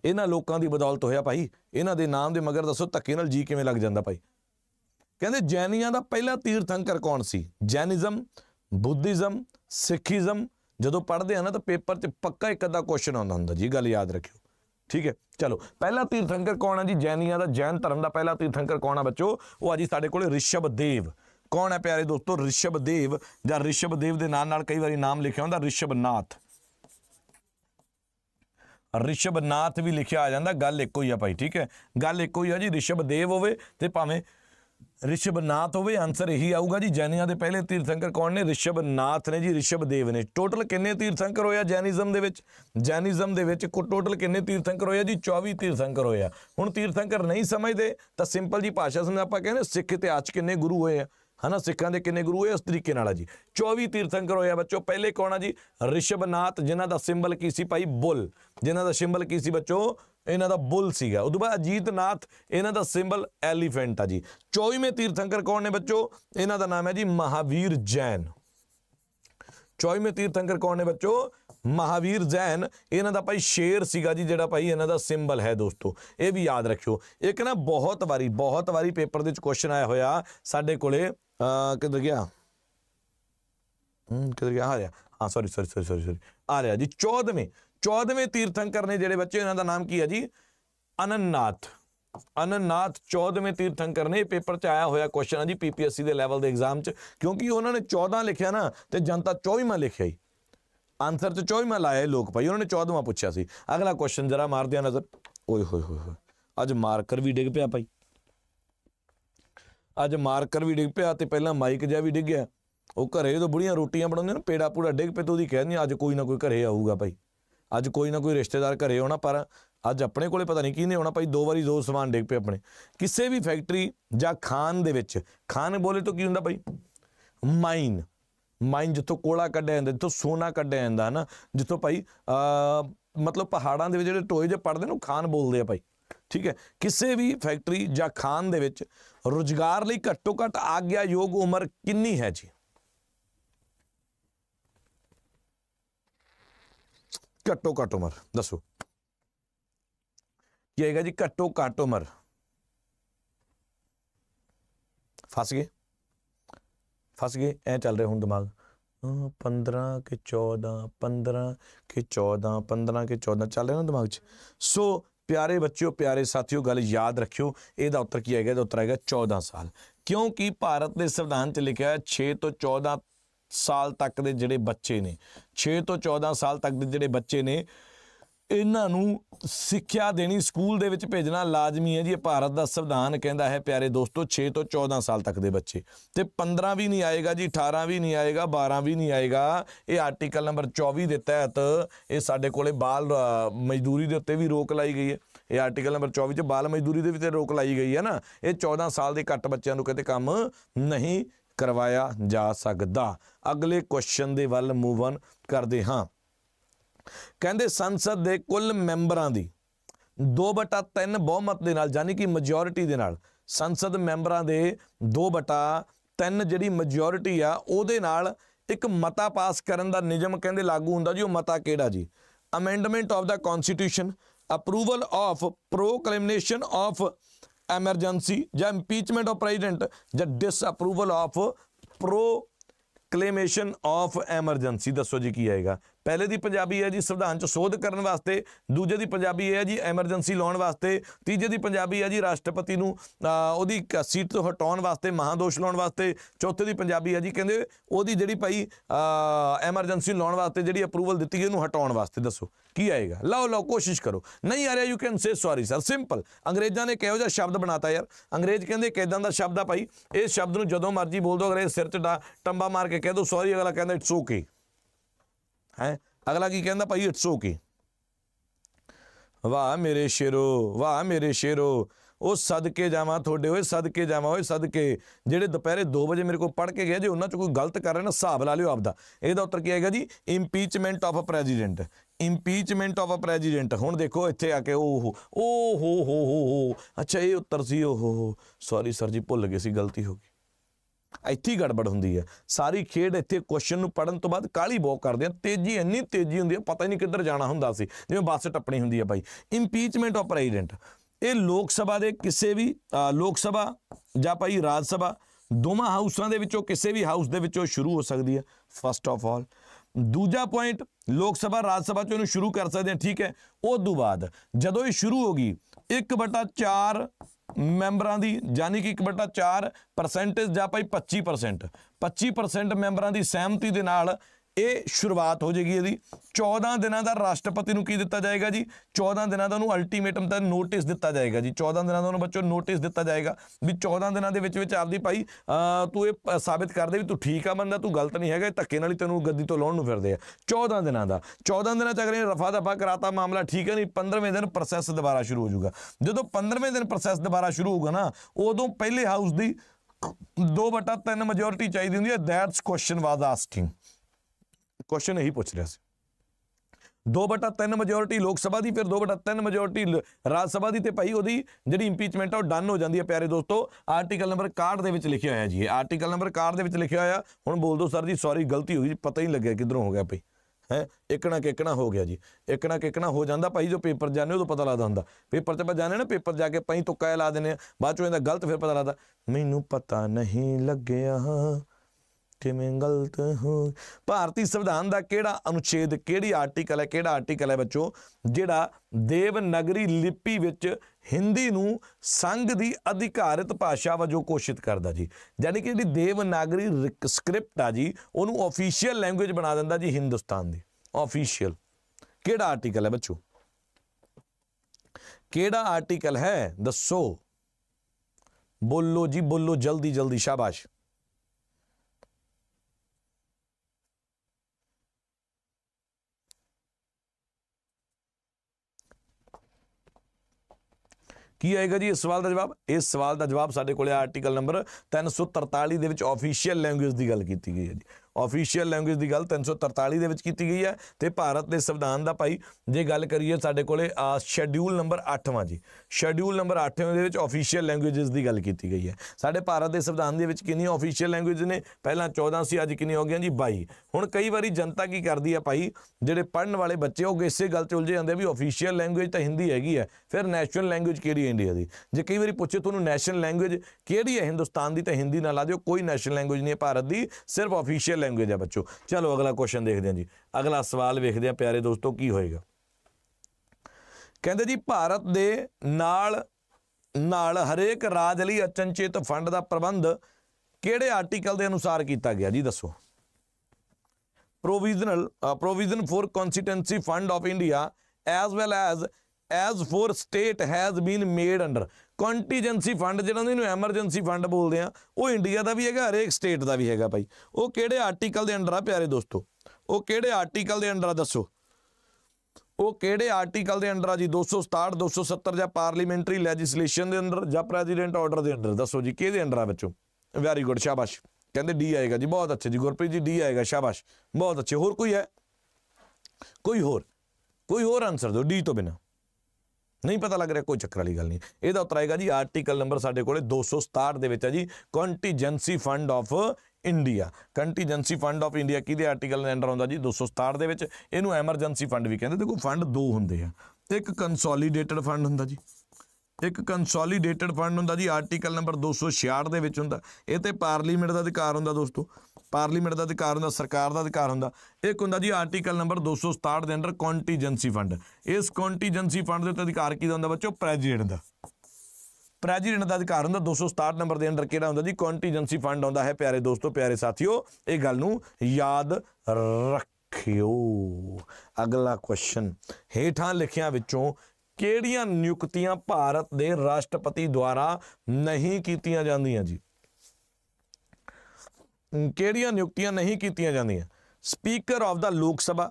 S1: ਇਹਨਾਂ ਲੋਕਾਂ ਦੀ ਬਦੌਲਤ ਹੋਇਆ ਭਾਈ ਇਹਨਾਂ ਦੇ ਨਾਮ ਦੇ ਮਗਰ ਦੱਸੋ ਧੱਕੇ ਨਾਲ ਜੀ ਕਿਵੇਂ ਲੱਗ ਜਾਂਦਾ ਭਾਈ ਕਹਿੰਦੇ ਜੈਨੀਆਂ ਦਾ ਪਹਿਲਾ ਤੀਰਥੰਕਰ ਕੌਣ ਸੀ ਜੈਨਿਜ਼ਮ ਬੁੱਧੀਜ਼ਮ ਸਿੱਖੀਜ਼ਮ ਜਦੋਂ ਪੜ੍ਹਦੇ ਆ ਨਾ ਤਾਂ ਪੇਪਰ 'ਚ ਪੱਕਾ ਇੱਕ ਅੱਧਾ ਕੁਐਸਚਨ ਆਉਂਦਾ ਹੁੰਦਾ ਜੀ ਗੱਲ ਯਾਦ ਰੱਖਿਓ ਠੀਕ ਹੈ ਚਲੋ ਪਹਿਲਾ ਤੀਰਥੰਕਰ ਕੌਣ ਹੈ ਜੀ ਜੈਨੀਆਂ ਦਾ ਜੈਨ ਧਰਮ ਦਾ ਪਹਿਲਾ ਤੀਰਥੰਕਰ ਕੌਣ ਆ ਬੱਚੋ ਉਹ ਆ ਜੀ ਸਾਡੇ ਕੋਲੇ ਦੇਵ ਕੌਣ ਹੈ ਪਿਆਰੇ ਦੋਸਤੋ ਰਿਸ਼ਭ ਦੇਵ ਜਾਂ ਰਿਸ਼ਭ ਦੇਵ ਦੇ ਨਾਮ ਨਾਲ ਕਈ ਵਾਰੀ ਨਾਮ ਲਿਖਿਆ ਹੁੰਦਾ ਰਿਸ਼ਭਨਾਥ ਰਿਸ਼ਭਨਾਥ ਵੀ ਲਿਖਿਆ ਆ ਜਾਂਦਾ ਗੱਲ ਇੱਕੋ ਹੀ ਆ ਭਾਈ ਠੀਕ ਹੈ ਗੱਲ ਇੱਕੋ ਹੀ ਆ ਜੀ ਰਿਸ਼ਭ ਦੇਵ ਹੋਵੇ ਤੇ ਭਾਵੇਂ ਰਿਸ਼ਭਨਾਥ ਹੋਵੇ ਆਨਸਰ ਇਹੀ ਆਊਗਾ ਜੀ ਜੈਨੀਆਂ ਦੇ ਪਹਿਲੇ ਤੀਰਥੰਕਰ ਕੌਣ ਨੇ ਰਿਸ਼ਭਨਾਥ ਨੇ ਜੀ ਰਿਸ਼ਭਦੇਵ ਨੇ ਟੋਟਲ ਕਿੰਨੇ ਤੀਰਥੰਕਰ ਹੋਇਆ ਜੈਨਿਜ਼ਮ ਦੇ ਵਿੱਚ ਜੈਨਿਜ਼ਮ ਦੇ ਵਿੱਚ ਕੋ ਟੋਟਲ ਕਿੰਨੇ ਤੀਰਥੰਕਰ ਹੋਇਆ ਜੀ 24 ਤੀਰਥੰਕਰ ਹੋਇਆ ਹੁਣ ਤੀਰਥੰਕਰ ਨਹੀਂ ਸਮਝਦੇ ਤਾਂ ਸਿੰਪਲ ਜੀ ਭਾਸ਼ਾ ਸਮਝ ਆਪਾਂ ਕਹਿੰਦੇ ਸਿੱਖ ਇਤਿਹਾਸ ਕਿੰਨੇ ਗੁਰੂ ਹੋਏ ਆ ਹਨਾ ਸਿੱਖਾਂ ਦੇ ਕਿੰਨੇ ਗੁਰੂ ਹੋਏ ਉਸ ਤਰੀਕੇ ਨਾਲ ਆ ਜੀ 24 ਤੀਰਥੰਕਰ ਹੋਇਆ ਬੱਚੋ ਪਹਿਲੇ ਕੌਣ ਆ ਜੀ ਰਿਸ਼ਭਨਾਥ ਜਿਨ੍ਹਾਂ ਦਾ ਸਿੰਬਲ ਕੀ ਸੀ ਭਾਈ ਬੁੱਲ ਜਿਨ੍ਹਾਂ ਦਾ ਸਿੰਬਲ ਕੀ ਸੀ ਬੱਚੋ ਇਹਨਾਂ ਦਾ ਬੁੱਲ ਸੀਗਾ ਉਦੋਂ ਬਾਅਦ ਅਜੀਤਨਾਥ ਇਹਨਾਂ ਦਾ ਸਿੰਬਲ ਐਲੀਫੈਂਟ ਆ ਜੀ 24ਵੇਂ ਤੀਰਥੰਕਰ ਕੌਣ ਨੇ ਬੱਚੋ ਇਹਨਾਂ ਦਾ ਨਾਮ ਹੈ ਜੀ ਮਹਾਵੀਰ ਜੈਨ 24ਵੇਂ ਤੀਰਥੰਕਰ ਕੌਣ ਨੇ ਬੱਚੋ ਮਹਾਵੀਰ ਜੈਨ ਇਹਨਾਂ ਦਾ ਭਾਈ ਸ਼ੇਰ ਸੀਗਾ ਜੀ ਜਿਹੜਾ ਭਾਈ ਇਹਨਾਂ ਦਾ ਸਿੰਬਲ ਹੈ ਦੋਸਤੋ ਇਹ ਵੀ ਯਾਦ ਰੱਖਿਓ ਇੱਕ ਨਾ ਬਹੁਤ ਵਾਰੀ ਬਹੁਤ ਵਾਰੀ ਪੇਪਰ ਦੇ ਵਿੱਚ ਕੁਐਸਚਨ ਆਇਆ ਹੋਇਆ ਸਾਡੇ ਕੋਲੇ ਕਿੱਧਰ ਗਿਆ ਹੂੰ ਕਿੱਧਰ ਗਿਆ ਆ ਰਿਹਾ ਹਾਂ ਸੌਰੀ ਸੌਰੀ ਸੌਰੀ ਸੌਰੀ ਆ ਰਿਹਾ ਜੀ 14ਵੇਂ 14ਵੇਂ ਤੀਰਥੰਕਰ ਨੇ ਜਿਹੜੇ ਬੱਚੇ ਉਹਨਾਂ ਦਾ ਨਾਮ ਕੀ ਹੈ ਜੀ ਅਨੰਨਾਥ ਅਨੰਨਾਥ 14ਵੇਂ ਤੀਰਥੰਕਰ ਨੇ ਪੇਪਰ 'ਚ ਆਇਆ ਹੋਇਆ ਕੁਐਸਚਨ ਹੈ ਜੀ ਪੀਪੀਐਸਸੀ ਦੇ ਲੈਵਲ ਦੇ ਐਗਜ਼ਾਮ 'ਚ ਕਿਉਂਕਿ ਉਹਨਾਂ ਨੇ 14 ਲਿਖਿਆ ਨਾ ਤੇ ਜਨਤਾ 24ਵਾਂ ਲਿਖਿਆ ਹੀ ਆਨਸਰ ਤੇ 24ਵਾਂ ਲਾਇਆ ਲੋਕ ਭਾਈ ਉਹਨਾਂ ਨੇ 14ਵਾਂ ਪੁੱਛਿਆ ਸੀ ਅਗਲਾ ਕੁਐਸਚਨ ਜਰਾ ਮਾਰਦੇ ਆ ਨਜ਼ਰ ਓਏ ਹੋਏ ਹੋਏ ਅੱਜ ਮਾਰਕਰ ਵੀ ਡਿੱਗ ਪਿਆ ਭਾਈ ਅੱਜ ਮਾਰਕਰ ਵੀ ਡਿੱਗ ਪਿਆ ਤੇ ਪਹਿਲਾਂ ਮਾਈਕ ਜਿਹਾ ਵੀ ਡਿੱਗ ਗਿਆ ਉਹ ਘਰੇ ਜਦੋਂ ਬੁੜੀਆਂ ਰੋਟੀਆਂ ਬਣਾਉਂਦੇ ਨੇ ਪੇੜਾ ਪੂੜਾ ਡਿੱਗ ਪਏ ਤੇ ਉਹਦੀ ਕਹਿੰਦੀ ਅੱਜ ਕੋਈ ਨਾ ਕੋਈ ਘਰੇ ਆਊਗਾ ਭਾਈ ਅੱਜ ਕੋਈ ਨਾ ਕੋਈ ਰਿਸ਼ਤੇਦਾਰ ਘਰੇ ਹੋਣਾ ਪਰ ਅੱਜ ਆਪਣੇ ਕੋਲੇ ਪਤਾ ਨਹੀਂ ਕਿਹਨੇ ਹੋਣਾ ਭਾਈ ਦੋ ਵਾਰੀ ਦੋ ਸਮਾਨ ਡਿੱਗ ਪਏ ਆਪਣੇ ਕਿਸੇ ਵੀ ਫੈਕਟਰੀ ਜਾਂ ਖਾਨ ਦੇ ਵਿੱਚ ਖਾਨ ਬੋਲੇ ਤਾਂ ਕੀ ਹੁੰਦਾ ਭਾਈ ਮਾਈਨ ਮਾਈਨ ਜਿੱਥੋਂ ਕੋਲਾ ਕੱਢਿਆ ਜਾਂਦਾ ਜਿੱਥੋਂ ਸੋਨਾ ਕੱਢਿਆ ਜਾਂਦਾ ਹਨਾ ਜਿੱਥੋਂ ਭਾਈ ਮਤਲਬ ਪਹਾੜਾਂ ਦੇ ਵਿੱਚ ਜਿਹੜੇ ਟੋਏ ਜੇ ਪੜਦੇ ਨੇ ਉਹ ਖਾਨ ਬੋਲਦੇ ਆ ਭਾਈ ਠੀਕ ਹੈ ਕਿਸੇ ਵੀ ਫੈਕਟਰੀ ਜਾਂ ਖਾਨ ਦੇ ਵਿੱਚ ਰੋਜ਼ਗਾਰ ਲਈ ਘੱਟੋ ਘੱਟ ਆਗਿਆ ਯੋਗ ਉਮਰ ਕਿੰਨੀ ਹੈ ਜੀ घट्टो घट उमर दसो की आएगा जी घट्टो घट उम्र फस गए फस गए ए चल रहे हूँ दिमाग पंद्रह के चौदह पंद्रह के चौदह पंद्रह के चौदह चल रहे ना दिमाग च सो प्यारे बच्चों प्यारे साथियों गल याद रखियो यद उत्तर की आएगा उत्तर आएगा चौदह साल क्योंकि भारत के संविधान च लिखा है छे तो चौदह ਸਾਲ ਤੱਕ ਦੇ ਜਿਹੜੇ ਬੱਚੇ ਨੇ 6 ਤੋਂ 14 ਸਾਲ ਤੱਕ ਦੇ ਜਿਹੜੇ ਬੱਚੇ ਨੇ ਇਹਨਾਂ ਨੂੰ ਸਿੱਖਿਆ ਦੇਣੀ ਸਕੂਲ ਦੇ ਵਿੱਚ ਭੇਜਣਾ ਲਾਜ਼ਮੀ ਹੈ ਜੀ ਇਹ ਭਾਰਤ ਦਾ ਸੰਵਿਧਾਨ ਕਹਿੰਦਾ ਹੈ ਪਿਆਰੇ ਦੋਸਤੋ 6 ਤੋਂ 14 ਸਾਲ ਤੱਕ ਦੇ ਬੱਚੇ ਤੇ 15 ਵੀ ਨਹੀਂ ਆਏਗਾ ਜੀ 18 ਵੀ ਨਹੀਂ ਆਏਗਾ 12 ਵੀ ਨਹੀਂ ਆਏਗਾ ਇਹ ਆਰਟੀਕਲ ਨੰਬਰ 24 ਦੇ ਤਹਿਤ ਇਹ ਸਾਡੇ ਕੋਲੇ ਬਾਲ ਮਜ਼ਦੂਰੀ ਦੇ ਉੱਤੇ ਵੀ ਰੋਕ ਲਾਈ ਗਈ ਹੈ ਇਹ ਆਰਟੀਕਲ ਨੰਬਰ 24 ਚ ਬਾਲ ਮਜ਼ਦੂਰੀ ਦੇ ਵੀ ਤੇ ਰੋਕ ਲਾਈ ਗਈ ਹੈ ਨਾ ਇਹ 14 ਸਾਲ ਦੇ ਘੱਟ ਬੱਚਿਆਂ ਨੂੰ ਕਿਤੇ ਕੰਮ ਨਹੀਂ ਕਰਵਾਇਆ ਜਾ ਸਕਦਾ ਅਗਲੇ ਕੁਐਸਚਨ ਦੇ ਵੱਲ ਮੂਵ ਆਨ ਕਰਦੇ ਹਾਂ ਕਹਿੰਦੇ ਸੰਸਦ ਦੇ ਕੁੱਲ ਮੈਂਬਰਾਂ ਦੀ 2/3 ਬਹੁਮਤ ਦੇ ਨਾਲ ਯਾਨੀ ਕਿ ਮੈਜੋਰਿਟੀ ਦੇ ਨਾਲ ਸੰਸਦ ਮੈਂਬਰਾਂ ਦੇ 2/3 ਜਿਹੜੀ ਮੈਜੋਰਿਟੀ ਆ ਉਹਦੇ ਨਾਲ ਇੱਕ ਮਤਾ ਪਾਸ ਕਰਨ ਦਾ ਨਿਯਮ ਕਹਿੰਦੇ ਲਾਗੂ ਹੁੰਦਾ ਜੀ ਉਹ ਮਤਾ ਕਿਹੜਾ ਜੀ amendment of the constitution approval of proclamation of emergency ਜਾਂ ਇੰਪੀਚਮੈਂਟ ਆਫ ਪ੍ਰੈਜ਼ੀਡੈਂਟ ਜਾਂ disapproval of proclamation of emergency ਦੱਸੋ ਜੀ ਕੀ ਆਏਗਾ ਪਹਿਲੇ ਦੀ ਪੰਜਾਬੀ ਹੈ ਜੀ ਸੰਵਿਧਾਨ 'ਚ ਸੋਧ ਕਰਨ ਵਾਸਤੇ ਦੂਜੇ ਦੀ ਪੰਜਾਬੀ ਹੈ ਜੀ ਐਮਰਜੈਂਸੀ ਲਾਉਣ ਵਾਸਤੇ ਤੀਜੇ ਦੀ ਪੰਜਾਬੀ ਹੈ ਜੀ ਰਾਸ਼ਟਰਪਤੀ ਨੂੰ ਉਹਦੀ ਸੀਟ ਤੋਂ ਹਟਾਉਣ ਵਾਸਤੇ ਮਹਾਦੋਸ਼ ਲਾਉਣ ਵਾਸਤੇ ਚੌਥੇ ਦੀ ਪੰਜਾਬੀ ਹੈ ਜੀ ਕਹਿੰਦੇ ਉਹਦੀ ਜਿਹੜੀ ਭਾਈ ਐਮਰਜੈਂਸੀ ਲਾਉਣ ਵਾਸਤੇ ਜਿਹੜੀ ਅਪਰੂਵਲ ਦਿੱਤੀ ਗਈ ਉਹਨੂੰ ਹਟਾਉਣ ਵਾਸਤੇ ਦੱਸੋ ਕੀ ਆਏਗਾ ਲਓ ਲਓ ਕੋਸ਼ਿਸ਼ ਕਰੋ ਨਹੀਂ ਆ ਰਿਹਾ you can say sorry sir simple ਅੰਗਰੇਜ਼ਾਂ ਨੇ ਕਿਹੋ ਜਿਹਾ ਸ਼ਬਦ ਬਣਾਤਾ ਯਾਰ ਅੰਗਰੇਜ਼ ਕਹਿੰਦੇ ਕਿਦਾਂ ਦਾ ਸ਼ਬਦ ਆ ਭਾਈ ਇਸ ਸ਼ਬਦ ਨੂੰ ਜਦੋਂ ਮਰਜ਼ੀ ਬੋਲ ਦੋ ਅੰਗਰੇਜ਼ ਸਿਰ 'ਚ ਟੰਬਾ ਮਾਰ ਕੇ ਕਹਿ ਦੋ ਸੌਰੀ ਅਗਲਾ ਕਹਿੰਦਾ ਇਟਸ ਓਕੇ ਹੈ ਅਗਲਾ ਕੀ ਕਹਿੰਦਾ ਭਾਈ ਇਟਸ ਓਕੇ ਵਾਹ ਮੇਰੇ ਸ਼ੇਰੋ ਵਾਹ ਮੇਰੇ ਸ਼ੇਰੋ ਉਹ ਸਦਕੇ ਜਾਵਾਂ ਤੁਹਾਡੇ ਓਏ ਸਦਕੇ ਜਾਵਾਂ ਓਏ ਸਦਕੇ ਜਿਹੜੇ ਦੁਪਹਿਰੇ 2 ਵਜੇ ਮੇਰੇ ਕੋਲ ਪੜ ਕੇ ਗਏ ਜੇ ਉਹਨਾਂ ਚ ਕੋਈ ਗਲਤ ਕਰ ਰਹੇ ਨਾ ਹਿਸਾਬ ਲਾ ਲਿਓ ਆਪਦਾ ਇਹਦਾ ਉੱਤਰ ਕੀ ਆਏਗਾ ਜੀ impeachment of a president impeachment of a president ਹੁਣ ਦੇਖੋ ਇੱਥੇ ਆ ਕੇ ਓਹ ਓਹ ਹੋ ਹੋ ਹੋ ਅੱਛਾ ਇਹ ਉੱਤਰ ਸੀ ਓਹ ਸੌਰੀ ਸਰ ਜੀ ਭੁੱਲ ਗਏ ਸੀ ਗਲਤੀ ਹੋ ਗਈ ਇੱਥੇ ਗੜਬੜ ਹੁੰਦੀ ਹੈ ਸਾਰੀ ਖੇਡ ਇੱਥੇ ਕੁਐਸਚਨ ਨੂੰ ਪੜਨ ਤੋਂ ਬਾਅਦ ਕਾਲੀ ਬੋਕ ਕਰਦੇ ਆ ਤੇਜ਼ੀ ਇੰਨੀ ਤੇਜ਼ੀ ਹੁੰਦੀ ਹੈ ਪਤਾ ਹੀ ਨਹੀਂ ਕਿੱਧਰ ਜਾਣਾ ਹੁੰਦਾ ਸੀ ਜਿਵੇਂ ਬੱਸ ਟੱਪਣੀ ਹੁੰਦੀ ਹੈ ਭਾਈ ਇੰਪੀਚਮੈਂਟ ਆਫ ਪ੍ਰੈਜ਼ੀਡੈਂਟ ਇਹ ਲੋਕ ਸਭਾ ਦੇ ਕਿਸੇ ਵੀ ਲੋਕ ਸਭਾ ਜਾਂ ਭਾਈ ਰਾਜ ਸਭਾ ਦੋਵਾਂ ਹਾਊਸਾਂ ਦੇ ਵਿੱਚੋਂ ਕਿਸੇ ਵੀ ਹਾਊਸ ਦੇ ਵਿੱਚੋਂ ਸ਼ੁਰੂ ਹੋ ਸਕਦੀ ਹੈ ਫਸਟ ਆਫ ਆਲ ਦੂਜਾ ਪੁਆਇੰਟ ਲੋਕ ਸਭਾ ਰਾਜ ਸਭਾ ਚੋਂ ਇਹਨੂੰ ਸ਼ੁਰੂ ਕਰ ਸਕਦੇ ਆ ਠੀਕ ਹੈ ਉਸ ਤੋਂ ਬਾਅਦ ਜਦੋਂ ਇਹ ਸ਼ੁਰੂ ਹੋਗੀ 1/4 ਮੈਂਬਰਾਂ ਦੀ ਯਾਨੀ ਕਿ 1/4 ਪਰਸੈਂਟੇਜ ਜਾਂ ਭਾਈ 25% 25% ਮੈਂਬਰਾਂ ਦੀ ਸਹਿਮਤੀ ਦੇ ਨਾਲ ਇਹ ਸ਼ੁਰੂਆਤ ਹੋ ਜੇਗੀ ਇਹਦੀ 14 ਦਿਨਾਂ ਦਾ ਰਾਸ਼ਟਰਪਤੀ ਨੂੰ ਕੀ ਦਿੱਤਾ ਜਾਏਗਾ ਜੀ 14 ਦਿਨਾਂ ਦਾ ਉਹਨੂੰ ਅਲਟੀਮੇਟਮ ਦਾ ਨੋਟਿਸ ਦਿੱਤਾ ਜਾਏਗਾ ਜੀ 14 ਦਿਨਾਂ ਦਾ ਉਹਨੂੰ ਬੱਚੋ ਨੋਟਿਸ ਦਿੱਤਾ ਜਾਏਗਾ ਵੀ 14 ਦਿਨਾਂ ਦੇ ਵਿੱਚ ਵਿੱਚ ਆਪਦੀ ਭਾਈ ਤੂੰ ਇਹ ਸਾਬਿਤ ਕਰ ਦੇ ਵੀ ਤੂੰ ਠੀਕ ਆ ਬੰਦਾ ਤੂੰ ਗਲਤ ਨਹੀਂ ਹੈਗਾ ਇਹ ਧੱਕੇ ਨਾਲ ਹੀ ਤੈਨੂੰ ਗੱਦੀ ਤੋਂ ਲਾਉਣ ਨੂੰ ਫਿਰਦੇ ਆ 14 ਦਿਨਾਂ ਦਾ 14 ਦਿਨਾਂ ਚ ਰਹੇ ਰਫਾ ਦਫਾ ਕਰਾਤਾ ਮਾਮਲਾ ਠੀਕ ਹੈ ਨਹੀਂ 15ਵੇਂ ਦਿਨ ਪ੍ਰੋਸੈਸ ਦੁਬਾਰਾ ਸ਼ੁਰੂ ਹੋ ਜਾਊਗਾ ਜਦੋਂ 15ਵੇਂ ਦਿਨ ਪ੍ਰੋਸੈਸ ਦੁਬਾਰਾ ਸ਼ੁਰੂ ਹੋਊਗਾ ਨਾ ਉਦੋਂ ਪਹਿਲੇ ਹਾਊਸ ਦੀ 2/3 ਮੈਜੋਰਿਟੀ ਚਾਹੀਦੀ ਹੁੰਦੀ ਹੈ that's question was asking question ਇਹੀ ਪੁੱਛ ਰਿਹਾ ਸੀ 2/3 ਮੈਜੋਰਿਟੀ ਲੋਕ ਸਭਾ ਦੀ ਫਿਰ 2/3 ਮੈਜੋਰਿਟੀ ਰਾਜ ਸਭਾ ਦੀ ਤੇ ਭਾਈ ਉਹਦੀ ਜਿਹੜੀ ਇੰਪੀਚਮੈਂਟ ਆ ਉਹ ਡਨ ਹੋ ਜਾਂਦੀ ਹੈ ਪਿਆਰੇ ਦੋਸਤੋ ਆਰਟੀਕਲ ਨੰਬਰ 61 ਦੇ ਵਿੱਚ ਲਿਖਿਆ ਹੋਇਆ ਜੀ ਇਹ ਆਰਟੀਕਲ ਨੰਬਰ 61 ਦੇ ਵਿੱਚ ਲਿਖਿਆ ਹੋਇਆ ਹੁਣ ਬੋਲ ਦੋ ਸਰ ਜੀ ਸੌਰੀ ਗਲਤੀ ਹੋ ਗਈ ਪਤਾ ਹੀ ਨਹੀਂ ਲੱਗਿਆ ਕਿਧਰੋਂ ਹੋ ਗਿਆ ਭਾਈ ਹੈ ਇਕਣਾ ਕਿਕਣਾ ਹੋ ਗਿਆ ਜੀ ਇਕਣਾ ਕਿਕਣਾ ਹੋ ਜਾਂਦਾ ਭਾਈ ਜੋ ਪੇਪਰ ਜਾਣੇ ਉਦੋਂ ਪਤਾ ਲੱਗਦਾ ਹੁੰਦਾ ਪੇਪਰ ਤੇ ਪਾ ਜਾਣੇ ਨਾ ਪੇਪਰ ਜਾ ਕੇ ਪਈ ਤੁੱਕਾ ਲਾ ਦਿੰਦੇ ਆ ਬਾਅਦ ਚੋਂ ਇਹਦਾ ਗਲਤ ਫਿਰ ਪਤਾ ਲੱਗਦਾ ਮੈਨੂੰ ਪਤਾ ਨਹੀਂ ਲੱਗਿਆ ਕਿਵੇਂ ਗਲਤ ਹੋ ਭਾਰਤੀ ਸੰਵਿਧਾਨ ਦਾ ਕਿਹੜਾ ਅਨੁਛੇਦ ਕਿਹੜੀ ਆਰਟੀਕਲ ਹੈ ਕਿਹੜਾ ਆਰਟੀਕਲ ਹੈ ਬੱਚੋ ਜਿਹੜਾ ਦੇਵਨਗਰੀ ਲਿਪੀ ਵਿੱਚ ਹਿੰਦੀ ਨੂੰ ਸੰਘ ਦੀ ਅਧਿਕਾਰਿਤ ਭਾਸ਼ਾ ਵਜੋਂ ਘੋਸ਼ਿਤ ਕਰਦਾ ਜੀ ਯਾਨੀ ਕਿ ਜਿਹੜੀ ਦੇਵਨਾਗਰੀ ਸਕ੍ਰਿਪਟ ਆ ਜੀ ਉਹਨੂੰ ਅਫੀਸ਼ੀਅਲ ਲੈਂਗੁਏਜ ਬਣਾ ਦਿੰਦਾ ਜੀ ਹਿੰਦੁਸਤਾਨ ਦੀ ਅਫੀਸ਼ੀਅਲ ਕਿਹੜਾ ਆਰਟੀਕਲ ਹੈ ਬੱਚੋ ਕਿਹੜਾ ਆਰਟੀਕਲ ਹੈ ਦੱਸੋ ਬੋਲੋ ਜੀ ਬੋਲੋ ਜਲਦੀ ਜਲਦੀ ਸ਼ਾਬਾਸ਼ ਕੀ ਆਏਗਾ ਜੀ ਇਸ ਸਵਾਲ ਦਾ ਜਵਾਬ ਇਸ ਸਵਾਲ ਦਾ ਜਵਾਬ ਸਾਡੇ ਕੋਲੇ ਆਰਟੀਕਲ ਨੰਬਰ 343 ਦੇ ਵਿੱਚ ਆਫੀਸ਼ੀਅਲ ਲੈਂਗੁਏਜ ਦੀ ਗੱਲ ਕੀਤੀ ਗਈ ਹੈ ਜੀ ਆਫੀਸ਼ੀਅਲ ਲੈਂਗੁਏਜ ਦੀ ਗੱਲ 343 ਦੇ ਵਿੱਚ ਕੀਤੀ ਗਈ ਹੈ ਤੇ ਭਾਰਤ ਦੇ ਸੰਵਿਧਾਨ ਦਾ ਭਾਈ ਜੇ ਗੱਲ ਕਰੀਏ ਸਾਡੇ ਕੋਲੇ ਸ਼ੈਡਿਊਲ ਨੰਬਰ 8ਵਾਂ ਜੀ ਸ਼ੈਡਿਊਲ ਨੰਬਰ 8ਵੇਂ ਦੇ ਵਿੱਚ ਆਫੀਸ਼ੀਅਲ ਲੈਂਗੁਏਜਸ ਦੀ ਗੱਲ ਕੀਤੀ ਗਈ ਹੈ ਸਾਡੇ ਭਾਰਤ ਦੇ ਸੰਵਿਧਾਨ ਦੇ ਵਿੱਚ ਕਿੰਨੀ ਆਫੀਸ਼ੀਅਲ ਲੈਂਗੁਏਜ ਨੇ ਪਹਿਲਾਂ 14 ਸੀ ਅੱਜ ਕਿੰਨੀ ਹੋ ਗਈਆਂ ਜੀ 22 ਹੁਣ ਕਈ ਵਾਰੀ ਜਨਤਾ ਕੀ ਕਰਦੀ ਹੈ ਭਾਈ ਜਿਹੜੇ ਪੜਨ ਵਾਲੇ ਬੱਚੇ ਉਹ ਇਸੇ ਗੱਲ ਤੇ ਉਲਝੇ ਜਾਂਦੇ ਵੀ ਆਫੀਸ਼ੀਅਲ ਲੈਂਗੁਏਜ ਤਾਂ ਹਿੰਦੀ ਹੈਗੀ ਹੈ ਫਿਰ ਨੈਸ਼ਨਲ ਲੈਂਗੁਏਜ ਕਿਹੜੀ ਹੈ ਇੰਡੀਆ ਦੀ ਜੇ ਕਈ ਵਾਰੀ ਪੁੱਛੇ ਤੁਹਾਨੂੰ ਨੈਸ਼ਨਲ ਲੈਂਗੁਏਜ ਕਿਹੜੀ ਹੈ ਹਿੰਦੁਸਤਾਨ ਦੀ ਤਾਂ ਹਿੰਦੀ ਨਾਲ ਆ ਦਿਓ ਕੋਈ ਨੈਸ਼ਨਲ ਲੈਂਗੁਏਜ ਨਹੀਂ ਹੈ ਭਾਰਤ ਦੀ ਸਿਰਫ ਆਫੀਸ਼ੀਅਲ ਲੈਂਗੁਏਜ ਆ ਬੱਚੋ ਚਲੋ ਅਗਲਾ ਕੁਐਸਚਨ ਦੇਖਦੇ ਹਾਂ ਜੀ ਅਗਲਾ ਸਵਾਲ ਵੇਖਦੇ ਹਾਂ ਪਿਆਰੇ ਦੋਸਤੋ ਕੀ ਹੋਏਗਾ ਕਹਿੰਦੇ ਜੀ ਭਾਰਤ ਦੇ ਨਾਲ ਨਾਲ ਹਰੇਕ ਰਾਜ ਲਈ ਅਚਨਚੇਤ ਫੰਡ ਦਾ ਪ੍ਰਬੰਧ ਕਿਹੜੇ ਆਰਟੀਕਲ ਦੇ ਅਨੁਸਾਰ ਕੀਤਾ ਗਿਆ ਜੀ ਦੱਸੋ provisional provision for consistency fund of India as well as as for state has been made under contingency fund ਜਿਹੜਾ ਇਹਨੂੰ ਐਮਰਜੈਂਸੀ ਫੰਡ ਬੋਲਦੇ ਆ ਉਹ ਇੰਡੀਆ ਦਾ ਵੀ ਹੈਗਾ ਹਰੇਕ ਸਟੇਟ ਦਾ ਵੀ ਹੈਗਾ ਭਾਈ ਉਹ ਕਿਹੜੇ ਆਰਟੀਕਲ ਦੇ ਅੰਡਰ ਆ ਪਿਆਰੇ ਦੋਸਤੋ ਉਹ ਕਿਹੜੇ ਆਰਟੀਕਲ ਦੇ ਅੰਡਰ ਆ ਦੱਸੋ ਉਹ ਕਿਹੜੇ ਆਰਟੀਕਲ ਦੇ ਅੰਡਰ ਆ ਜੀ 267 270 ਜਾਂ ਪਾਰਲੀਮੈਂਟਰੀ ਲੈਜਿਸਲੇਸ਼ਨ ਦੇ ਅੰਡਰ ਜਾਂ ਪ੍ਰੈਜ਼ੀਡੈਂਟ ਆਰਡਰ ਦੇ ਅੰਡਰ ਦੱਸੋ ਜੀ ਕਿਹਦੇ ਅੰਡਰ ਆ ਬੱਚੋ ਵੈਰੀ ਗੁੱਡ ਸ਼ਾਬਾਸ਼ ਕਹਿੰਦੇ ਡੀ ਆਏਗਾ ਜੀ ਬਹੁਤ ਅੱਛੇ ਜੀ ਗੁਰਪ੍ਰੀਤ ਜੀ ਡੀ ਆਏਗਾ ਸ਼ਾਬਾਸ਼ ਬਹੁਤ ਅੱਛੇ ਹੋਰ ਕੋਈ ਹੈ ਕੋਈ ਹੋਰ ਕੋਈ ਹੋਰ ਆਨਸਰ ਦਿਓ ਡੀ ਤੋਂ ਬਿਨਾ ਨਹੀਂ ਪਤਾ ਲੱਗ ਰਿਹਾ ਕੋਈ ਚੱਕਰ ਵਾਲੀ ਗੱਲ ਨਹੀਂ ਇਹਦਾ ਉੱਤਰ ਆਏਗਾ ਜੀ ਆਰਟੀਕਲ ਨੰਬਰ ਸਾਡੇ ਕੋਲੇ 267 ਦੇ ਵਿੱਚ ਹੈ ਜੀ contingency fund of India contingency fund of India ਕਿਹਦੇ ਆਰਟੀਕਲ ਦੇ ਅੰਡਰ ਆਉਂਦਾ ਜੀ 267 ਦੇ ਵਿੱਚ ਇਹਨੂੰ ਐਮਰਜੈਂਸੀ ਫੰਡ ਵੀ ਕਹਿੰਦੇ ਦੇਖੋ ਫੰਡ ਦੋ ਹੁੰਦੇ ਆ ਇੱਕ ਕੰਸੋਲੀਡੇਟਡ ਫੰਡ ਹੁੰਦਾ ਜੀ ਇੱਕ ਕੰਸੋਲੀਡੇਟਡ ਫੰਡ ਹੁੰਦਾ ਜੀ ਆਰਟੀਕਲ ਨੰਬਰ 266 ਦੇ ਵਿੱਚ ਹੁੰਦਾ ਇਹ ਤੇ ਪਾਰਲੀਮੈਂਟ ਦਾ ਅਧਿਕਾਰ ਹੁੰਦਾ ਦੋਸਤੋ ਪਾਰਲੀਮੈਂਟ ਦਾ ਅਧਿਕਾਰ ਹੁੰਦਾ ਸਰਕਾਰ ਦਾ ਅਧਿਕਾਰ ਹੁੰਦਾ ਇੱਕ ਹੁੰਦਾ ਜੀ ਆਰਟੀਕਲ ਨੰਬਰ 267 ਦੇ ਅੰਡਰ ਕੰਟੀਜੈਂਸੀ ਫੰਡ ਇਸ ਕੰਟੀਜੈਂਸੀ ਫੰਡ ਦੇ ਤੇ ਅਧਿਕਾਰ ਕੀ ਦਾ ਹੁੰਦਾ ਬੱਚੋ ਪ੍ਰੈਜ਼ੀਡੈਂਟ ਦਾ ਪ੍ਰੈਜ਼ੀਡੈਂਟ ਦਾ ਅਧਿਕਾਰ ਹੁੰਦਾ 267 ਨੰਬਰ ਦੇ ਅੰਡਰ ਕਿਹੜਾ ਹੁੰਦਾ ਜੀ ਕੰਟੀਜੈਂਸੀ ਫੰਡ ਆਉਂਦਾ ਹੈ ਪਿਆਰੇ ਦੋਸਤੋ ਪਿਆਰੇ ਸਾਥੀਓ ਇਹ ਗੱਲ ਨੂੰ ਯਾਦ ਰੱਖਿਓ ਅਗਲਾ ਕੁਐਸਚਨ ਹੇਠਾਂ ਲਿਖਿਆਂ ਵਿੱਚੋਂ ਕਿਹੜੀਆਂ ਨਿਯੁਕਤੀਆਂ ਭਾਰਤ ਦੇ ਰਾਸ਼ਟਰਪਤੀ ਦੁਆਰਾ ਨਹੀਂ ਕੀਤੀਆਂ ਜਾਂਦੀਆਂ ਜੀ ਕਿਹੜੀਆਂ ਨਿਯੁਕਤੀਆਂ ਨਹੀਂ ਕੀਤੀਆਂ ਜਾਂਦੀਆਂ speaker of the Lok Sabha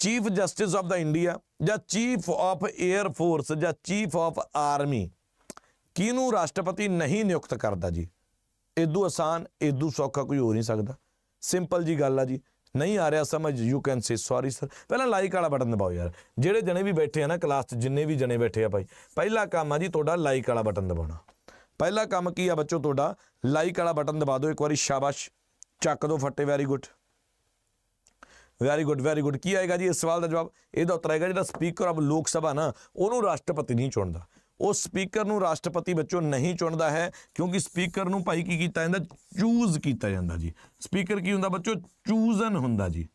S1: chief justice of the India ਜਾਂ ਚੀਫ ਆਫ 에ਅਰ ਫੋਰਸ ਜਾਂ ਚੀਫ ਆਫ ਆਰਮੀ ਕਿਹਨੂੰ ਰਾਸ਼ਟਰਪਤੀ ਨਹੀਂ ਨਿਯੁਕਤ ਕਰਦਾ ਜੀ ਇਦੋਂ ਆਸਾਨ ਇਦੋਂ ਸੌਖਾ ਕੋਈ ਹੋ ਨਹੀਂ ਸਕਦਾ ਸਿੰਪਲ ਜੀ ਗੱਲ ਆ ਜੀ ਨਹੀਂ ਆ ਰਿਹਾ ਸਮਝ you can say sorry sir ਪਹਿਲਾਂ ਲਾਈਕ ਵਾਲਾ ਬਟਨ ਦਬਾਓ ਯਾਰ ਜਿਹੜੇ ਜਣੇ ਵੀ ਬੈਠੇ ਆ ਨਾ ਕਲਾਸ 'ਚ ਜਿੰਨੇ ਵੀ ਜਣੇ ਬੈਠੇ ਆ ਭਾਈ ਪਹਿਲਾ ਕੰਮ ਆ ਜੀ ਤੁਹਾਡਾ ਲਾਈਕ ਵਾਲਾ ਬਟਨ ਦਬਾਉਣਾ ਪਹਿਲਾ ਕੰਮ ਕੀ ਆ ਬੱਚੋ ਤੁਹਾਡਾ ਲਾਈਕ ਵਾਲਾ ਬਟਨ ਦਬਾ ਦਿਓ ਇੱਕ ਵਾਰੀ ਸ਼ਾਬਾਸ਼ ਚੱਕ ਦਿਓ ਫੱਟੇ very good very good very good ਕੀ ਆਏਗਾ ਜੀ ਇਸ ਸਵਾਲ ਦਾ ਜਵਾਬ ਇਹਦਾ ਉੱਤਰ ਆਏਗਾ ਜਿਹੜਾ ਸਪੀਕਰ ਆਫ ਲੋਕ ਸਭਾ ਨਾ ਉਹਨੂੰ ਰਾਸ਼ਟਰਪਤੀ ਨਹੀਂ ਚੁਣਦਾ ਉਹ ਸਪੀਕਰ ਨੂੰ ਰਾਸ਼ਟਰਪਤੀ ਵਿੱਚੋਂ ਨਹੀਂ ਚੁਣਦਾ ਹੈ ਕਿਉਂਕਿ ਸਪੀਕਰ ਨੂੰ ਭਾਈ ਕੀ ਕੀਤਾ ਜਾਂਦਾ ਚੂਜ਼ ਕੀਤਾ ਜਾਂਦਾ ਜੀ ਸਪੀਕਰ ਕੀ ਹੁੰਦਾ ਬੱਚੋ ਚੂਜ਼ਨ ਹੁੰਦਾ ਜੀ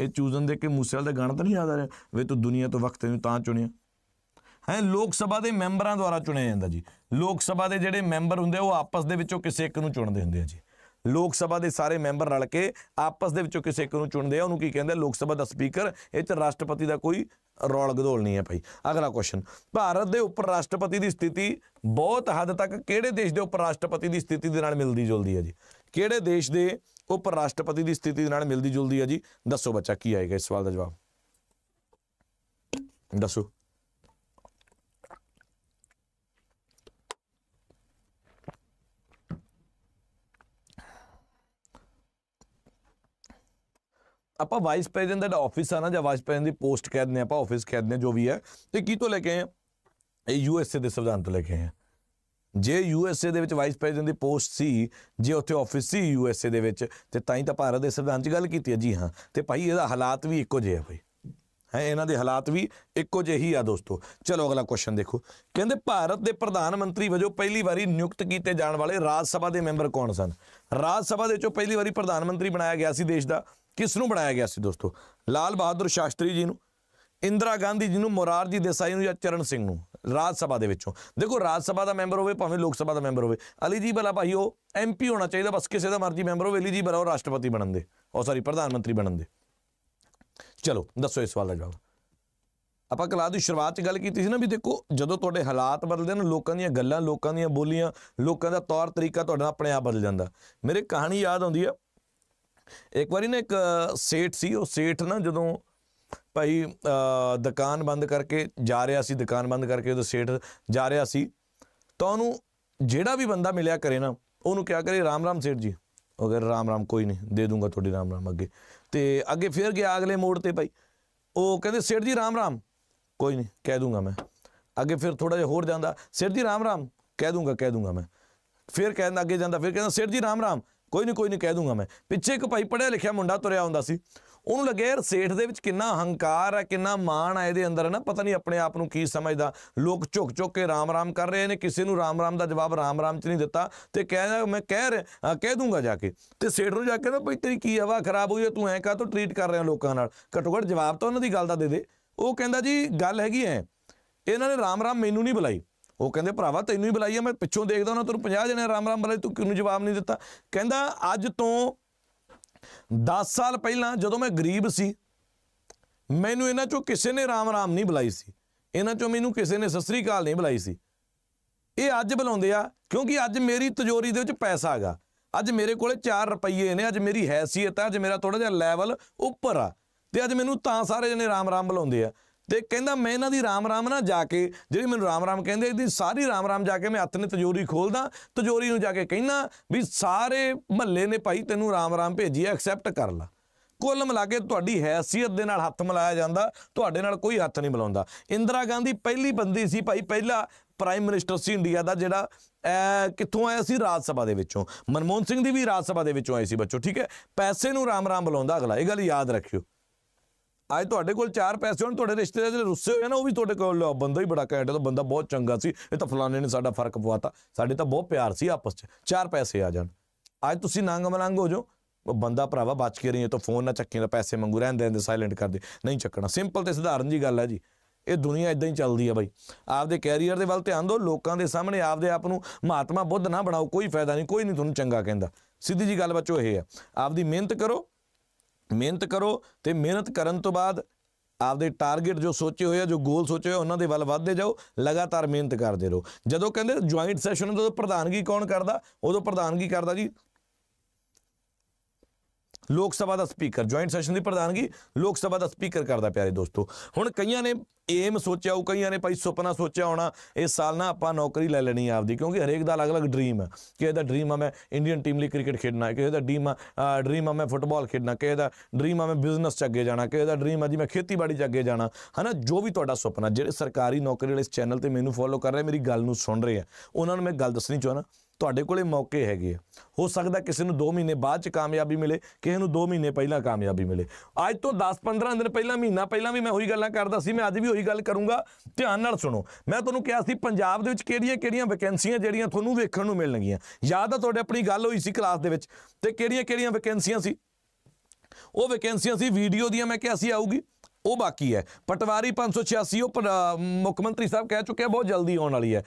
S1: ਇਹ ਚੂਜ਼ਨ ਦੇ ਕੇ ਮੂਸੇਵਾਲ ਦਾ ਗਾਣਾ ਤਾਂ ਨਹੀਂ ਆਦਾ ਰਿਹਾ ਵੇ ਤੂੰ ਦੁਨੀਆ ਤੋਂ ਵਕਤ ਨੂੰ ਤਾਂ ਚੁਣਿਆ ਹੈ ਲੋਕ ਸਭਾ ਦੇ ਮੈਂਬਰਾਂ ਦੁਆਰਾ ਚੁਣਿਆ ਜਾਂਦਾ ਜੀ ਲੋਕ ਸਭਾ ਦੇ ਜਿਹੜੇ ਮੈਂਬਰ ਹੁੰਦੇ ਉਹ ਆਪਸ ਦੇ ਵਿੱਚੋਂ ਕਿਸੇ ਇੱਕ ਨੂੰ ਚੁਣਦੇ ਹੁੰਦੇ ਆ ਜੀ ਲੋਕ ਸਭਾ ਦੇ ਸਾਰੇ ਮੈਂਬਰ ਰਲ ਕੇ ਆਪਸ ਦੇ ਵਿੱਚੋਂ ਕਿਸੇ ਇੱਕ ਨੂੰ ਚੁਣਦੇ ਆ ਉਹਨੂੰ ਕੀ ਕਹਿੰਦੇ ਲੋਕ ਸਭਾ ਦਾ ਸਪੀਕਰ ਇਹ ਤੇ ਰਾਸ਼ਟਰਪਤੀ ਦਾ ਕੋਈ ਰੌਲ ਗਦੋਲਣੀ ਹੈ ਭਾਈ ਅਗਲਾ ਕੁਐਸਚਨ ਭਾਰਤ ਦੇ ਉੱਪਰ ਰਾਸ਼ਟਰਪਤੀ ਦੀ ਸਥਿਤੀ ਬਹੁਤ ਹੱਦ ਤੱਕ ਕਿਹੜੇ ਦੇਸ਼ ਦੇ ਉੱਪਰ ਰਾਸ਼ਟਰਪਤੀ ਦੀ ਸਥਿਤੀ ਦੇ ਨਾਲ ਮਿਲਦੀ ਜੁਲਦੀ ਹੈ ਜੀ ਕਿਹੜੇ ਦੇਸ਼ ਦੇ ਉਪ ਰਾਸ਼ਟਰਪਤੀ ਦੀ ਸਥਿਤੀ ਦੇ ਨਾਲ ਮਿਲਦੀ ਜੁਲਦੀ ਹੈ ਜੀ ਦੱਸੋ ਬੱਚਾ ਕੀ ਆਏਗਾ ਇਸ ਸਵਾਲ ਦਾ ਜਵਾਬ ਦੱਸੋ ਆਪਾਂ ਵਾਈਸ ਪ੍ਰੈਜ਼ੀਡੈਂਟ ਦਾ ਆਫਿਸ ਆ ਨਾ ਜਾਂ ਵਾਈਸ ਪ੍ਰੈਜ਼ੀਡੈਂਟ ਦੀ ਪੋਸਟ ਕਹਿ ਦਿੰਦੇ ਆਪਾਂ ਆਫਿਸ ਕਹਿ ਦਿੰਦੇ ਜੋ ਵੀ ਹੈ ਤੇ ਕੀ ਤੋਂ ਲੈ ਕੇ ਆਏ ਇਹ ਯੂਐਸਏ ਦੇ ਸੰਵਿਧਾਨ ਤੋਂ ਲੈ ਕੇ ਆਏ ਜੇ ਯੂਐਸਏ ਦੇ ਵਿੱਚ ਵਾਈਸ ਪ੍ਰੈਜ਼ੀਡੈਂਟ ਦੀ ਪੋਸਟ ਸੀ ਜੇ ਉੱਥੇ ਆਫਿਸ ਸੀ ਯੂਐਸਏ ਦੇ ਵਿੱਚ ਤੇ ਤਾਂ ਹੀ ਤਾਂ ਭਾਰਤ ਦੇ ਸੰਵਿਧਾਨ 'ਚ ਗੱਲ ਕੀਤੀ ਹੈ ਜੀ ਹਾਂ ਤੇ ਭਾਈ ਇਹਦਾ ਹਾਲਾਤ ਵੀ ਇੱਕੋ ਜਿਹੇ ਆ ਭਾਈ ਹੈ ਇਹਨਾਂ ਦੇ ਹਾਲਾਤ ਵੀ ਇੱਕੋ ਜਿਹੇ ਹੀ ਆ ਦੋਸਤੋ ਚਲੋ ਅਗਲਾ ਕੁਐਸਚਨ ਦੇਖੋ ਕਹਿੰਦੇ ਭਾਰਤ ਦੇ ਪ੍ਰਧਾਨ ਮੰਤਰੀ ਵਜੋਂ ਪਹਿਲੀ ਵਾਰੀ ਨਿਯੁਕਤ ਕੀਤੇ ਜਾਣ ਵਾਲੇ ਰਾਜ ਸਭਾ ਦੇ ਮੈਂਬਰ ਕੌਣ ਸਨ ਰਾਜ ਸਭਾ ਦੇ ਵਿੱਚੋਂ ਪਹਿਲੀ ਵਾਰੀ ਪ੍ਰਧਾਨ ਮੰਤਰੀ ਬਣਾਇਆ ਗਿਆ ਸੀ ਦੇਸ਼ ਦਾ ਕਿਸ ਨੂੰ ਬਣਾਇਆ ਗਿਆ ਸੀ ਦੋਸਤੋ ਲਾਲ ਬਹਾਦਰ ਸ਼ਾਸਤਰੀ ਜੀ ਨੂੰ ਇੰਦਰਾ ਗਾਂਧੀ ਜੀ ਨੂੰ ਮੁਰਾਰਜੀ ਦੇਸਾਈ ਨੂੰ ਜਾਂ ਚਰਨ ਸਿੰਘ ਨੂੰ ਰਾਜ ਸਭਾ ਦੇ ਵਿੱਚੋਂ ਦੇਖੋ ਰਾਜ ਸਭਾ ਦਾ ਮੈਂਬਰ ਹੋਵੇ ਭਾਵੇਂ ਲੋਕ ਸਭਾ ਦਾ ਮੈਂਬਰ ਹੋਵੇ ਐਲੀਜੀਬਲ ਆ ਭਾਈ ਉਹ ਐਮਪੀ ਹੋਣਾ ਚਾਹੀਦਾ ਬਸ ਕਿਸੇ ਦਾ ਮਰਜ਼ੀ ਮੈਂਬਰ ਹੋਵੇ ਐਲੀਜੀਬਲ ਆ ਉਹ ਰਾਸ਼ਟਰਪਤੀ ਬਣਨ ਦੇ ਉਹ ਸੌਰੀ ਪ੍ਰਧਾਨ ਮੰਤਰੀ ਬਣਨ ਦੇ ਚਲੋ ਦੱਸੋ ਇਸ ਸਵਾਲ ਦਾ ਜਵਾਬ ਆਪਾਂ ਕਲਾ ਦੀ ਸ਼ੁਰੂਆਤ 'ਚ ਗੱਲ ਕੀਤੀ ਸੀ ਨਾ ਵੀ ਦੇਖੋ ਜਦੋਂ ਤੁਹਾਡੇ ਹਾਲਾਤ ਬਦਲਦੇ ਨੇ ਲੋਕਾਂ ਦੀਆਂ ਗੱਲਾਂ ਲੋਕਾਂ ਦੀਆਂ ਬੋਲੀਆਂ ਲੋਕਾਂ ਦਾ ਤੌਰ ਤਰੀਕਾ ਤੁਹਾਡਾ ਆਪਣੇ ਆਪ ਬਦਲ ਜਾਂਦਾ ਮੇਰੇ ਕਹਾਣੀ ਯਾਦ ਆਉਂਦੀ ਆ ਇੱਕ ਵਾਰੀ ਨਾ ਇੱਕ ਸੇਠ ਸੀ ਉਹ ਸੇਠ ਨਾ ਜਦੋਂ ਭਾਈ ਦੁਕਾਨ ਬੰਦ ਕਰਕੇ ਜਾ ਰਿਹਾ ਸੀ ਦੁਕਾਨ ਬੰਦ ਕਰਕੇ ਉਹ ਸੇਠ ਜਾ ਰਿਹਾ ਸੀ ਤਾਂ ਉਹਨੂੰ ਜਿਹੜਾ ਵੀ ਬੰਦਾ ਮਿਲਿਆ ਕਰੇ ਨਾ ਉਹਨੂੰ ਕਿਹਾ ਕਰੇ ਰਾਮ ਰਾਮ ਸੇਠ ਜੀ ਉਹ ਕਹੇ ਰਾਮ ਰਾਮ ਕੋਈ ਨਹੀਂ ਦੇ ਦੂੰਗਾ ਤੁਹਾਡੀ ਰਾਮ ਰਾਮ ਅੱਗੇ ਤੇ ਅੱਗੇ ਫੇਰ ਗਿਆ ਅਗਲੇ ਮੋੜ ਤੇ ਭਾਈ ਉਹ ਕਹਿੰਦੇ ਸੇਠ ਜੀ ਰਾਮ ਰਾਮ ਕੋਈ ਨਹੀਂ ਕਹਿ ਦੂੰਗਾ ਮੈਂ ਅੱਗੇ ਫਿਰ ਥੋੜਾ ਜਿਹਾ ਹੋਰ ਜਾਂਦਾ ਸੇਠ ਜੀ ਰਾਮ ਰਾਮ ਕਹਿ ਦੂੰਗਾ ਕਹਿ ਦੂੰਗਾ ਮੈਂ ਫਿਰ ਕਹਿੰਦਾ ਅੱਗੇ ਜਾਂਦਾ ਫਿਰ ਕਹਿੰਦਾ ਸੇਠ ਜੀ ਰਾਮ ਰਾਮ ਕੋਈ ਨਹੀਂ ਕੋਈ ਨਹੀਂ ਕਹਿ ਦੂੰਗਾ ਮੈਂ ਪਿੱਛੇ ਇੱਕ ਭਾਈ ਪੜਿਆ ਲਿਖਿਆ ਮੁੰਡਾ ਤੁਰਿਆ ਹੁੰਦਾ ਸੀ ਉਹਨੂੰ ਲੱਗਿਆ ਯਾਰ ਸੇਠ ਦੇ ਵਿੱਚ ਕਿੰਨਾ ਹੰਕਾਰ ਆ ਕਿੰਨਾ ਮਾਣ ਆ ਇਹਦੇ ਅੰਦਰ ਨਾ ਪਤਾ ਨਹੀਂ ਆਪਣੇ ਆਪ ਨੂੰ ਕੀ ਸਮਝਦਾ ਲੋਕ ਝੁੱਕ ਝੁੱਕ ਕੇ ਰਾਮ ਰਾਮ ਕਰ ਰਹੇ ਨੇ ਕਿਸੇ ਨੂੰ ਰਾਮ ਰਾਮ ਦਾ ਜਵਾਬ ਰਾਮ ਰਾਮ ਚ ਨਹੀਂ ਦਿੱਤਾ ਤੇ ਕਹਿ ਮੈਂ ਕਹਿ ਰਿਹਾ ਕਹਿ ਦੂੰਗਾ ਜਾ ਕੇ ਤੇ ਸੇਠ ਨੂੰ ਜਾ ਕੇ ਨਾ ਭਾਈ ਤੇਰੀ ਕੀ ਹਵਾ ਖਰਾਬ ਹੋਈ ਹੈ ਤੂੰ ਐ ਕਾ ਤੋ ਟ੍ਰੀਟ ਕਰ ਰਿਹਾ ਲੋਕਾਂ ਨਾਲ ਘਟੋ ਘਟ ਜਵਾਬ ਤਾਂ ਉਹਨਾਂ ਦੀ ਗੱਲ ਦਾ ਦੇ ਦੇ ਉਹ ਕਹਿੰਦਾ ਜੀ ਗੱਲ ਹੈਗੀ ਐ ਇਹਨਾਂ ਨੇ ਰਾਮ ਰਾਮ ਮੈਨੂੰ ਨਹੀਂ ਬੁਲਾਈ ਉਹ ਕਹਿੰਦੇ ਭਰਾਵਾ ਤੈਨੂੰ ਹੀ ਬੁਲਾਈ ਆ ਮੈਂ ਪਿੱਛੋਂ ਦੇਖਦਾ ਉਹਨਾਂ ਤੈਨੂੰ 50 ਜਣੇ ਰਾਮ ਰਾਮ ਬੁਲਾਈ ਤੂੰ ਕਿਉਂ ਜਵਾਬ ਨਹੀਂ ਦਿੱਤਾ ਕਹਿੰਦਾ ਅੱਜ ਤੋਂ 10 ਸਾਲ ਪਹਿਲਾਂ ਜਦੋਂ ਮੈਂ ਗਰੀਬ ਸੀ ਮੈਨੂੰ ਇਹਨਾਂ ਚੋਂ ਕਿਸੇ ਨੇ ਰਾਮ ਰਾਮ ਨਹੀਂ ਬੁਲਾਈ ਸੀ ਇਹਨਾਂ ਚੋਂ ਮੈਨੂੰ ਕਿਸੇ ਨੇ ਸਸਰੀ ਕਾਲ ਨਹੀਂ ਬੁਲਾਈ ਸੀ ਇਹ ਅੱਜ ਬੁਲਾਉਂਦੇ ਆ ਕਿਉਂਕਿ ਅੱਜ ਮੇਰੀ ਤਜੋਰੀ ਦੇ ਵਿੱਚ ਪੈਸਾ ਹੈਗਾ ਅੱਜ ਮੇਰੇ ਕੋਲੇ 4 ਰੁਪਏ ਨੇ ਅੱਜ ਮੇਰੀ ਹੈਸੀਅਤ ਆ ਅੱਜ ਮੇਰਾ ਥੋੜਾ ਜਿਹਾ ਲੈਵਲ ਉੱਪਰ ਆ ਤੇ ਅੱਜ ਮੈਨੂੰ ਤਾਂ ਸਾਰੇ ਜਣੇ ਰਾਮ ਰਾਮ ਬੁਲਾਉਂਦੇ ਆ ਤੇ ਕਹਿੰਦਾ ਮੈਂ ਇਹਨਾਂ ਦੀ ਰਾਮ ਰਾਮ ਨਾ ਜਾ ਕੇ ਜਿਹੜੀ ਮੈਨੂੰ ਰਾਮ ਰਾਮ ਕਹਿੰਦੇ ਇਹਦੀ ਸਾਰੀ ਰਾਮ ਰਾਮ ਜਾ ਕੇ ਮੈਂ ਹੱਥ ਨੇ ਤਜੋਰੀ ਖੋਲਦਾ ਤਜੋਰੀ ਨੂੰ ਜਾ ਕੇ ਕਹਿੰਦਾ ਵੀ ਸਾਰੇ ਮਹੱਲੇ ਨੇ ਭਾਈ ਤੈਨੂੰ ਰਾਮ ਰਾਮ ਭੇਜੀ ਐ ਐਕਸੈਪਟ ਕਰ ਲੈ ਕੁੱਲ ਮਿਲਾ ਕੇ ਤੁਹਾਡੀ ਹیثیت ਦੇ ਨਾਲ ਹੱਥ ਮਿਲਾਇਆ ਜਾਂਦਾ ਤੁਹਾਡੇ ਨਾਲ ਕੋਈ ਹੱਥ ਨਹੀਂ ਮਿਲਾਉਂਦਾ ਇੰਦਰਾ ਗਾਂਧੀ ਪਹਿਲੀ ਬੰਦੀ ਸੀ ਭਾਈ ਪਹਿਲਾ ਪ੍ਰਾਈਮ ਮਿਨਿਸਟਰ ਸੀ ਇੰਡੀਆ ਦਾ ਜਿਹੜਾ ਕਿੱਥੋਂ ਆਇਆ ਸੀ ਰਾਜ ਸਭਾ ਦੇ ਵਿੱਚੋਂ ਮਨਮੋਹਨ ਸਿੰਘ ਦੀ ਵੀ ਰਾਜ ਸਭਾ ਦੇ ਵਿੱਚੋਂ ਆਈ ਸੀ ਬੱਚੋ ਠੀਕ ਹੈ ਪੈਸੇ ਨੂੰ ਰਾਮ ਰਾਮ ਬੁਲਾਉਂਦਾ ਅਗਲਾ ਇਹ ਗੱਲ ਯਾਦ ਰੱਖਿਓ ਅੱਜ ਤੁਹਾਡੇ ਕੋਲ ਚਾਰ ਪੈਸੇ ਹੋਣ ਤੁਹਾਡੇ ਰਿਸ਼ਤੇਦਾਰ ਜਿਹੜੇ ਰੁੱਸੇ ਹੋਏ ਨਾ ਉਹ ਵੀ ਤੁਹਾਡੇ ਕੋਲ ਬੰਦਾ ਹੀ ਬੜਾ ਘੈਂਟ ਹੈ ਬੰਦਾ ਬਹੁਤ ਚੰਗਾ ਸੀ ਇਹ ਤਾਂ ਫਲਾਣੇ ਨੇ ਸਾਡਾ ਫਰਕ ਪਵਾਤਾ ਸਾਡੇ ਤਾਂ ਬਹੁਤ ਪਿਆਰ ਸੀ ਆਪਸ 'ਚ ਚਾਰ ਪੈਸੇ ਆ ਜਾਣ ਅੱਜ ਤੁਸੀਂ ਨੰਗ ਮਲੰਗ ਹੋ ਜਾਓ ਉਹ ਬੰਦਾ ਭਰਾਵਾ ਬਚ ਕੇ ਰਹੀ ਹੈ ਤਾਂ ਫੋਨ ਨਾ ਚੱਕੀ ਨਾ ਪੈਸੇ ਮੰਗੂ ਰਹਿੰਦੇ ਰਹਿੰਦੇ ਸਾਇਲੈਂਟ ਕਰਦੇ ਨਹੀਂ ਚੱਕਣਾ ਸਿੰਪਲ ਤੇ ਸਧਾਰਨ ਜੀ ਗੱਲ ਹੈ ਜੀ ਇਹ ਦੁਨੀਆ ਇਦਾਂ ਹੀ ਚੱਲਦੀ ਹੈ ਬਾਈ ਆਪਦੇ ਕੈਰੀਅਰ ਦੇ ਵੱਲ ਧਿਆਨ ਦਿਓ ਲੋਕਾਂ ਦੇ ਸਾਹਮਣੇ ਆਪਦੇ ਆਪ ਨੂੰ ਮਹਾਤਮਾ ਬੁੱਧ ਨਾ ਬਣਾਓ ਕੋਈ ਫਾਇਦਾ ਨਹੀਂ ਕੋਈ ਨਹੀਂ ਤੁਹਾਨੂੰ ਚੰਗਾ ਕਹਿੰਦਾ ਸਿੱਧੀ ਜੀ ਗੱਲ ਬੱਚੋ ਇਹ ਹੈ ਆਪਦੀ ਮਿਹਨਤ ਕਰੋ ਮਿਹਨਤ ਕਰੋ ਤੇ ਮਿਹਨਤ ਕਰਨ ਤੋਂ ਬਾਅਦ ਆਪਦੇ ਟਾਰਗੇਟ ਜੋ ਸੋਚੇ ਹੋਏ ਆ ਜੋ ਗੋਲ ਸੋਚੇ ਹੋਏ ਉਹਨਾਂ ਦੇ ਵੱਲ ਵਧਦੇ ਜਾਓ ਲਗਾਤਾਰ ਮਿਹਨਤ ਕਰਦੇ ਰਹੋ ਜਦੋਂ ਕਹਿੰਦੇ ਜੁਆਇੰਟ ਸੈਸ਼ਨ ਹੁੰਦਾ ਪ੍ਰਧਾਨਗੀ ਕੌਣ ਕਰਦਾ ਉਦੋਂ ਪ੍ਰਧਾਨਗੀ ਕਰਦਾ ਜੀ ਲੋਕ ਸਭਾ ਦਾ ਸਪੀਕਰ ਜੁਆਇੰਟ ਸੈਸ਼ਨ ਦੀ ਪ੍ਰਧਾਨਗੀ ਲੋਕ ਸਭਾ ਦਾ ਸਪੀਕਰ ਕਰਦਾ ਪਿਆਰੇ ਦੋਸਤੋ ਹੁਣ ਕਈਆਂ ਨੇ ਏਮ ਸੋਚਿਆ ਉਹ ਕਈਆਂ ਨੇ ਭਾਈ ਸੁਪਨਾ ਸੋਚਿਆ ਹੋਣਾ ਇਸ ਸਾਲ ਨਾ ਆਪਾਂ ਨੌਕਰੀ ਲੈ ਲੈਣੀ ਆ ਆਪਦੀ ਕਿਉਂਕਿ ਹਰੇਕ ਦਾ ਅਲੱਗ-ਅਲੱਗ ਡ੍ਰੀਮ ਹੈ ਕਿਸੇ ਦਾ ਡ੍ਰੀਮ ਆ ਮੈਂ ਇੰਡੀਅਨ ਟੀਮ ਲਈ ਕ੍ਰਿਕਟ ਖੇਡਣਾ ਹੈ ਕਿਸੇ ਦਾ ਡ੍ਰੀਮ ਆ ਡ੍ਰੀਮ ਆ ਮੈਂ ਫੁੱਟਬਾਲ ਖੇਡਣਾ ਕਿਸੇ ਦਾ ਡ੍ਰੀਮ ਆ ਮੈਂ ਬਿਜ਼ਨਸ 'ਚ ਅੱਗੇ ਜਾਣਾ ਕਿਸੇ ਦਾ ਡ੍ਰੀਮ ਆ ਜੀ ਮੈਂ ਖੇਤੀਬਾੜੀ 'ਚ ਅੱਗੇ ਜਾਣਾ ਹਨਾ ਜੋ ਵੀ ਤੁਹਾਡਾ ਸੁਪਨਾ ਜਿਹੜੇ ਸਰਕਾਰੀ ਨੌਕਰੀ ਵਾਲੇ ਇਸ ਚੈਨਲ ਤੇ ਮੈਨੂੰ ਫੋਲੋ ਕਰ ਰਹੇ ਮੇਰੀ ਗੱਲ ਨੂੰ ਸੁਣ ਰਹੇ ਆ ਉਹਨਾਂ ਨੂੰ ਮੈਂ ਗੱਲ ਦੱਸਣੀ ਚਾਹਣਾ ਤੁਹਾਡੇ ਕੋਲੇ ਮੌਕੇ ਹੈਗੇ ਆ ਹੋ ਸਕਦਾ ਕਿਸੇ ਨੂੰ 2 ਮਹੀਨੇ ਬਾਅਦ ਚ ਕਾਮਯਾਬੀ ਮਿਲੇ ਕਿਸੇ ਨੂੰ 2 ਮਹੀਨੇ ਪਹਿਲਾਂ ਕਾਮਯਾਬੀ ਮਿਲੇ ਅੱਜ ਤੋਂ 10-15 ਦਿਨ ਪਹਿਲਾਂ ਮਹੀਨਾ ਪਹਿਲਾਂ ਵੀ ਮੈਂ ਉਹੀ ਗੱਲਾਂ ਕਰਦਾ ਸੀ ਮੈਂ ਅੱਜ ਵੀ ਉਹੀ ਗੱਲ ਕਰੂੰਗਾ ਧਿਆਨ ਨਾਲ ਸੁਣੋ ਮੈਂ ਤੁਹਾਨੂੰ ਕਿਹਾ ਸੀ ਪੰਜਾਬ ਦੇ ਵਿੱਚ ਕਿਹੜੀਆਂ-ਕਿਹੜੀਆਂ ਵੈਕੈਂਸੀਆਂ ਜਿਹੜੀਆਂ ਤੁਹਾਨੂੰ ਵੇਖਣ ਨੂੰ ਮਿਲਣਗੀਆਂ ਯਾਦ ਆ ਤੁਹਾਡੇ ਆਪਣੀ ਗੱਲ ਹੋਈ ਸੀ ਕਲਾਸ ਦੇ ਵਿੱਚ ਤੇ ਕਿਹੜੀਆਂ-ਕਿਹੜੀਆਂ ਵੈਕੈਂਸੀਆਂ ਸੀ ਉਹ ਵੈਕੈਂਸੀਆਂ ਸੀ ਵੀਡੀਓ ਦੀਆਂ ਮੈਂ ਕਿਹਾ ਸੀ ਆਊਗੀ ਉਹ ਬਾਕੀ ਹੈ ਪਟਵਾਰੀ 586 ਉਹ ਮੁੱਖ ਮੰਤਰੀ ਸਾਹਿਬ ਕਹਿ ਚੁੱਕੇ ਆ ਬਹੁਤ ਜਲਦੀ ਆਉਣ ਵਾਲੀ ਹੈ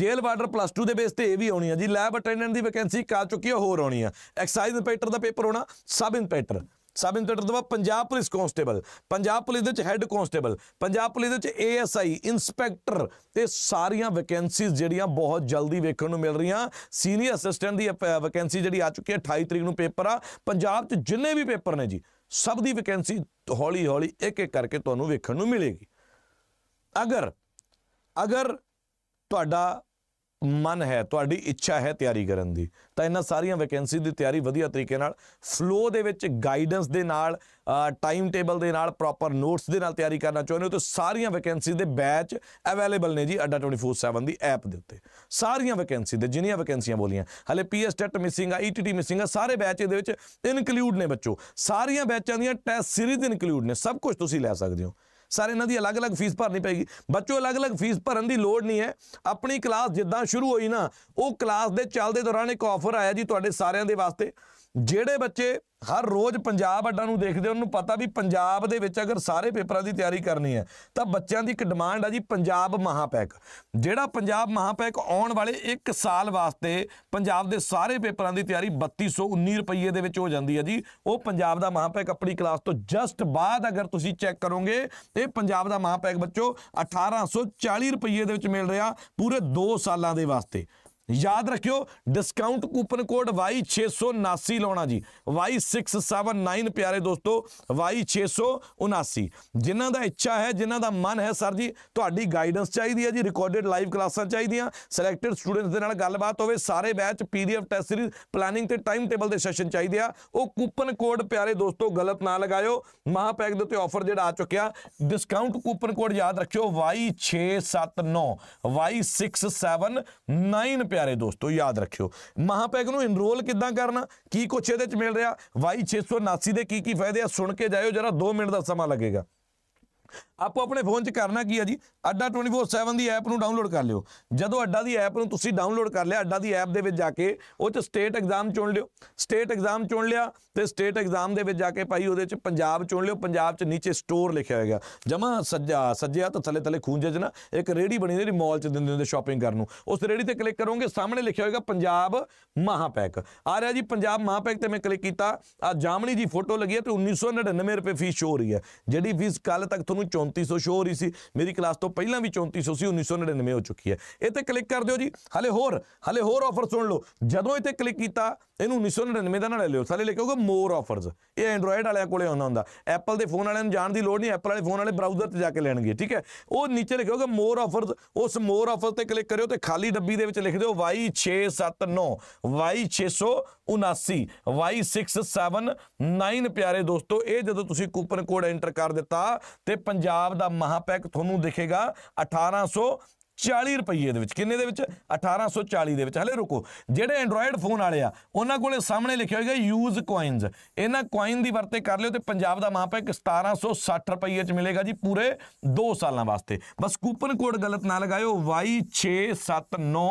S1: ਜੇਲ ਵਾਰਡਰ ਪਲੱਸ 2 ਦੇ ਬੇਸ ਤੇ ਇਹ ਵੀ ਆਉਣੀ ਹੈ ਜੀ ਲੈਬ ਅਟੈਂਡੈਂਟ ਦੀ ਵੈਕੈਂਸੀ ਕਾ ਚੁੱਕੀ ਹੈ ਹੋਰ ਆਉਣੀ ਹੈ ਐਕਸਾਈਜ਼ ਇੰਸਪੈਕਟਰ ਦਾ ਪੇਪਰ ਹੋਣਾ ਸਬ ਇੰਸਪੈਕਟਰ ਸਬ ਇੰਸਪੈਕਟਰ ਦਾ ਬਾਅਦ Punjab police constable Punjab police ਦੇ ਵਿੱਚ ਹੈੱਡ ਕਾਂਸਟੇਬਲ ਪੰਜਾਬ ਪੁਲਿਸ ਦੇ ਵਿੱਚ ਏਐਸਆਈ ਇਨਸਪੈਕਟਰ ਤੇ ਸਾਰੀਆਂ ਵੈਕੈਂਸੀਜ਼ ਜਿਹੜੀਆਂ ਬਹੁਤ ਜਲਦੀ ਵੇਖਣ ਨੂੰ ਮਿਲ ਰਹੀਆਂ ਸੀਨੀਅਰ ਅਸਿਸਟੈਂਟ ਦੀ ਵੈਕੈਂਸੀ ਜਿਹੜੀ ਆ ਚੁੱਕੀ ਹੈ 28 ਤਰੀਕ ਨੂੰ ਪੇਪਰ ਆ ਪੰਜਾਬ 'ਚ ਜਿੰਨੇ ਵੀ ਪੇਪਰ ਨੇ ਜੀ ਸਭ ਦੀ ਵੈਕੈਂਸੀ ਹੌਲੀ ਹੌਲੀ ਇੱਕ ਇੱਕ ਕਰਕੇ ਤੁਹਾਨੂੰ ਵੇਖਣ ਨੂੰ ਮਿਲੇਗੀ ਅਗਰ ਅਗਰ ਤੁਹਾਡਾ ਮਨ ਹੈ ਤੁਹਾਡੀ ਇੱਛਾ ਹੈ ਤਿਆਰੀ ਕਰਨ ਦੀ ਤਾਂ ਇਹਨਾਂ ਸਾਰੀਆਂ ਵੈਕੈਂਸੀ ਦੀ ਤਿਆਰੀ ਵਧੀਆ ਤਰੀਕੇ ਨਾਲ ਫਲੋ ਦੇ ਵਿੱਚ ਗਾਈਡੈਂਸ ਦੇ ਨਾਲ ਟਾਈਮ ਟੇਬਲ ਦੇ ਨਾਲ ਪ੍ਰੋਪਰ ਨੋਟਸ ਦੇ ਨਾਲ ਤਿਆਰੀ ਕਰਨਾ ਚਾਹੁੰਦੇ ਹੋ ਤਾਂ ਸਾਰੀਆਂ ਵੈਕੈਂਸੀ ਦੇ ਬੈਚ ਅਵੇਲੇਬਲ ਨੇ ਜੀ ਅੱਡਾ 247 ਦੀ ਐਪ ਦੇ ਉੱਤੇ ਸਾਰੀਆਂ ਵੈਕੈਂਸੀ ਦੇ ਜਿੰਨੀਆਂ ਵੈਕੈਂਸੀਆਂ ਬੋਲੀਆਂ ਹਲੇ ਪੀਐਸ ਟੈਟ ਮਿਸਿੰਗ ਆ ਈਟੀਟੀ e ਮਿਸਿੰਗ ਆ ਸਾਰੇ ਬੈਚ ਇਹਦੇ ਵਿੱਚ ਇਨਕਲੂਡ ਨੇ ਬੱਚੋ ਸਾਰੀਆਂ ਬੈਚਾਂ ਦੀਆਂ ਟੈਸਟ ਸੀਰੀਜ਼ ਇਨਕਲੂਡ ਨੇ ਸਭ ਕੁਝ ਤੁਸੀਂ ਲੈ ਸਕਦੇ ਹੋ ਸਾਰੇ ਇਹਨਾਂ ਦੀ ਅਲੱਗ-ਅਲੱਗ ਫੀਸ ਭਰਨੀ ਪੈਗੀ ਬੱਚੋ ਅਲੱਗ-ਅਲੱਗ ਫੀਸ ਭਰਨ ਦੀ ਲੋੜ ਨਹੀਂ ਹੈ ਆਪਣੀ ਕਲਾਸ ਜਿੱਦਾਂ ਸ਼ੁਰੂ ਹੋਈ ਨਾ ਉਹ ਕਲਾਸ ਦੇ ਚੱਲਦੇ ਦੌਰਾਨ ਇੱਕ ਆਫਰ ਆਇਆ ਜੀ ਤੁਹਾਡੇ ਸਾਰਿਆਂ ਦੇ ਵਾਸਤੇ ਜਿਹੜੇ ਬੱਚੇ ਹਰ ਰੋਜ਼ ਪੰਜਾਬ ਅੱਡਾ ਨੂੰ ਦੇਖਦੇ ਉਹਨੂੰ ਪਤਾ ਵੀ ਪੰਜਾਬ ਦੇ ਵਿੱਚ ਅਗਰ ਸਾਰੇ ਪੇਪਰਾਂ ਦੀ ਤਿਆਰੀ ਕਰਨੀ ਹੈ ਤਾਂ ਬੱਚਿਆਂ ਦੀ ਇੱਕ ਡਿਮਾਂਡ ਆ ਜੀ ਪੰਜਾਬ ਮਹਾਪੈਕ ਜਿਹੜਾ ਪੰਜਾਬ ਮਹਾਪੈਕ ਆਉਣ ਵਾਲੇ 1 ਸਾਲ ਵਾਸਤੇ ਪੰਜਾਬ ਦੇ ਸਾਰੇ ਪੇਪਰਾਂ ਦੀ ਤਿਆਰੀ 3219 ਰੁਪਏ ਦੇ ਵਿੱਚ ਹੋ ਜਾਂਦੀ ਹੈ ਜੀ ਉਹ ਪੰਜਾਬ ਦਾ ਮਹਾਪੈਕ ਆਪਣੀ ਕਲਾਸ ਤੋਂ ਜਸਟ ਬਾਅਦ ਅਗਰ ਤੁਸੀਂ ਚੈੱਕ ਕਰੋਗੇ ਤੇ ਪੰਜਾਬ ਦਾ ਮਹਾਪੈਕ ਬੱਚੋ 1840 ਰੁਪਏ ਦੇ ਵਿੱਚ ਮਿਲ ਰਿਹਾ ਪੂਰੇ 2 ਸਾਲਾਂ ਦੇ ਵਾਸਤੇ ਯਾਦ ਰੱਖਿਓ ਡਿਸਕਾਊਂਟ ਕੂਪਨ ਕੋਡ Y679 ਲਾਉਣਾ ਜੀ Y679 ਪਿਆਰੇ ਦੋਸਤੋ Y679 ਜਿਨ੍ਹਾਂ ਦਾ ਇੱਛਾ ਹੈ ਜਿਨ੍ਹਾਂ ਦਾ ਮਨ ਹੈ ਸਰ ਜੀ ਤੁਹਾਡੀ ਗਾਈਡੈਂਸ ਚਾਹੀਦੀ ਹੈ ਜੀ ਰਿਕਾਰਡਡ ਲਾਈਵ ਕਲਾਸਾਂ ਚਾਹੀਦੀਆਂ ਸਿਲੈਕਟਡ ਸਟੂਡੈਂਟਸ ਦੇ ਨਾਲ ਗੱਲਬਾਤ ਹੋਵੇ ਸਾਰੇ batch PDF test series planning ਤੇ ਟਾਈਮ ਟੇਬਲ ਦੇ ਸੈਸ਼ਨ ਚਾਹੀਦੇ ਆ ਉਹ ਕੂਪਨ ਕੋਡ ਪਿਆਰੇ ਦੋਸਤੋ ਗਲਤ ਨਾ ਲਗਾਇਓ ਮਹਾਪੈਕ ਦੇ ਉੱਤੇ ਆਫਰ ਜਿਹੜਾ ਆ ਚੁੱਕਿਆ ਡਿਸਕਾਊਂਟ ਕੂਪਨ ਕੋਡ ਯਾਦ ਰੱਖਿਓ Y679 Y679 ਪਿਆਰੇ ਦੋਸਤੋ ਯਾਦ ਰੱਖਿਓ ਮਹਾਪੈਗ ਨੂੰ ਇਨਰੋਲ ਕਿੱਦਾਂ ਕਰਨਾ ਕੀ ਕੁਛ ਇਹਦੇ ਚ ਮਿਲ ਰਿਹਾ Y679 ਦੇ ਕੀ ਕੀ ਫਾਇਦੇ ਆ ਸੁਣ ਕੇ ਜਾਇਓ ਜਰਾ 2 ਮਿੰਟ ਦਾ ਸਮਾਂ ਲੱਗੇਗਾ ਆਪੋ ਆਪਣੇ ਫੋਨ 'ਚ ਕਰਨਾ ਕੀ ਆ ਜੀ ਅੱਡਾ 24/7 ਦੀ ਐਪ ਨੂੰ ਡਾਊਨਲੋਡ ਕਰ ਲਿਓ ਜਦੋਂ ਅੱਡਾ ਦੀ ਐਪ ਨੂੰ ਤੁਸੀਂ ਡਾਊਨਲੋਡ ਕਰ ਲਿਆ ਅੱਡਾ ਦੀ ਐਪ ਦੇ ਵਿੱਚ ਜਾ ਕੇ ਉਹ 'ਚ ਸਟੇਟ ਐਗਜ਼ਾਮ ਚੁਣ ਲਿਓ ਸਟੇਟ ਐਗਜ਼ਾਮ ਚੁਣ ਲਿਆ ਤੇ ਸਟੇਟ ਐਗਜ਼ਾਮ ਦੇ ਵਿੱਚ ਜਾ ਕੇ ਭਾਈ ਉਹਦੇ 'ਚ ਪੰਜਾਬ ਚੁਣ ਲਿਓ ਪੰਜਾਬ 'ਚ ਨੀਚੇ ਸਟੋਰ ਲਿਖਿਆ ਹੋਇਆ ਜਮਾ ਸੱਜਾ ਸੱਜਿਆ ਤਾਂ ਥੱਲੇ ਥੱਲੇ ਖੂਨ 'ਚ ਨਾ ਇੱਕ ਰੇੜੀ ਬਣੀ ਜਿਹੜੀ ਮਾਲ 'ਚ ਦਿੰਦੇ ਹੁੰਦੇ ਸ਼ਾਪਿੰਗ ਕਰਨ ਨੂੰ ਉਸ ਰੇੜੀ ਤੇ ਕਲਿੱਕ ਕਰੋਗੇ ਸਾਹਮਣੇ ਲਿਖਿਆ ਹੋਏਗਾ ਪੰਜਾਬ ਮਹਾਪੈਕ ਆ ਰਿਹਾ ਜੀ ਪੰਜਾਬ ਮਹਾਪੈਕ ਤੇ ਮੈਂ ਕਲਿੱਕ ਕੀਤਾ ਆ ਜਾਮਣੀ ਦੀ ਫੋਟੋ ਲੱਗੀ ਹੈ ਤੇ 1999 ਰੁਪਏ ਫੀਸ ਸ਼ੋ ਹੋ ਰਹੀ ਹੈ ਜਿਹੜੀ ਫੀਸ ਕੱਲ ਤੱਕ ਤੁਹਾਨੂੰ 3400 ਸ਼ੋ ਹੋ ਰਹੀ ਸੀ ਮੇਰੀ ਕਲਾਸ ਤੋਂ ਪਹਿਲਾਂ ਵੀ 3400 ਸੀ 1999 ਹੋ ਚੁੱਕੀ ਹੈ ਇਹ ਤੇ ਕਲਿੱਕ ਕਰ ਦਿਓ ਜੀ ਹਲੇ ਹੋਰ ਹਲੇ ਹੋਰ ਆਫਰ ਸੁਣ ਲਓ ਜਦੋਂ ਇੱਥੇ ਕਲਿੱਕ ਕੀਤਾ ਇਹਨੂੰ 1999 ਦਾ ਨਾਲ ਲੈ ਲਿਓ ਸਾਲੇ ਲਿਖੋਗੇ ਮੋਰ ਆਫਰਸ ਇਹ ਐਂਡਰੋਇਡ ਵਾਲਿਆਂ ਕੋਲੇ ਆਉਂਦਾ ਹੁੰਦਾ ਐਪਲ ਦੇ ਫੋਨ ਵਾਲਿਆਂ ਨੂੰ ਜਾਣ ਦੀ ਲੋੜ ਨਹੀਂ ਐਪਲ ਵਾਲੇ ਫੋਨ ਵਾਲੇ ਬਰਾਊਜ਼ਰ ਤੇ ਜਾ ਕੇ ਲੈਣਗੇ ਠੀਕ ਹੈ ਉਹ ਨੀਚੇ ਲਿਖੋਗੇ ਮੋਰ ਆਫਰਸ ਉਸ ਮੋਰ ਆਫਰ ਤੇ ਕਲਿੱਕ ਕਰਿਓ ਤੇ ਖਾਲੀ ਡੱਬੀ ਦੇ ਵਿੱਚ ਲਿਖ ਦਿਓ Y679 Y679 Y679 ਪਿਆਰੇ ਦੋਸਤੋ ਇਹ ਜਦੋਂ ਤੁਸੀਂ ਕੂਪਨ ਕੋਡ ਐਂਟਰ ਕਰ ਦਿੱਤਾ ਤੇ ਪੰਜਾਬ ਪੰਜਾਬ ਦਾ ਮਹਾਪੈਕ ਤੁਹਾਨੂੰ ਦਿਖੇਗਾ 1840 ਰੁਪਏ ਦੇ ਵਿੱਚ ਕਿੰਨੇ ਦੇ ਵਿੱਚ 1840 ਦੇ ਵਿੱਚ ਹਲੇ ਰੁਕੋ ਜਿਹੜੇ ਐਂਡਰੋਇਡ ਫੋਨ ਵਾਲੇ ਆ ਉਹਨਾਂ ਕੋਲੇ ਸਾਹਮਣੇ ਲਿਖਿਆ ਹੋਏਗਾ ਯੂਜ਼ ਕੋਇਨਸ ਇਹਨਾਂ ਕੋਇਨ ਦੀ ਵਰਤੇ ਕਰ ਲਿਓ ਤੇ ਪੰਜਾਬ ਦਾ ਮਹਾਪੈਕ 1760 ਰੁਪਏ ਚ ਮਿਲੇਗਾ ਜੀ ਪੂਰੇ 2 ਸਾਲਾਂ ਵਾਸਤੇ ਬਸ ਕੂਪਨ ਕੋਡ ਗਲਤ ਨਾ ਲਗਾਇਓ Y679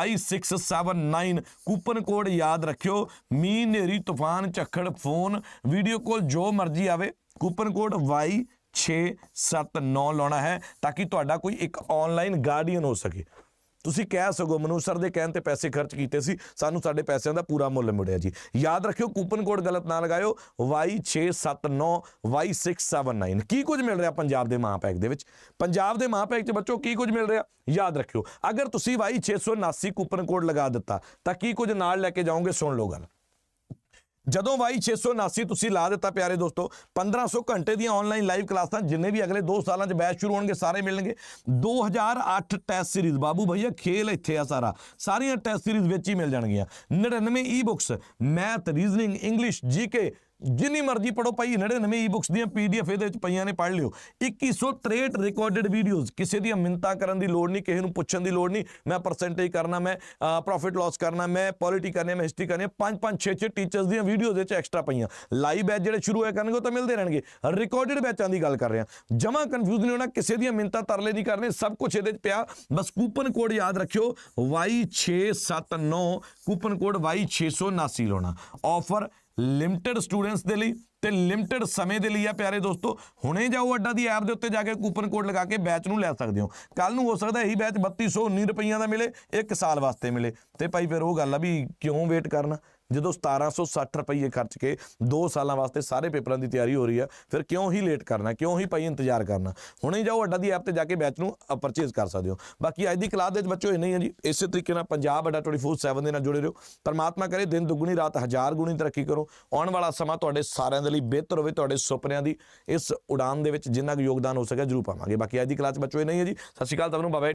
S1: Y679 ਕੂਪਨ ਕੋਡ ਯਾਦ ਰੱਖਿਓ ਮੀਂਹ ਨੇਰੀ ਤੂਫਾਨ ਝੱਖੜ ਫੋਨ ਵੀਡੀਓ ਕੋਲ ਜੋ ਮਰਜ਼ੀ ਆਵੇ ਕੂਪਨ ਕੋਡ Y 6 7 9 ਲਾਉਣਾ ਹੈ ਤਾਂ ਕਿ ਤੁਹਾਡਾ ਕੋਈ ਇੱਕ ਆਨਲਾਈਨ ਗਾਰਡੀਅਨ ਹੋ ਸਕੇ ਤੁਸੀਂ ਕਹਿ ਸਕੋ ਮਨੂ ਸਰ ਦੇ ਕਹਿਣ ਤੇ ਪੈਸੇ ਖਰਚ ਕੀਤੇ ਸੀ ਸਾਨੂੰ ਸਾਡੇ ਪੈਸਿਆਂ ਦਾ ਪੂਰਾ ਮੁੱਲ ਮਿਲਿਆ ਜੀ ਯਾਦ ਰੱਖਿਓ ਕੂਪਨ ਕੋਡ ਗਲਤ ਨਾ ਲਗਾਇਓ Y679 Y679 ਕੀ ਕੁਝ ਮਿਲ ਰਿਹਾ ਪੰਜਾਬ ਦੇ ਮਹਾਪੈਕ ਦੇ ਵਿੱਚ ਪੰਜਾਬ ਦੇ ਮਹਾਪੈਕ 'ਚ ਬੱਚੋ ਕੀ ਕੁਝ ਮਿਲ ਰਿਹਾ ਯਾਦ ਰੱਖਿਓ ਅਗਰ ਤੁਸੀਂ Y679 ਕੂਪਨ ਕੋਡ ਲਗਾ ਦਿੱਤਾ ਤਾਂ ਕੀ ਕੁਝ ਨਾਲ ਲੈ ਕੇ ਜਾਓਗੇ ਸੁਣ ਲਓ ਗੱਲ ਜਦੋਂ ਵਾਈ 679 ਤੁਸੀਂ ਲਾ ਦਿੱਤਾ ਪਿਆਰੇ ਦੋਸਤੋ 1500 ਘੰਟੇ ਦੀਆਂ ਆਨਲਾਈਨ ਲਾਈਵ ਕਲਾਸਾਂ ਜਿੰਨੇ ਵੀ ਅਗਲੇ 2 ਸਾਲਾਂ 'ਚ ਬੈਚ ਸ਼ੁਰੂ ਹੋਣਗੇ ਸਾਰੇ ਮਿਲਣਗੇ 2008 ਟੈਸਟ ਸੀਰੀਜ਼ ਬਾਬੂ ਭਈਆ ਖੇਲ ਇੱਥੇ ਆ ਸਾਰਾ ਸਾਰੀਆਂ ਟੈਸਟ ਸੀਰੀਜ਼ ਵਿੱਚ ਹੀ ਮਿਲ ਜਾਣਗੀਆਂ 99 e books math reasoning English GK ਜਿੰਨੀ ਮਰਜ਼ੀ ਪੜੋ ਭਾਈ 99 ਈ ਬੁੱਕਸ ਦੀਆਂ ਪੀਡੀਐਫ ਇਹਦੇ ਵਿੱਚ ਪਈਆਂ ਨੇ ਪੜ ਲਿਓ 2163 ਰਿਕਾਰਡਡ ਵੀਡੀਓਜ਼ ਕਿਸੇ ਦੀ ਮਿੰਤਾ ਕਰਨ ਦੀ ਲੋੜ ਨਹੀਂ ਕਿਸੇ ਨੂੰ ਪੁੱਛਣ ਦੀ ਲੋੜ ਨਹੀਂ ਮੈਂ ਪਰਸੈਂਟੇਜ ਕਰਨਾ ਮੈਂ ਪ੍ਰੋਫਿਟ ਲਾਸ ਕਰਨਾ ਮੈਂ ਪੋਲਿਟੀ ਕਰਨੇ ਮੈਂ ਹਿਸਟਰੀ ਕਰਨੇ ਪੰਜ ਪੰਜ ਛੇ ਛੇ ਟੀਚਰਸ ਦੀਆਂ ਵੀਡੀਓਜ਼ ਵਿੱਚ ਐਕਸਟਰਾ ਪਈਆਂ ਲਾਈਵ ਬੈਚ ਜਿਹੜੇ ਸ਼ੁਰੂ ਹੋਏ ਕਰਨਗੇ ਉਹ ਤਾਂ ਮਿਲਦੇ ਰਹਿਣਗੇ ਰਿਕਾਰਡਡ ਬੈਚਾਂ ਦੀ ਗੱਲ ਕਰ ਰਿਹਾ ਜਮਾ ਕਨਫਿਊਜ਼ ਨਹੀਂ ਹੋਣਾ ਕਿਸੇ ਦੀ ਮਿੰਤਾ ਤਰਲੇ ਨਹੀਂ ਕਰਨੇ ਸਭ ਕੁਝ ਇਹਦੇ ਵਿੱਚ ਪਿਆ ਬਸ ਕੂਪਨ ਕੋਡ ਯਾਦ ਰੱਖਿਓ Y679 ਕੂਪਨ ਕੋਡ Y679 ਲਾਉਣਾ ਆਫਰ ਲਿਮਟਿਡ ਸਟੂਡੈਂਟਸ ਦੇ ਲਈ ਤੇ ਲਿਮਟਿਡ ਸਮੇਂ ਦੇ ਲਈ ਆ ਪਿਆਰੇ ਦੋਸਤੋ ਹੁਣੇ ਜਾਓ ਅੱਡਾ ਦੀ ਐਪ ਦੇ ਉੱਤੇ ਜਾ ਕੇ ਕੂਪਨ ਕੋਡ ਲਗਾ ਕੇ ਬੈਚ ਨੂੰ ਲੈ ਸਕਦੇ ਹੋ ਕੱਲ ਨੂੰ ਹੋ ਸਕਦਾ ਇਹੀ ਬੈਚ 3219 ਰੁਪਈਆ ਦਾ ਮਿਲੇ ਇੱਕ ਸਾਲ ਵਾਸਤੇ ਮਿਲੇ ਤੇ ਭਾਈ ਫਿਰ ਉਹ ਗੱਲ ਆ ਵੀ ਕਿਉਂ ਵੇਟ ਕਰਨਾ ਜਦੋਂ 1760 ਰੁਪਏ ਖਰਚ ਕੇ 2 ਸਾਲਾਂ ਵਾਸਤੇ ਸਾਰੇ ਪੇਪਰਾਂ ਦੀ ਤਿਆਰੀ ਹੋ ਰਹੀ ਹੈ ਫਿਰ ਕਿਉਂ ਹੀ ਲੇਟ ਕਰਨਾ ਕਿਉਂ ਹੀ ਭਾਈ ਇੰਤਜ਼ਾਰ ਕਰਨਾ ਹੁਣੇ ਜਾਓ ਅੱਡਾ ਦੀ ਐਪ ਤੇ ਜਾ ਕੇ ਬੈਚ ਨੂੰ ਪਰਚੇਸ ਕਰ ਸਕਦੇ ਹੋ ਬਾਕੀ ਅੱਜ ਦੀ ਕਲਾਸ ਦੇ ਵਿੱਚ ਬੱਚੋ ਇੰਨਾ ਹੀ ਹੈ ਜੀ ਇਸੇ ਤਰੀਕੇ ਨਾਲ ਪੰਜਾਬ ਅੱਡਾ 24/7 ਦੇ ਨਾਲ ਜੁੜੇ ਰਹੋ ਪਰਮਾਤਮਾ ਕਰੇ ਦਿਨ ਦੁੱਗਣੀ ਰਾਤ ਹਜ਼ਾਰ ਗੁਣੀ ਤਰੱਕੀ ਕਰੋ ਆਉਣ ਵਾਲਾ ਸਮਾਂ ਤੁਹਾਡੇ ਸਾਰਿਆਂ ਦੇ ਲਈ ਬਿਹਤਰ ਹੋਵੇ ਤੁਹਾਡੇ ਸੁਪਨਿਆਂ ਦੀ ਇਸ ਉਡਾਨ ਦੇ ਵਿੱਚ ਜਿੰਨਾ ਕੁ ਯੋਗਦਾਨ ਹੋ ਸਕੇ ਜਰੂਰ ਪਾਵਾਂਗੇ ਬਾਕੀ ਅੱਜ ਦੀ ਕਲਾਸ ਬੱਚੋ ਇੰਨਾ ਹੀ ਹੈ ਜੀ ਸਤਿ ਸ਼੍ਰੀ ਅਕਾਲ ਤੁਹਾਨੂੰ ਬਾਬਾ